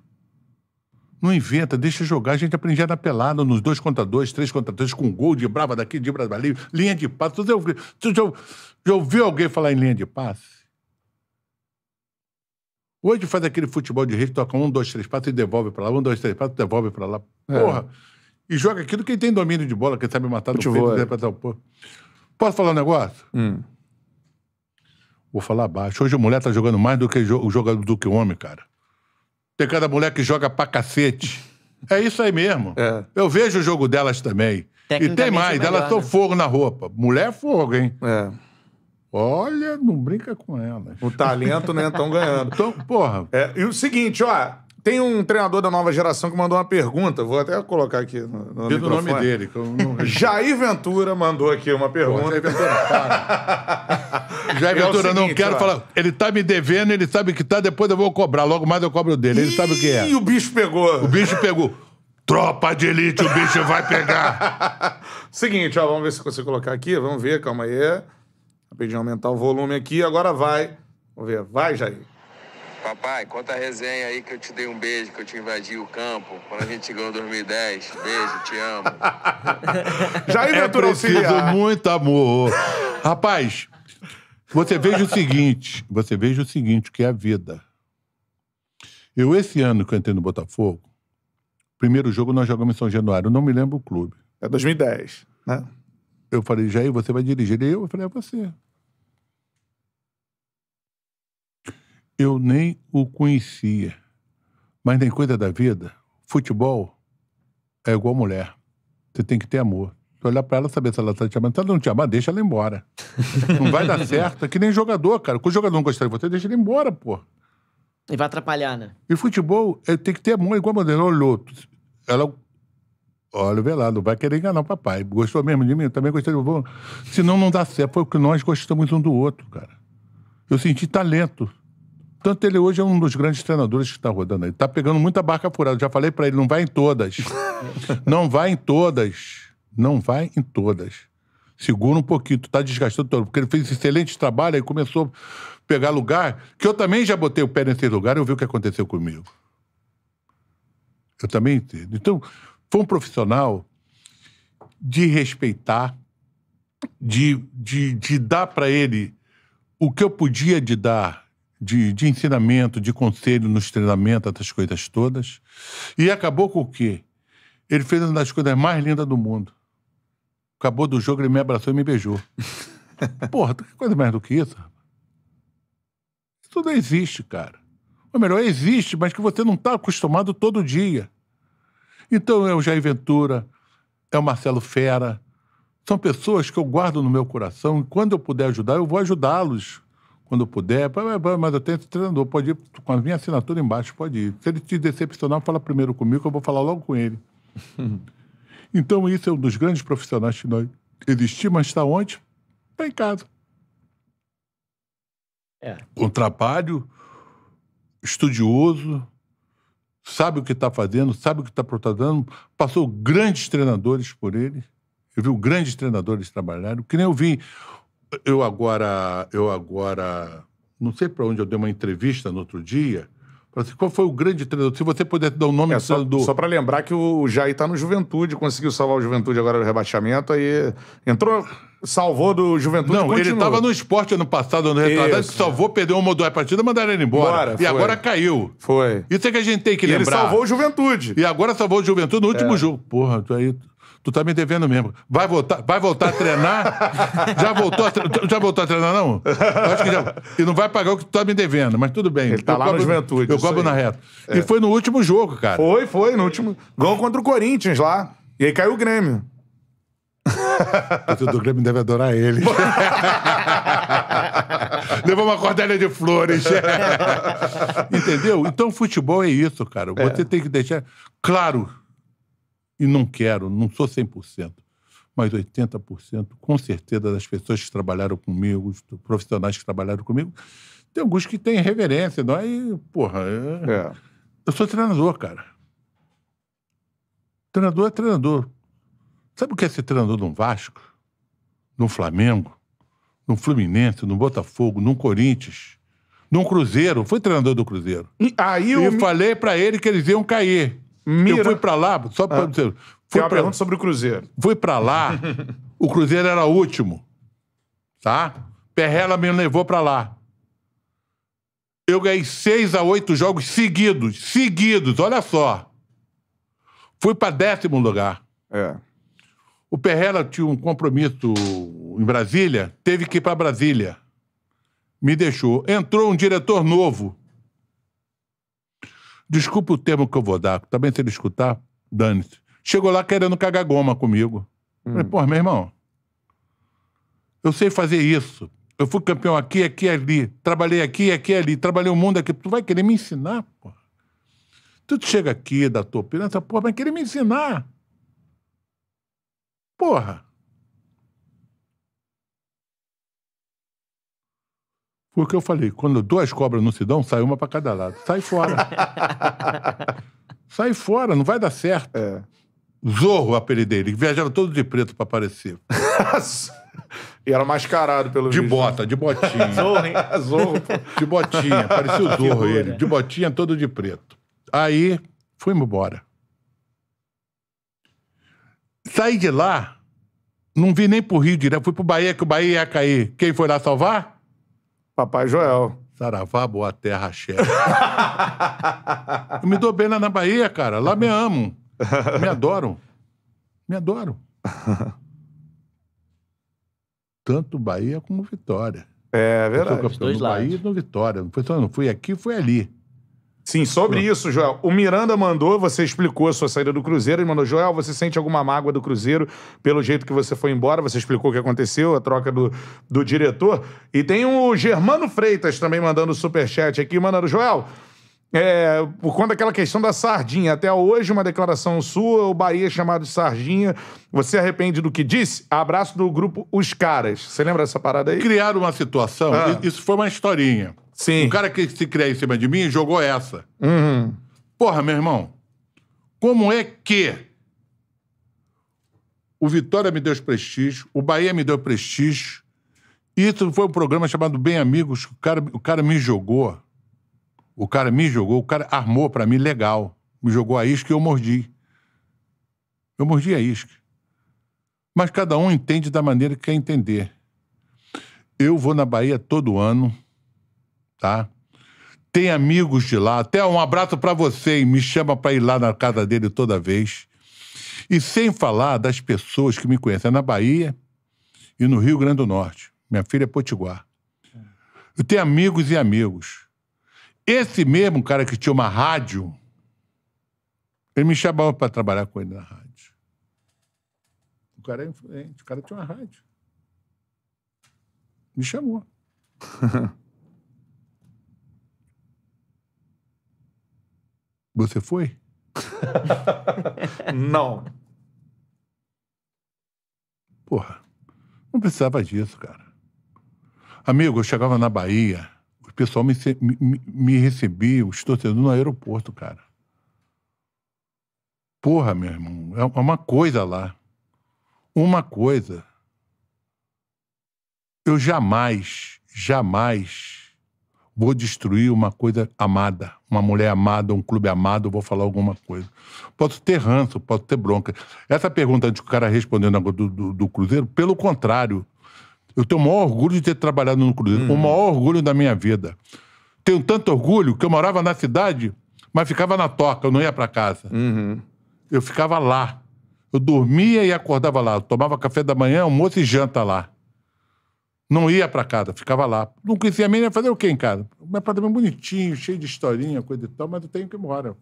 Não inventa, deixa jogar. A gente aprendia na pelada, nos dois contra dois, três contra três, com gol de brava daqui, de brava ali, linha de passe. Você já, já, já ouviu alguém falar em linha de passe? Hoje faz aquele futebol de rede, toca um, dois, três passos e devolve para lá, um, dois, três passos, devolve para lá. É. Porra! É. E joga aquilo quem tem domínio de bola, quem sabe matar futebol, do peito, é. porra. Posso falar um negócio? Hum. Vou falar baixo. Hoje a mulher tá jogando mais do que, jogador do que o homem, cara. Tem cada mulher que joga pra cacete. É isso aí mesmo. É. Eu vejo o jogo delas também. E tem é mais, elas são né? fogo na roupa. Mulher é fogo, hein? É. Olha, não brinca com elas. O talento, né? Estão ganhando. Então, porra. É, e o seguinte, ó. Tem um treinador da nova geração que mandou uma pergunta, vou até colocar aqui no, no Pelo nome dele. Que eu não... *laughs* Jair Ventura mandou aqui uma pergunta. Pô, Jair Ventura, para. *laughs* Jair é Ventura, é seguinte, não quero ó. falar. Ele tá me devendo, ele sabe que tá, depois eu vou cobrar. Logo mais eu cobro dele, ele Ih, sabe o que é. E o bicho pegou. O bicho pegou. Tropa de elite, o bicho vai pegar. *laughs* Seguinte, ó, vamos ver se você colocar aqui. Vamos ver, calma aí. Rapidinho aumentar o volume aqui, agora vai. Vamos ver, vai, Jair. Papai, conta a resenha aí que eu te dei um beijo, que eu te invadi o campo quando a gente ganhou 2010. Beijo, te amo. *laughs* Jair é Ventura é preciso muito amor. Rapaz, você veja o seguinte, você veja o seguinte, que é a vida. Eu, esse ano que eu entrei no Botafogo, primeiro jogo nós jogamos em São Januário, eu não me lembro o clube. É 2010, né? Eu falei, Jair, você vai dirigir? E eu, eu falei, é você. Eu nem o conhecia. Mas nem coisa da vida. Futebol é igual mulher. Você tem que ter amor. Você olhar pra ela saber se ela tá te amando. Se ela não te amar, deixa ela embora. *laughs* não vai dar certo. É que nem jogador, cara. Quando o jogador não gostar de você, deixa ele embora, pô. E vai atrapalhar, né? E futebol é, tem que ter amor igual a mulher. Olhou. Ela olha o velado, vai querer enganar o papai. Gostou mesmo de mim? Eu também gostei de você. Senão não dá certo. Foi o que nós gostamos um do outro, cara. Eu senti talento. Tanto ele hoje é um dos grandes treinadores que está rodando aí. Está pegando muita barca furada. Já falei para ele, não vai em todas. *laughs* não vai em todas. Não vai em todas. Segura um pouquinho, tu tá desgastando todo. Porque ele fez excelente trabalho, aí começou a pegar lugar, que eu também já botei o pé nesse lugar e eu vi o que aconteceu comigo. Eu também entendo. Então, foi um profissional de respeitar, de, de, de dar para ele o que eu podia de dar de, de ensinamento, de conselho nos treinamentos, essas coisas todas. E acabou com o quê? Ele fez uma das coisas mais lindas do mundo. Acabou do jogo, ele me abraçou e me beijou. *laughs* Porra, que coisa mais do que isso? Isso não existe, cara. Ou melhor, existe, mas que você não está acostumado todo dia. Então é o Jair Ventura, é o Marcelo Fera. São pessoas que eu guardo no meu coração e quando eu puder ajudar, eu vou ajudá-los quando puder, mas eu tenho esse treinador, pode ir com a minha assinatura embaixo, pode ir. Se ele te decepcionar, fala primeiro comigo, que eu vou falar logo com ele. *laughs* então, isso é um dos grandes profissionais que nós existimos, mas está onde? Está em casa. É. Com trabalho, estudioso, sabe o que está fazendo, sabe o que está protagando, passou grandes treinadores por ele. Eu vi grandes treinadores trabalharem, que nem eu vi eu agora, eu agora, não sei para onde eu dei uma entrevista no outro dia. Assim, qual foi o grande treinador? Se você puder dar o nome é, só, do... só para lembrar que o Jair está no Juventude, conseguiu salvar o Juventude agora do rebaixamento, aí entrou, salvou do Juventude. Não, ele estava no esporte ano passado, ano retrasado, Isso, salvou, perdeu uma ou duas partidas, mandaram ele embora. Bora, e foi. agora caiu. Foi. Isso é que a gente tem que e lembrar. Ele salvou o Juventude. E agora salvou o Juventude no último é. jogo. Porra, tu aí. Tu tá me devendo mesmo. Vai voltar, vai voltar a treinar? *laughs* já, voltou a treinar, já voltou a treinar, não? Acho que já. E não vai pagar o que tu tá me devendo, mas tudo bem. Ele tá eu lá cobro, no Juventude. Eu cobro aí. na reta. É. E foi no último jogo, cara. Foi, foi. No último. Gol contra o Corinthians lá. E aí caiu o Grêmio. *laughs* o do Grêmio deve adorar ele. *laughs* Levou uma cordelha de flores. Entendeu? Então, futebol é isso, cara. É. Você é. tem que deixar. Claro e não quero, não sou 100%, mas 80% com certeza das pessoas que trabalharam comigo, os profissionais que trabalharam comigo, tem alguns que têm reverência, não é? E, porra, é... É. eu sou treinador, cara. Treinador é treinador. Sabe o que é ser treinador de um Vasco, Num Flamengo, Num Fluminense, Num Botafogo, Num Corinthians? num Cruzeiro, foi treinador do Cruzeiro. E aí eu. E falei para ele que eles iam cair. Mira... Eu fui pra lá, só pra ah, dizer. Fui tem uma pra... pergunta sobre o Cruzeiro. Fui pra lá, *laughs* o Cruzeiro era o último. Tá? Perrela me levou pra lá. Eu ganhei seis a oito jogos seguidos. Seguidos, olha só. Fui pra décimo lugar. É. O Perrela tinha um compromisso em Brasília, teve que ir pra Brasília. Me deixou. Entrou um diretor novo Desculpe o termo que eu vou dar, também se ele escutar, dane-se. Chegou lá querendo cagar goma comigo. Hum. Falei, pô, meu irmão, eu sei fazer isso. Eu fui campeão aqui, aqui ali. Trabalhei aqui, aqui ali. Trabalhei o mundo aqui. Tu vai querer me ensinar, pô. Tu chega aqui, da tua opinião, pô, vai querer me ensinar. Porra. Foi o que eu falei. Quando duas cobras não se dão, sai uma para cada lado. Sai fora. *laughs* sai fora, não vai dar certo. É. Zorro, apelidei ele. Viajava todo de preto para aparecer. *laughs* e era mascarado pelo De visto. bota, de botinha. *laughs* Zorro, hein? Zorro. De botinha. Parecia o Zorro ele. De botinha, todo de preto. Aí, fui embora. Saí de lá, não vi nem pro Rio direto. Fui pro Bahia, que o Bahia ia cair. Quem foi lá salvar? Papai Joel. Saravá, boa terra, chefe. *laughs* eu me dou bem lá na Bahia, cara. Lá me amo. Me adoro. Me adoro. *laughs* Tanto Bahia como Vitória. É, verdade. É eu fui campeão no lados. Bahia e no Vitória. Não, foi, só, não fui aqui, foi ali. Sim, sobre hum. isso, Joel. O Miranda mandou, você explicou a sua saída do Cruzeiro. Ele mandou, Joel, você sente alguma mágoa do Cruzeiro pelo jeito que você foi embora? Você explicou o que aconteceu, a troca do, do diretor. E tem o Germano Freitas também mandando superchat aqui, mandando, Joel, é, por conta daquela questão da sardinha. Até hoje, uma declaração sua, o Bahia é chamado de sardinha. Você arrepende do que disse? Abraço do grupo Os Caras. Você lembra dessa parada aí? Criaram uma situação, ah. isso foi uma historinha. Sim. O cara que se criou em cima de mim jogou essa. Uhum. Porra, meu irmão, como é que o Vitória me deu prestígio, o Bahia me deu prestígio, e isso foi um programa chamado Bem Amigos, o cara, o cara me jogou, o cara me jogou, o cara armou para mim legal, me jogou a isca e eu mordi. Eu mordi a isca. Mas cada um entende da maneira que quer entender. Eu vou na Bahia todo ano, tá? Tem amigos de lá. Até um abraço para você e me chama para ir lá na casa dele toda vez. E sem falar das pessoas que me conhecem é na Bahia e no Rio Grande do Norte. Minha filha é potiguar. Eu tenho amigos e amigos. Esse mesmo cara que tinha uma rádio, ele me chamava para trabalhar com ele na rádio. O cara é influente, o cara tinha uma rádio. Me chamou. *laughs* Você foi? *laughs* não. Porra, não precisava disso, cara. Amigo, eu chegava na Bahia, o pessoal me, me, me recebia, os torcedores no aeroporto, cara. Porra, meu irmão, é, é uma coisa lá. Uma coisa. Eu jamais, jamais vou destruir uma coisa amada, uma mulher amada, um clube amado, vou falar alguma coisa. Posso ter ranço, posso ter bronca. Essa pergunta de que o cara respondendo agora do, do, do, Cruzeiro, pelo contrário, eu tenho o maior orgulho de ter trabalhado no Cruzeiro, hum. o maior orgulho da minha vida. Tenho tanto orgulho que eu morava na cidade, mas ficava na toca, eu não ia para casa. Uhum. Eu ficava lá. Eu dormia e acordava lá. Eu tomava café da manhã, almoço e janta lá. Não ia para casa, ficava lá. Não conhecia a menina, fazer o quê em casa? Um apartamento bonitinho, cheio de historinha, coisa e tal, mas eu tenho que ir embora.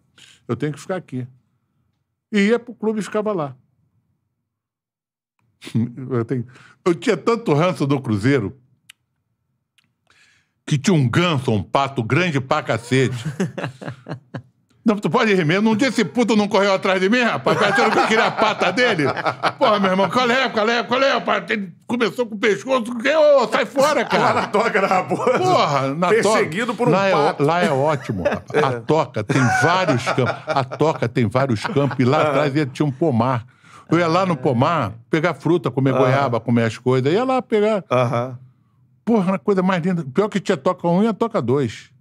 Eu tenho que ficar aqui. E ia pro clube e ficava lá. *laughs* eu, tenho... eu tinha tanto ranço do Cruzeiro que tinha um ganso, um pato grande pra cacete, *laughs* Não, tu pode rir mesmo. Num dia esse puto não correu atrás de mim, rapaz, achando que eu queria a pata dele. Porra, meu irmão, qual é, qual é, qual é, rapaz? Ele começou com o pescoço, ô, sai fora, cara. Lá na toca da raposa. Porra, na toca. Perseguido por um lá é pato. É, lá é ótimo, rapaz. A é. toca tem vários campos. A toca tem vários campos e lá ah. atrás ele tinha um pomar. Eu ia lá no pomar pegar fruta, comer ah. goiaba, comer as coisas. ia lá pegar. Aham. Porra, uma coisa mais linda. Pior que tinha toca um e a toca dois.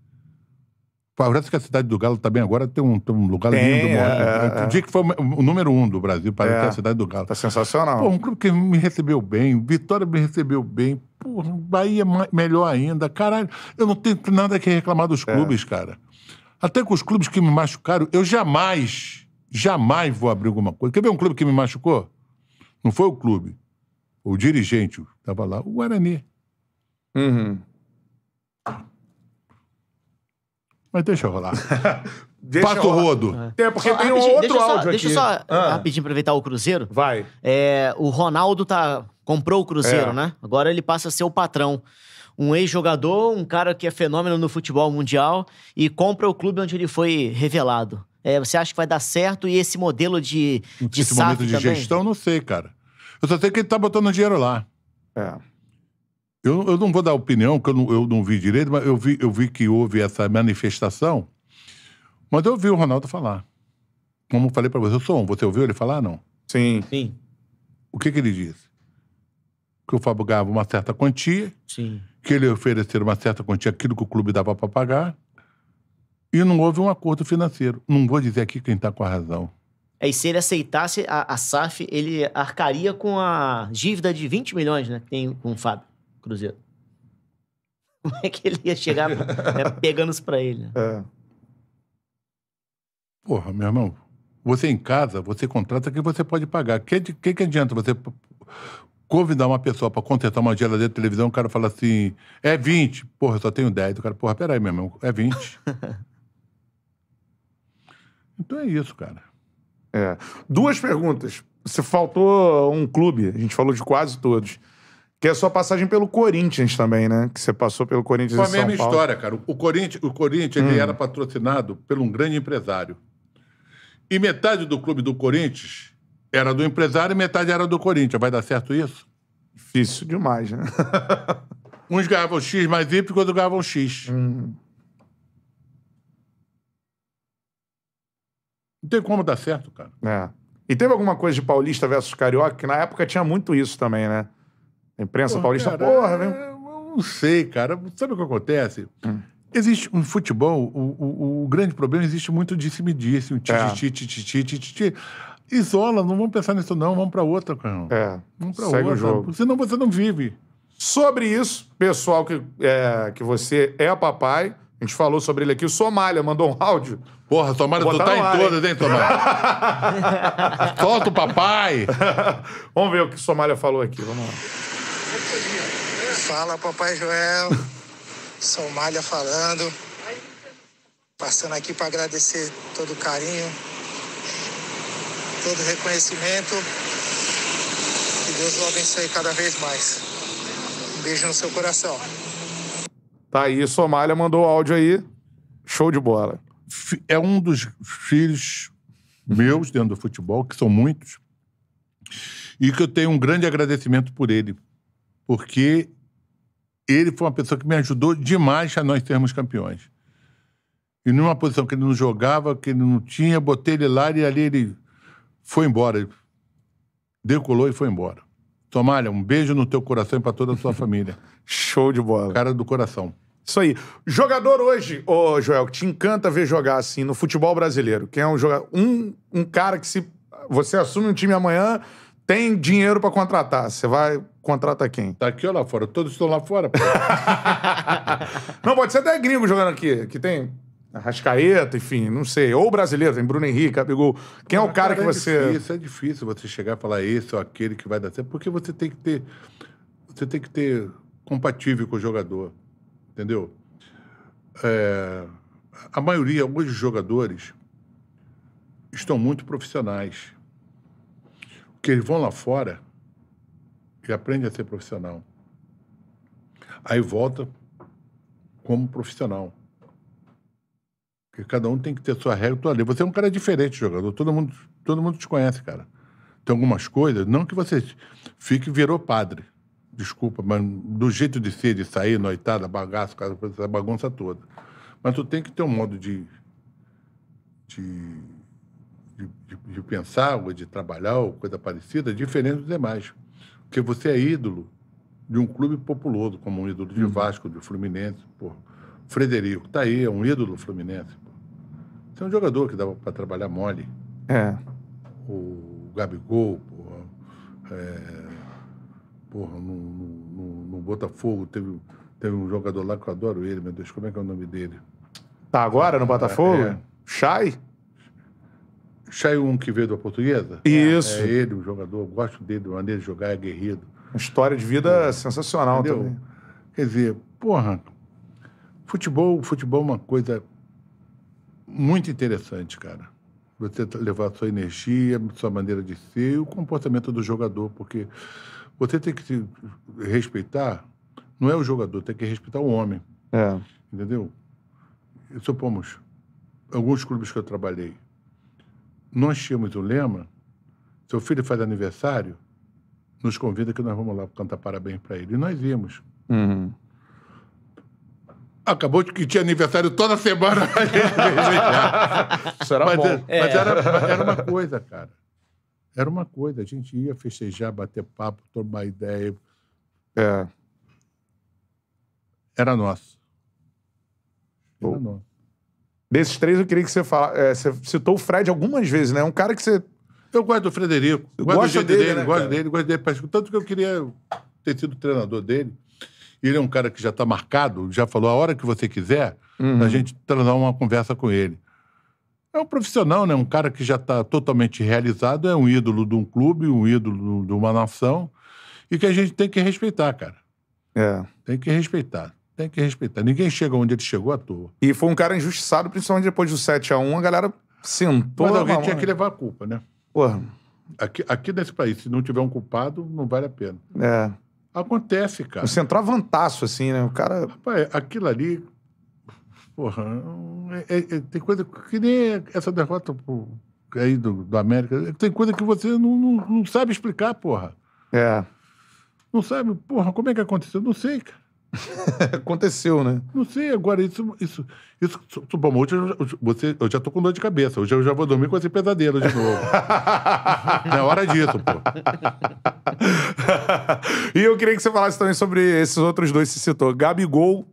Parece que a cidade do Galo também agora tem um, tem um lugar tem, lindo. É, É, dia que foi o número um do Brasil, parece é. que é a é. cidade do Galo. Tá sensacional. Pô, um clube que me recebeu bem, Vitória me recebeu bem, Porra, Bahia melhor ainda. Caralho, eu não tenho nada que reclamar dos é. clubes, é. cara. Até com os clubes que me machucaram, eu jamais, jamais vou abrir alguma coisa. Quer ver um clube que me machucou? Não foi o clube. O dirigente estava lá, o Guarani. Uhum. Mas deixa eu rolar. *laughs* deixa Pato rolar. Rodo. É, porque só, tem um outro só, áudio deixa aqui. Deixa eu só ah. rapidinho aproveitar o Cruzeiro. Vai. É, o Ronaldo tá, comprou o Cruzeiro, é. né? Agora ele passa a ser o patrão. Um ex-jogador, um cara que é fenômeno no futebol mundial e compra o clube onde ele foi revelado. É, você acha que vai dar certo e esse modelo de, de Esse momento de também? gestão, não sei, cara. Eu só sei que ele tá botando dinheiro lá. É. Eu, eu não vou dar opinião, porque eu não, eu não vi direito, mas eu vi, eu vi que houve essa manifestação. Mas eu ouvi o Ronaldo falar. Como eu falei para você, eu um. você ouviu ele falar, não? Sim. Sim. O que, que ele disse? Que o Fábio ganhava uma certa quantia. Sim. Que ele oferecer uma certa quantia, aquilo que o clube dava para pagar. E não houve um acordo financeiro. Não vou dizer aqui quem está com a razão. É, e se ele aceitasse a, a SAF, ele arcaria com a dívida de 20 milhões, né? Que tem com o Fábio. Cruzeiro. *laughs* Como é que ele ia chegar né, pegando isso pra ele? É. Porra, meu irmão. Você em casa, você contrata que você pode pagar. O que, que, que adianta você convidar uma pessoa para contratar uma geladeira de televisão, o cara fala assim, é 20. Porra, eu só tenho 10. O cara, porra, peraí, meu irmão, é 20. *laughs* então é isso, cara. É. Duas perguntas. Você faltou um clube, a gente falou de quase todos. Que é a sua passagem pelo Corinthians também, né? Que você passou pelo Corinthians Foi a mesma história, cara. O Corinthians, o Corinthians hum. ele era patrocinado por um grande empresário. E metade do clube do Corinthians era do empresário e metade era do Corinthians. Vai dar certo isso? Difícil demais, né? *laughs* Uns ganhavam X mais Y, outros ganhavam X. Hum. Não tem como dar certo, cara. É. E teve alguma coisa de paulista versus carioca, que na época tinha muito isso também, né? Imprensa porra, paulista, cara, porra, né? não sei, cara. Sabe o que acontece? Hum. Existe um futebol, o, o, o, grande problema existe muito disse me disse, assim, um tititi, é. tititi, tititi. Isola, não vamos pensar nisso não, vamos para outra, cara. É. Vamos para outra. O jogo. Senão você não vive. Sobre isso, pessoal que, é, que você é papai, a gente falou sobre ele aqui. O Somália mandou um áudio. Porra, Somália, tu tá ar, em todas, hein, Somália? *laughs* Solta o papai! vamos ver o que o Somália falou aqui, vamos lá. Fala, Papai Joel. Sou Malha falando. Passando aqui para agradecer todo o carinho, todo o reconhecimento. Que Deus o abençoe cada vez mais. Um beijo no seu coração. Tá aí, Somália mandou o áudio aí. Show de bola. É um dos filhos meus dentro do futebol, que são muitos, e que eu tenho um grande agradecimento por ele, porque ele foi uma pessoa que me ajudou demais a nós sermos campeões. E numa posição que ele não jogava, que ele não tinha, botei ele lá e ali ele foi embora. decolou e foi embora. Tomalha, um beijo no teu coração e para toda a sua família. *laughs* Show de bola. Cara do coração. Isso aí. Jogador hoje, ô Joel, que te encanta ver jogar assim no futebol brasileiro. Quem é um jogador. Um, um cara que se. Você assume um time amanhã, tem dinheiro para contratar. Você vai, contrata quem? Tá aqui ou lá fora? Todos estão lá fora. *laughs* não, pode ser até gringo jogando aqui, que tem Rascaeta, enfim, não sei. Ou brasileiro, tem Bruno Henrique, Abigol. Quem é o cara, cara que é você. é difícil você chegar e falar esse ou é aquele que vai dar certo, porque você tem que ter. Você tem que ter compatível com o jogador. Entendeu? É, a maioria, hoje, jogadores estão muito profissionais que eles vão lá fora e aprendem a ser profissional. Aí volta como profissional. Porque cada um tem que ter sua regra, sua lei. Você é um cara diferente, jogador. Todo mundo, todo mundo te conhece, cara. Tem algumas coisas, não que você fique virou padre. Desculpa, mas do jeito de ser, de sair, noitada, bagaço, essa bagunça toda. Mas tu tem que ter um modo de, de de, de, de, pensar ou de trabalhar ou coisa parecida, é diferente dos demais. Porque você é ídolo de um clube populoso, como um ídolo de uhum. Vasco, de Fluminense. por Frederico tá aí, é um ídolo Fluminense. Você é um jogador que dava para trabalhar mole. É. O Gabigol, porra, é, porra no, no, no, Botafogo teve, teve um jogador lá que eu adoro ele, meu Deus, como é que é o nome dele? Tá agora no ah, Botafogo? É. Chay? Chayun veio da portuguesa? É. É Isso. É, ele, o jogador. Gosto dele, da maneira de jogar, é guerreiro. Uma história de vida é. sensacional Entendeu? também. Quer dizer, porra, futebol, futebol é uma coisa muito interessante, cara. Você levar sua energia, sua maneira de ser e o comportamento do jogador, porque você tem que se respeitar, não é o jogador, tem que respeitar o homem. É. Entendeu? Supomos, alguns clubes que eu trabalhei, nós tínhamos o um lema: seu filho faz aniversário, nos convida que nós vamos lá cantar parabéns para ele. E nós íamos. Uhum. Acabou que tinha aniversário toda semana. *laughs* *laughs* Isso era mas, bom. É, mas, é. Era, mas era uma coisa, cara. Era uma coisa. A gente ia festejar, bater papo, tomar ideia. É. Era nosso. Era oh. nosso. Desses três, eu queria que você falasse. É, você citou o Fred algumas vezes, né? Um cara que você. Eu gosto do Frederico. Eu gosto do dele, dele né, gosto dele, gosto dele. Tanto que eu queria ter sido treinador dele. Ele é um cara que já está marcado, já falou a hora que você quiser, uhum. a gente treinar uma conversa com ele. É um profissional, né? Um cara que já está totalmente realizado, é um ídolo de um clube, um ídolo de uma nação, e que a gente tem que respeitar, cara. É. Tem que respeitar. Tem que respeitar. Ninguém chega onde ele chegou à toa. E foi um cara injustiçado, principalmente depois do 7x1, a, a galera sentou. Mas alguém tinha né? que levar a culpa, né? Porra. Aqui, aqui nesse país, se não tiver um culpado, não vale a pena. É. Acontece, cara. central centroavantaço, assim, né? O cara. Rapaz, aquilo ali. Porra, é, é, é, tem coisa que nem essa derrota pro, aí do, do América. Tem coisa que você não, não, não sabe explicar, porra. É. Não sabe, porra, como é que aconteceu? Não sei, cara. *laughs* Aconteceu, né? Não sei, agora isso. isso, isso bom, hoje eu, você, eu já tô com dor de cabeça. Hoje eu já vou dormir com esse pesadelo de novo. *laughs* é hora disso, pô. *laughs* e eu queria que você falasse também sobre esses outros dois que você citou. Gabigol,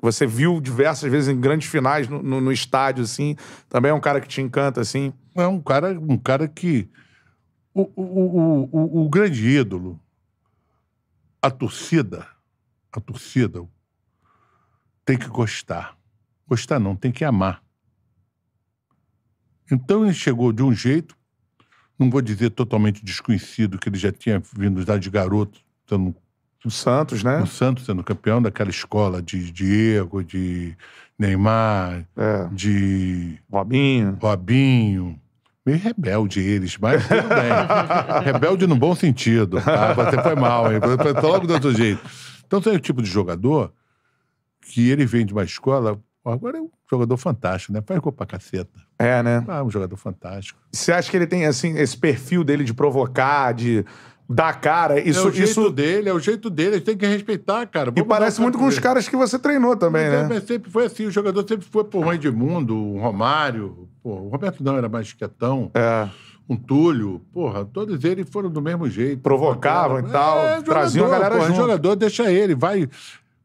você viu diversas vezes em grandes finais no, no, no estádio, assim. Também é um cara que te encanta, assim. É um cara, um cara que. o, o, o, o, o grande ídolo, a torcida a torcida tem que gostar. Gostar não, tem que amar. Então ele chegou de um jeito, não vou dizer totalmente desconhecido, que ele já tinha vindo já de garoto, sendo o Santos, né? O Santos sendo campeão daquela escola de Diego, de Neymar, é. de. Robinho. Robinho. Meio rebelde eles, mas tudo bem. *laughs* rebelde no bom sentido. Tá? Você foi mal, hein? Foi logo do outro jeito. Então é o tipo de jogador que ele vem de uma escola. Agora é um jogador fantástico, né? Faz gol pra caceta. É, né? Ah, um jogador fantástico. Você acha que ele tem, assim, esse perfil dele de provocar, de dar cara? É isso, é o jeito isso... dele, é o jeito dele, a gente tem que respeitar, cara. Vamos e parece muito com os caras que você treinou também, Mas, então, né? É sempre foi assim, o jogador sempre foi, pô, de Edmundo, o Romário, pô, o Roberto não era mais quietão. É com Túlio, porra, todos eles foram do mesmo jeito. Provocavam e é, tal, é, jogador, traziam a galera porra, é junto. jogador, deixa ele, vai...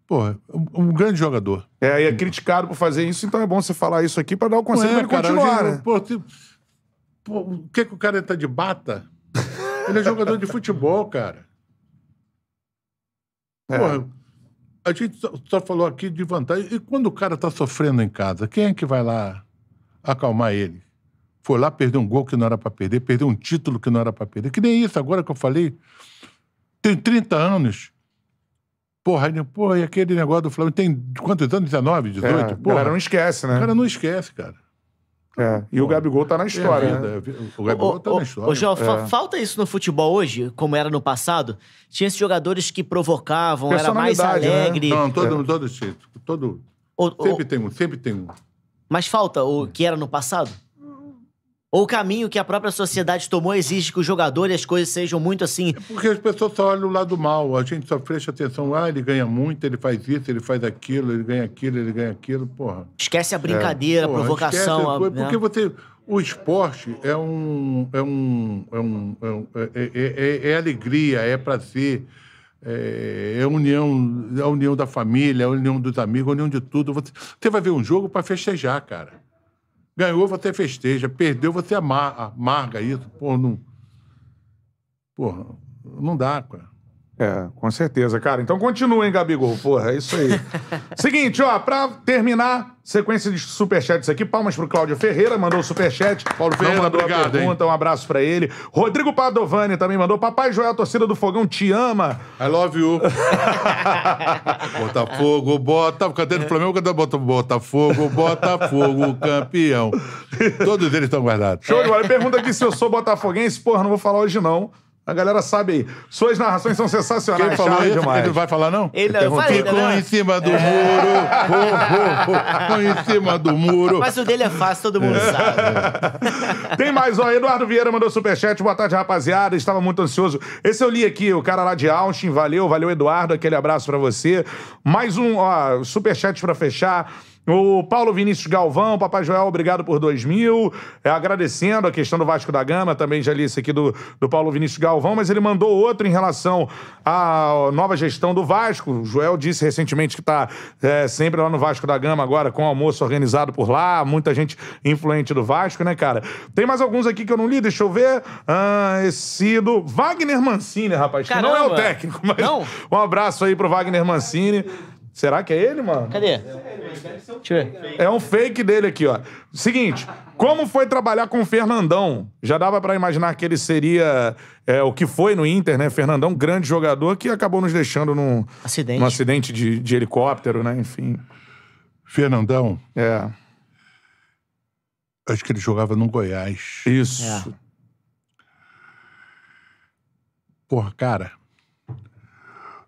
Porra, um, um grande jogador. É, e é criticado por fazer isso, então é bom você falar isso aqui para dar o um conselho para ele cara, continuar, né? Pô, tipo, o que que o cara tá de bata? Ele é jogador de futebol, cara. É. Porra, a gente só, só, falou aqui de vantagem. E quando o cara tá sofrendo em casa, quem é que vai lá acalmar ele? Foi lá, perder um gol que não era para perder, perder um título que não era para perder. Que nem isso, agora que eu falei. Tem 30 anos. Porra, aí, porra, e aquele negócio do Flamengo tem quantos anos? 19, 18? É, o cara não esquece, né? O cara não esquece, cara. É, e Bom, o Gabigol tá na é história. É vida, né? É o Gabigol o, tá o, na história. Ô, João, é. falta isso no futebol hoje, como era no passado? Tinha esses jogadores que provocavam, era mais né? alegre. Né? Não, todo, é. todo, todo, todo o, sempre tem um, sempre tem um. Mas falta o que era no passado? Ou o caminho que a própria sociedade tomou exige que o jogador e as coisas sejam muito assim. É porque as pessoas só olham o lado mal, a gente só presta atenção, ah, ele ganha muito, ele faz isso, ele faz aquilo, ele ganha aquilo, ele ganha aquilo, porra. Esquece a brincadeira, é. porra, a provocação. a né? Porque você. O esporte é um. É, um, é, um, é, é é, é, é, é alegria, é prazer, é, união, a união da família, a união dos amigos, a união de tudo. Você, você vai ver um jogo para festejar, cara. Ganhou, você festeja. Perdeu, você amarga, isso. Pô, não. Porra, não dá, cara. É, com certeza, cara. Então hein, Gabigol. Porra, é isso aí. *laughs* Seguinte, ó, pra terminar, sequência de superchats aqui. Palmas pro Cláudio Ferreira, mandou o superchat. Paulo Ferreira mandou obrigado, a pergunta, hein? um abraço pra ele. Rodrigo Padovani também mandou. Papai Joel, torcida do Fogão, te ama. I love you. *laughs* Botafogo, bota... Cadê do Flamengo? Cadê o Botafogo, Botafogo, *laughs* campeão. Todos eles estão guardados. Show de bola. É. Pergunta aqui se eu sou botafoguense. Porra, não vou falar hoje não. A galera sabe aí. Suas narrações são sensacionais. Quem falou isso? Demais. Ele vai falar, não? Ele não, eu falei, Ficou não. Né? em cima do é. muro. Ficou em cima do muro. Mas o dele é fácil, todo mundo é. sabe. Tem mais, ó. Eduardo Vieira mandou superchat. Boa tarde, rapaziada. Estava muito ansioso. Esse eu li aqui, o cara lá de Austin. Valeu, valeu, Eduardo. Aquele abraço pra você. Mais um, ó, superchat pra fechar. O Paulo Vinícius Galvão, Papai Joel, obrigado por 2 mil. É, agradecendo a questão do Vasco da Gama, também já li isso aqui do, do Paulo Vinícius Galvão, mas ele mandou outro em relação à nova gestão do Vasco. O Joel disse recentemente que está é, sempre lá no Vasco da Gama agora, com o almoço organizado por lá, muita gente influente do Vasco, né, cara? Tem mais alguns aqui que eu não li, deixa eu ver. Ah, esse do Wagner Mancini, rapaz, Caramba. que não é o técnico, mas não. um abraço aí pro Wagner Mancini. Será que é ele, mano? Cadê? Deixa eu ver. É um fake dele aqui, ó. Seguinte, como foi trabalhar com o Fernandão? Já dava para imaginar que ele seria é, o que foi no Inter, né? Fernandão, grande jogador que acabou nos deixando num acidente, num acidente de, de helicóptero, né? Enfim. Fernandão? É. Acho que ele jogava no Goiás. Isso. É. Porra, cara.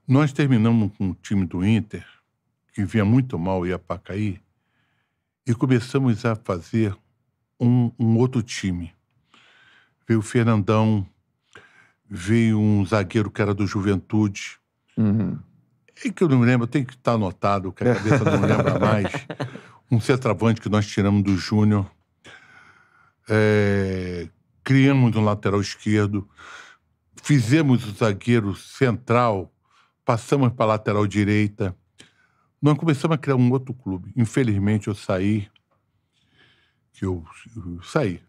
Nós terminamos com o time do Inter que via muito mal e Apacaí, e começamos a fazer um, um outro time. Veio o Fernandão, veio um zagueiro que era do Juventude. Uhum. que eu não me lembro, tem que estar tá anotado, que a cabeça não lembra *laughs* mais. Um centroavante que nós tiramos do Júnior. É, criamos um lateral esquerdo. Fizemos o zagueiro central, passamos para a lateral direita. Nós começamos a criar um outro clube. Infelizmente, eu saí. Que eu, eu saí.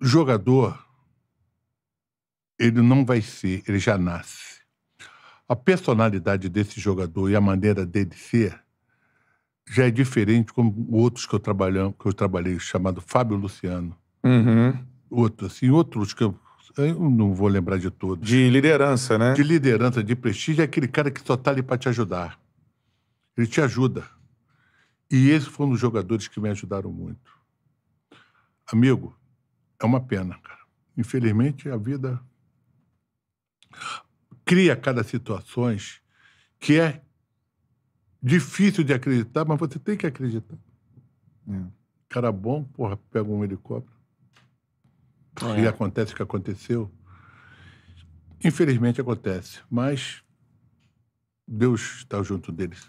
Jogador, ele não vai ser, ele já nasce. A personalidade desse jogador e a maneira dele ser já é diferente como outros que eu, trabalhei, que eu trabalhei chamado Fábio Luciano. Uhum. Outro, assim, outros que eu eu não vou lembrar de todos. De liderança, né? De liderança, de prestígio, é aquele cara que só está ali para te ajudar. Ele te ajuda. E esse foi um dos jogadores que me ajudaram muito. Amigo, é uma pena, cara. Infelizmente, a vida cria cada situações que é difícil de acreditar, mas você tem que acreditar. É. Cara bom, porra, pega um helicóptero é. E acontece o que aconteceu. Infelizmente acontece, mas Deus está junto deles.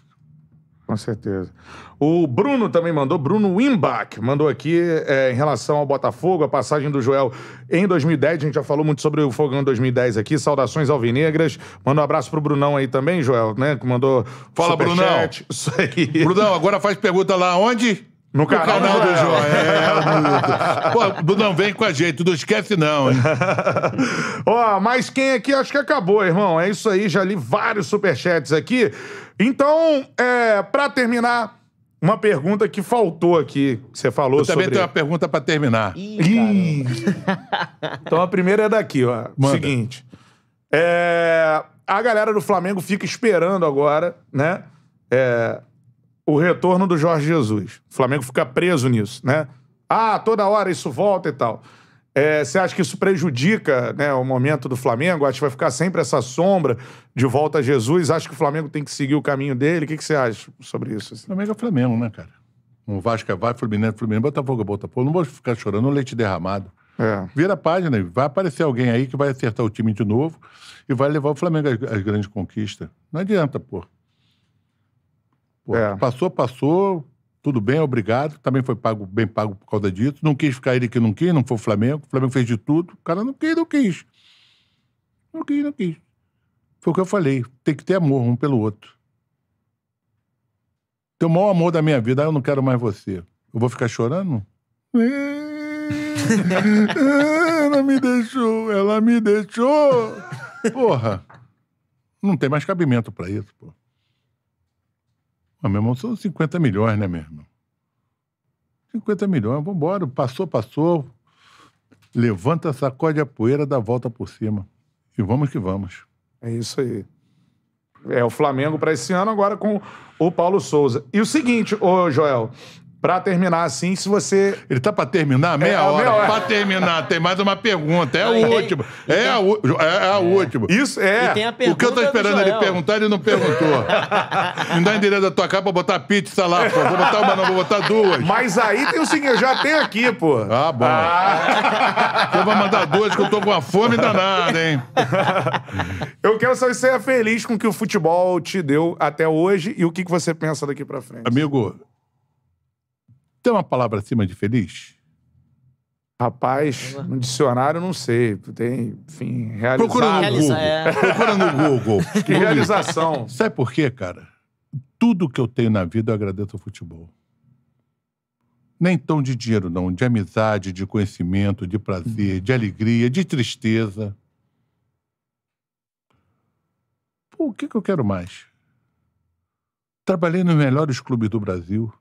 Com certeza. O Bruno também mandou, Bruno Wimbach, mandou aqui é, em relação ao Botafogo, a passagem do Joel em 2010. A gente já falou muito sobre o Fogão 2010 aqui. Saudações alvinegras. Manda um abraço pro Brunão aí também, Joel, né? Que mandou. Fala, Brunão. Isso aí. Brunão, agora faz pergunta lá onde? No canal, canal do é. Joel. *laughs* Pô, Budão, vem com a gente, não esquece não, hein? *laughs* Ó, oh, mas quem aqui acho que acabou, irmão. É isso aí, já li vários superchats aqui. Então, é, para terminar, uma pergunta que faltou aqui, que você falou Eu sobre... também tenho uma pergunta para terminar. Ih, *laughs* então a primeira é daqui, ó. Manda. Seguinte. É, a galera do Flamengo fica esperando agora, né? É, o retorno do Jorge Jesus. O Flamengo fica preso nisso, né? Ah, toda hora isso volta e tal. É, você acha que isso prejudica né, o momento do Flamengo? Acho que vai ficar sempre essa sombra de volta a Jesus. Acho que o Flamengo tem que seguir o caminho dele. O que, você acha sobre isso? Assim? Flamengo é Flamengo, né, cara? O Vasco é vai, Fluminense é Fluminense, Botafogo Botafogo. Não vou ficar chorando leite derramado. É. Vira a página, vai aparecer alguém aí que vai acertar o time de novo e vai levar o Flamengo às grandes conquistas. Não adianta, pô. Pô, é. Passou, passou, tudo bem, obrigado. Também foi pago, bem pago por causa disso. Não quis ficar ele que não quis, não foi o Flamengo. O Flamengo fez de tudo. O cara não quis, não quis. Não quis, não quis. Foi o que eu falei. Tem que ter amor um pelo outro. Teu maior amor da minha vida, ah, eu não quero mais você. Eu vou ficar chorando? ela me deixou, ela me deixou. Porra, não tem mais cabimento para isso, porra. Mas, ah, meu irmão, são 50 milhões, né, meu irmão? 50 milhões, vamos embora. Passou, passou. Levanta, sacode a poeira, dá a volta por cima. E vamos que vamos. É isso aí. É o Flamengo para esse ano, agora com o Paulo Souza. E o seguinte, ô Joel, Pra terminar assim, se você. Ele tá pra terminar? Meia, é, hora. meia hora. Pra terminar, tem mais uma pergunta. É a última. É, é, é, a é, é, a última. Isso é. o que eu tô esperando ele perguntar, ele não perguntou. *laughs* Me dá o endereço da tua casa pra botar pizza lá, pô. Vou botar uma, não, vou botar duas. Mas aí tem o seguinte, eu já tenho aqui, pô. Ah, bom. Ah. *laughs* Eu vou mandar duas que eu tô com uma fome danada, hein? eu quero saber se você é feliz com o que o futebol te deu até hoje e o que, que você pensa daqui pra frente. Amigo, tem uma palavra acima de feliz? Rapaz, no dicionário não sei. Tem, enfim, realizar. É. *laughs* Procura no Google. Procura no Google. que realização. Sabe por quê, cara? Tudo que eu tenho na vida eu agradeço ao futebol. Nem tão de dinheiro, não. De amizade, de conhecimento, de prazer, uhum. de alegria, de tristeza. Pô, o que, que eu quero mais? Trabalhei nos melhores clubes do Brasil.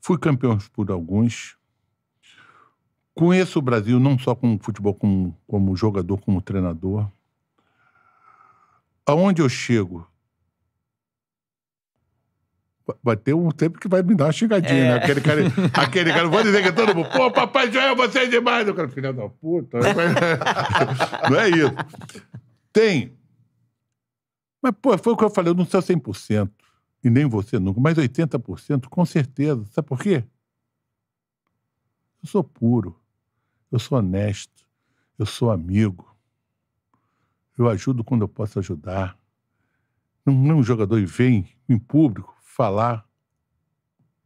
Fui campeão por alguns. Conheço o Brasil não só com futebol, como, como jogador, como treinador. Aonde eu chego, Vai ter um tempo que vai me dar uma chegadinha, né? é. né? Aquele cara, *laughs* aquele cara, vou dizer que todo mundo, pô, Papai Joel, você é demais. Eu quero, filha da puta. *laughs* não é isso. Tem. Mas, pô, foi o que eu falei, eu não sou 100% e nem você nunca, mas 80% com certeza. Sabe por quê? Eu sou puro, eu sou honesto, eu sou amigo, eu ajudo quando eu posso ajudar. Não é um jogador e vem em público falar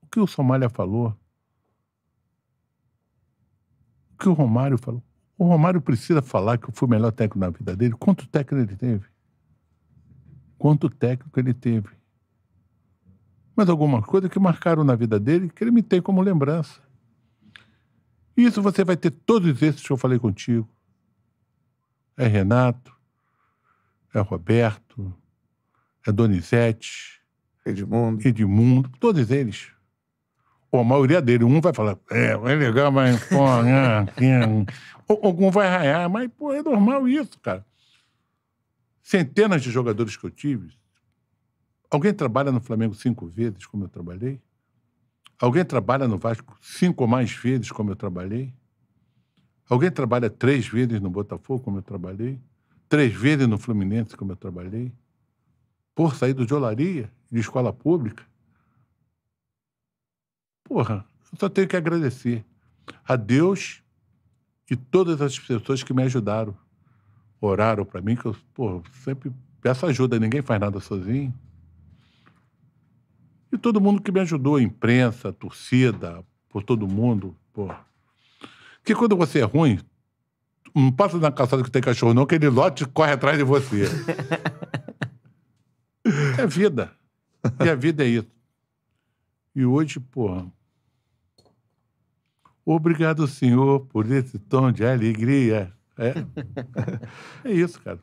o que o Somália falou, o que o Romário falou. O Romário precisa falar que eu fui o melhor técnico na vida dele. Quanto técnico ele teve? Quanto técnico ele teve? mas alguma coisa que marcaram na vida dele que ele me tem como lembrança. E isso você vai ter todos esses que eu falei contigo. É Renato, é Roberto, é Donizete, Edmundo. Edmundo, todos eles. Ou a maioria deles, um vai falar, é, né, é legal, mas, pô, é, Ou, algum vai raiar, mas, pô, é normal isso, cara. Centenas de jogadores que eu tive Alguém trabalha no Flamengo cinco vezes, como eu trabalhei? Alguém trabalha no Vasco cinco ou mais vezes, como eu trabalhei? Alguém trabalha três vezes no Botafogo, como eu trabalhei? Três vezes no Fluminense, como eu trabalhei? Por sair do de olaria, de escola pública? Porra, eu só tenho que agradecer a Deus e todas as pessoas que me ajudaram, oraram para mim, que eu porra, sempre peço ajuda, ninguém faz nada sozinho. E todo mundo que me ajudou, imprensa, torcida, por todo mundo. Pô. que quando você é ruim, não passa na calçada que tem cachorro, não, que ele lote corre atrás de você. *laughs* é vida. E a vida é isso. E hoje, porra. Obrigado, senhor, por esse tom de alegria. É, *laughs* é isso, cara.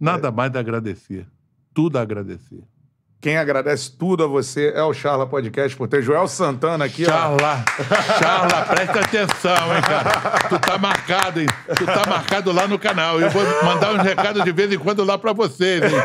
Nada é. mais de agradecer. Tudo a agradecer. Quem agradece tudo a você é o Charla Podcast, por ter Joel Santana aqui. Charla, ó. Charla, presta atenção, hein, cara. Tu tá marcado, hein? Tu tá marcado lá no canal. Eu vou mandar uns recados de vez em quando lá pra vocês, hein?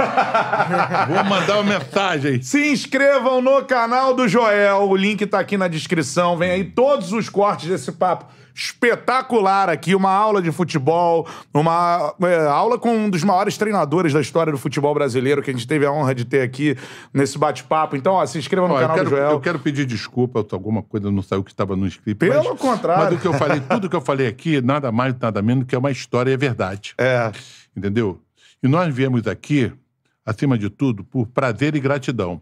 Vou mandar uma mensagem. Se inscrevam no canal do Joel. O link tá aqui na descrição. Vem aí todos os cortes desse papo espetacular aqui, uma aula de futebol, uma é, aula com um dos maiores treinadores da história do futebol brasileiro que a gente teve a honra de ter aqui nesse bate-papo. Então, ó, se inscreva no ó, canal quero, do Joel. Eu quero pedir desculpa, alguma coisa não saiu que estava no script. Pelo mas, contrário. Mas do que eu falei, tudo que eu falei aqui, nada mais, nada menos que é uma história e é verdade. É. Entendeu? E nós viemos aqui, acima de tudo, por prazer e gratidão.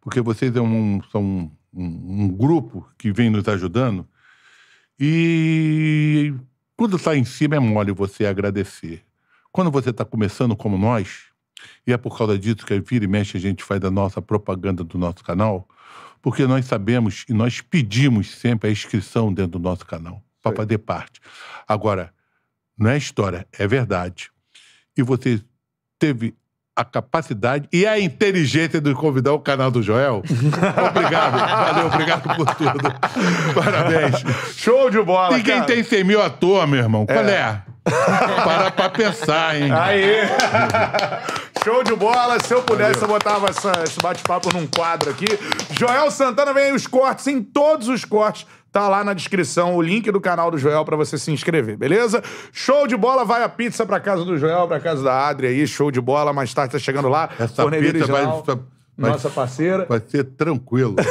Porque vocês é um, são um, um grupo que vem nos ajudando e quando está em cima é mole você agradecer. Quando você está começando como nós, e é por causa disso que a vira e mexe a gente faz a nossa propaganda do nosso canal, porque nós sabemos e nós pedimos sempre a inscrição dentro do nosso canal, para fazer parte. Agora, não é história, é verdade. E você teve a capacidade e a inteligência de convidar o canal do Joel. obrigado, *laughs* valeu, obrigado por tudo. Parabéns. Show de bola, Ninguém cara. tem 100 mil à toa, meu irmão. É. Qual é? Para pra pensar, hein? Aí! Show de bola. Se eu pudesse, Valeu. eu botava essa, esse bate-papo num quadro aqui. Joel Santana vem aí os cortes, em todos os cortes. Tá lá na descrição o link do canal do Joel para você se inscrever, beleza? Show de bola, vai a pizza pra casa do Joel, pra casa da Adri aí, show de bola. Mais tarde tá chegando lá. Essa pizza original. vai nossa parceira. Vai ser tranquilo. *laughs*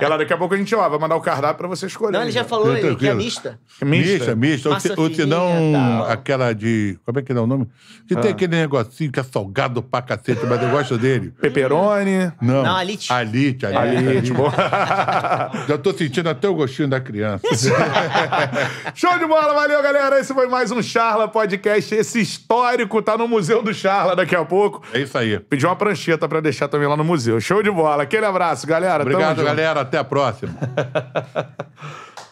Ela, daqui a pouco a gente ó, vai mandar o cardápio pra você escolher. Não, ele já né? falou ele, que é mista. Mista, mista. mista. Ou, se, não, aquela de. Como é que é o nome? Que ah. tem aquele negocinho que é salgado pra cacete, mas eu gosto dele. Peperoni. Não. Não, alite. Alite, é, alite. alite, alite. bom. *laughs* já tô sentindo até o gostinho da criança. *laughs* Show de bola, valeu, galera. Esse foi mais um Charla Podcast. Esse histórico tá no Museu do Charla daqui a pouco. É isso aí. Pediu uma prancheta para deixar também lá no museu. Show de bola. Aquele abraço, galera. Obrigado, galera. Até a próxima. *laughs*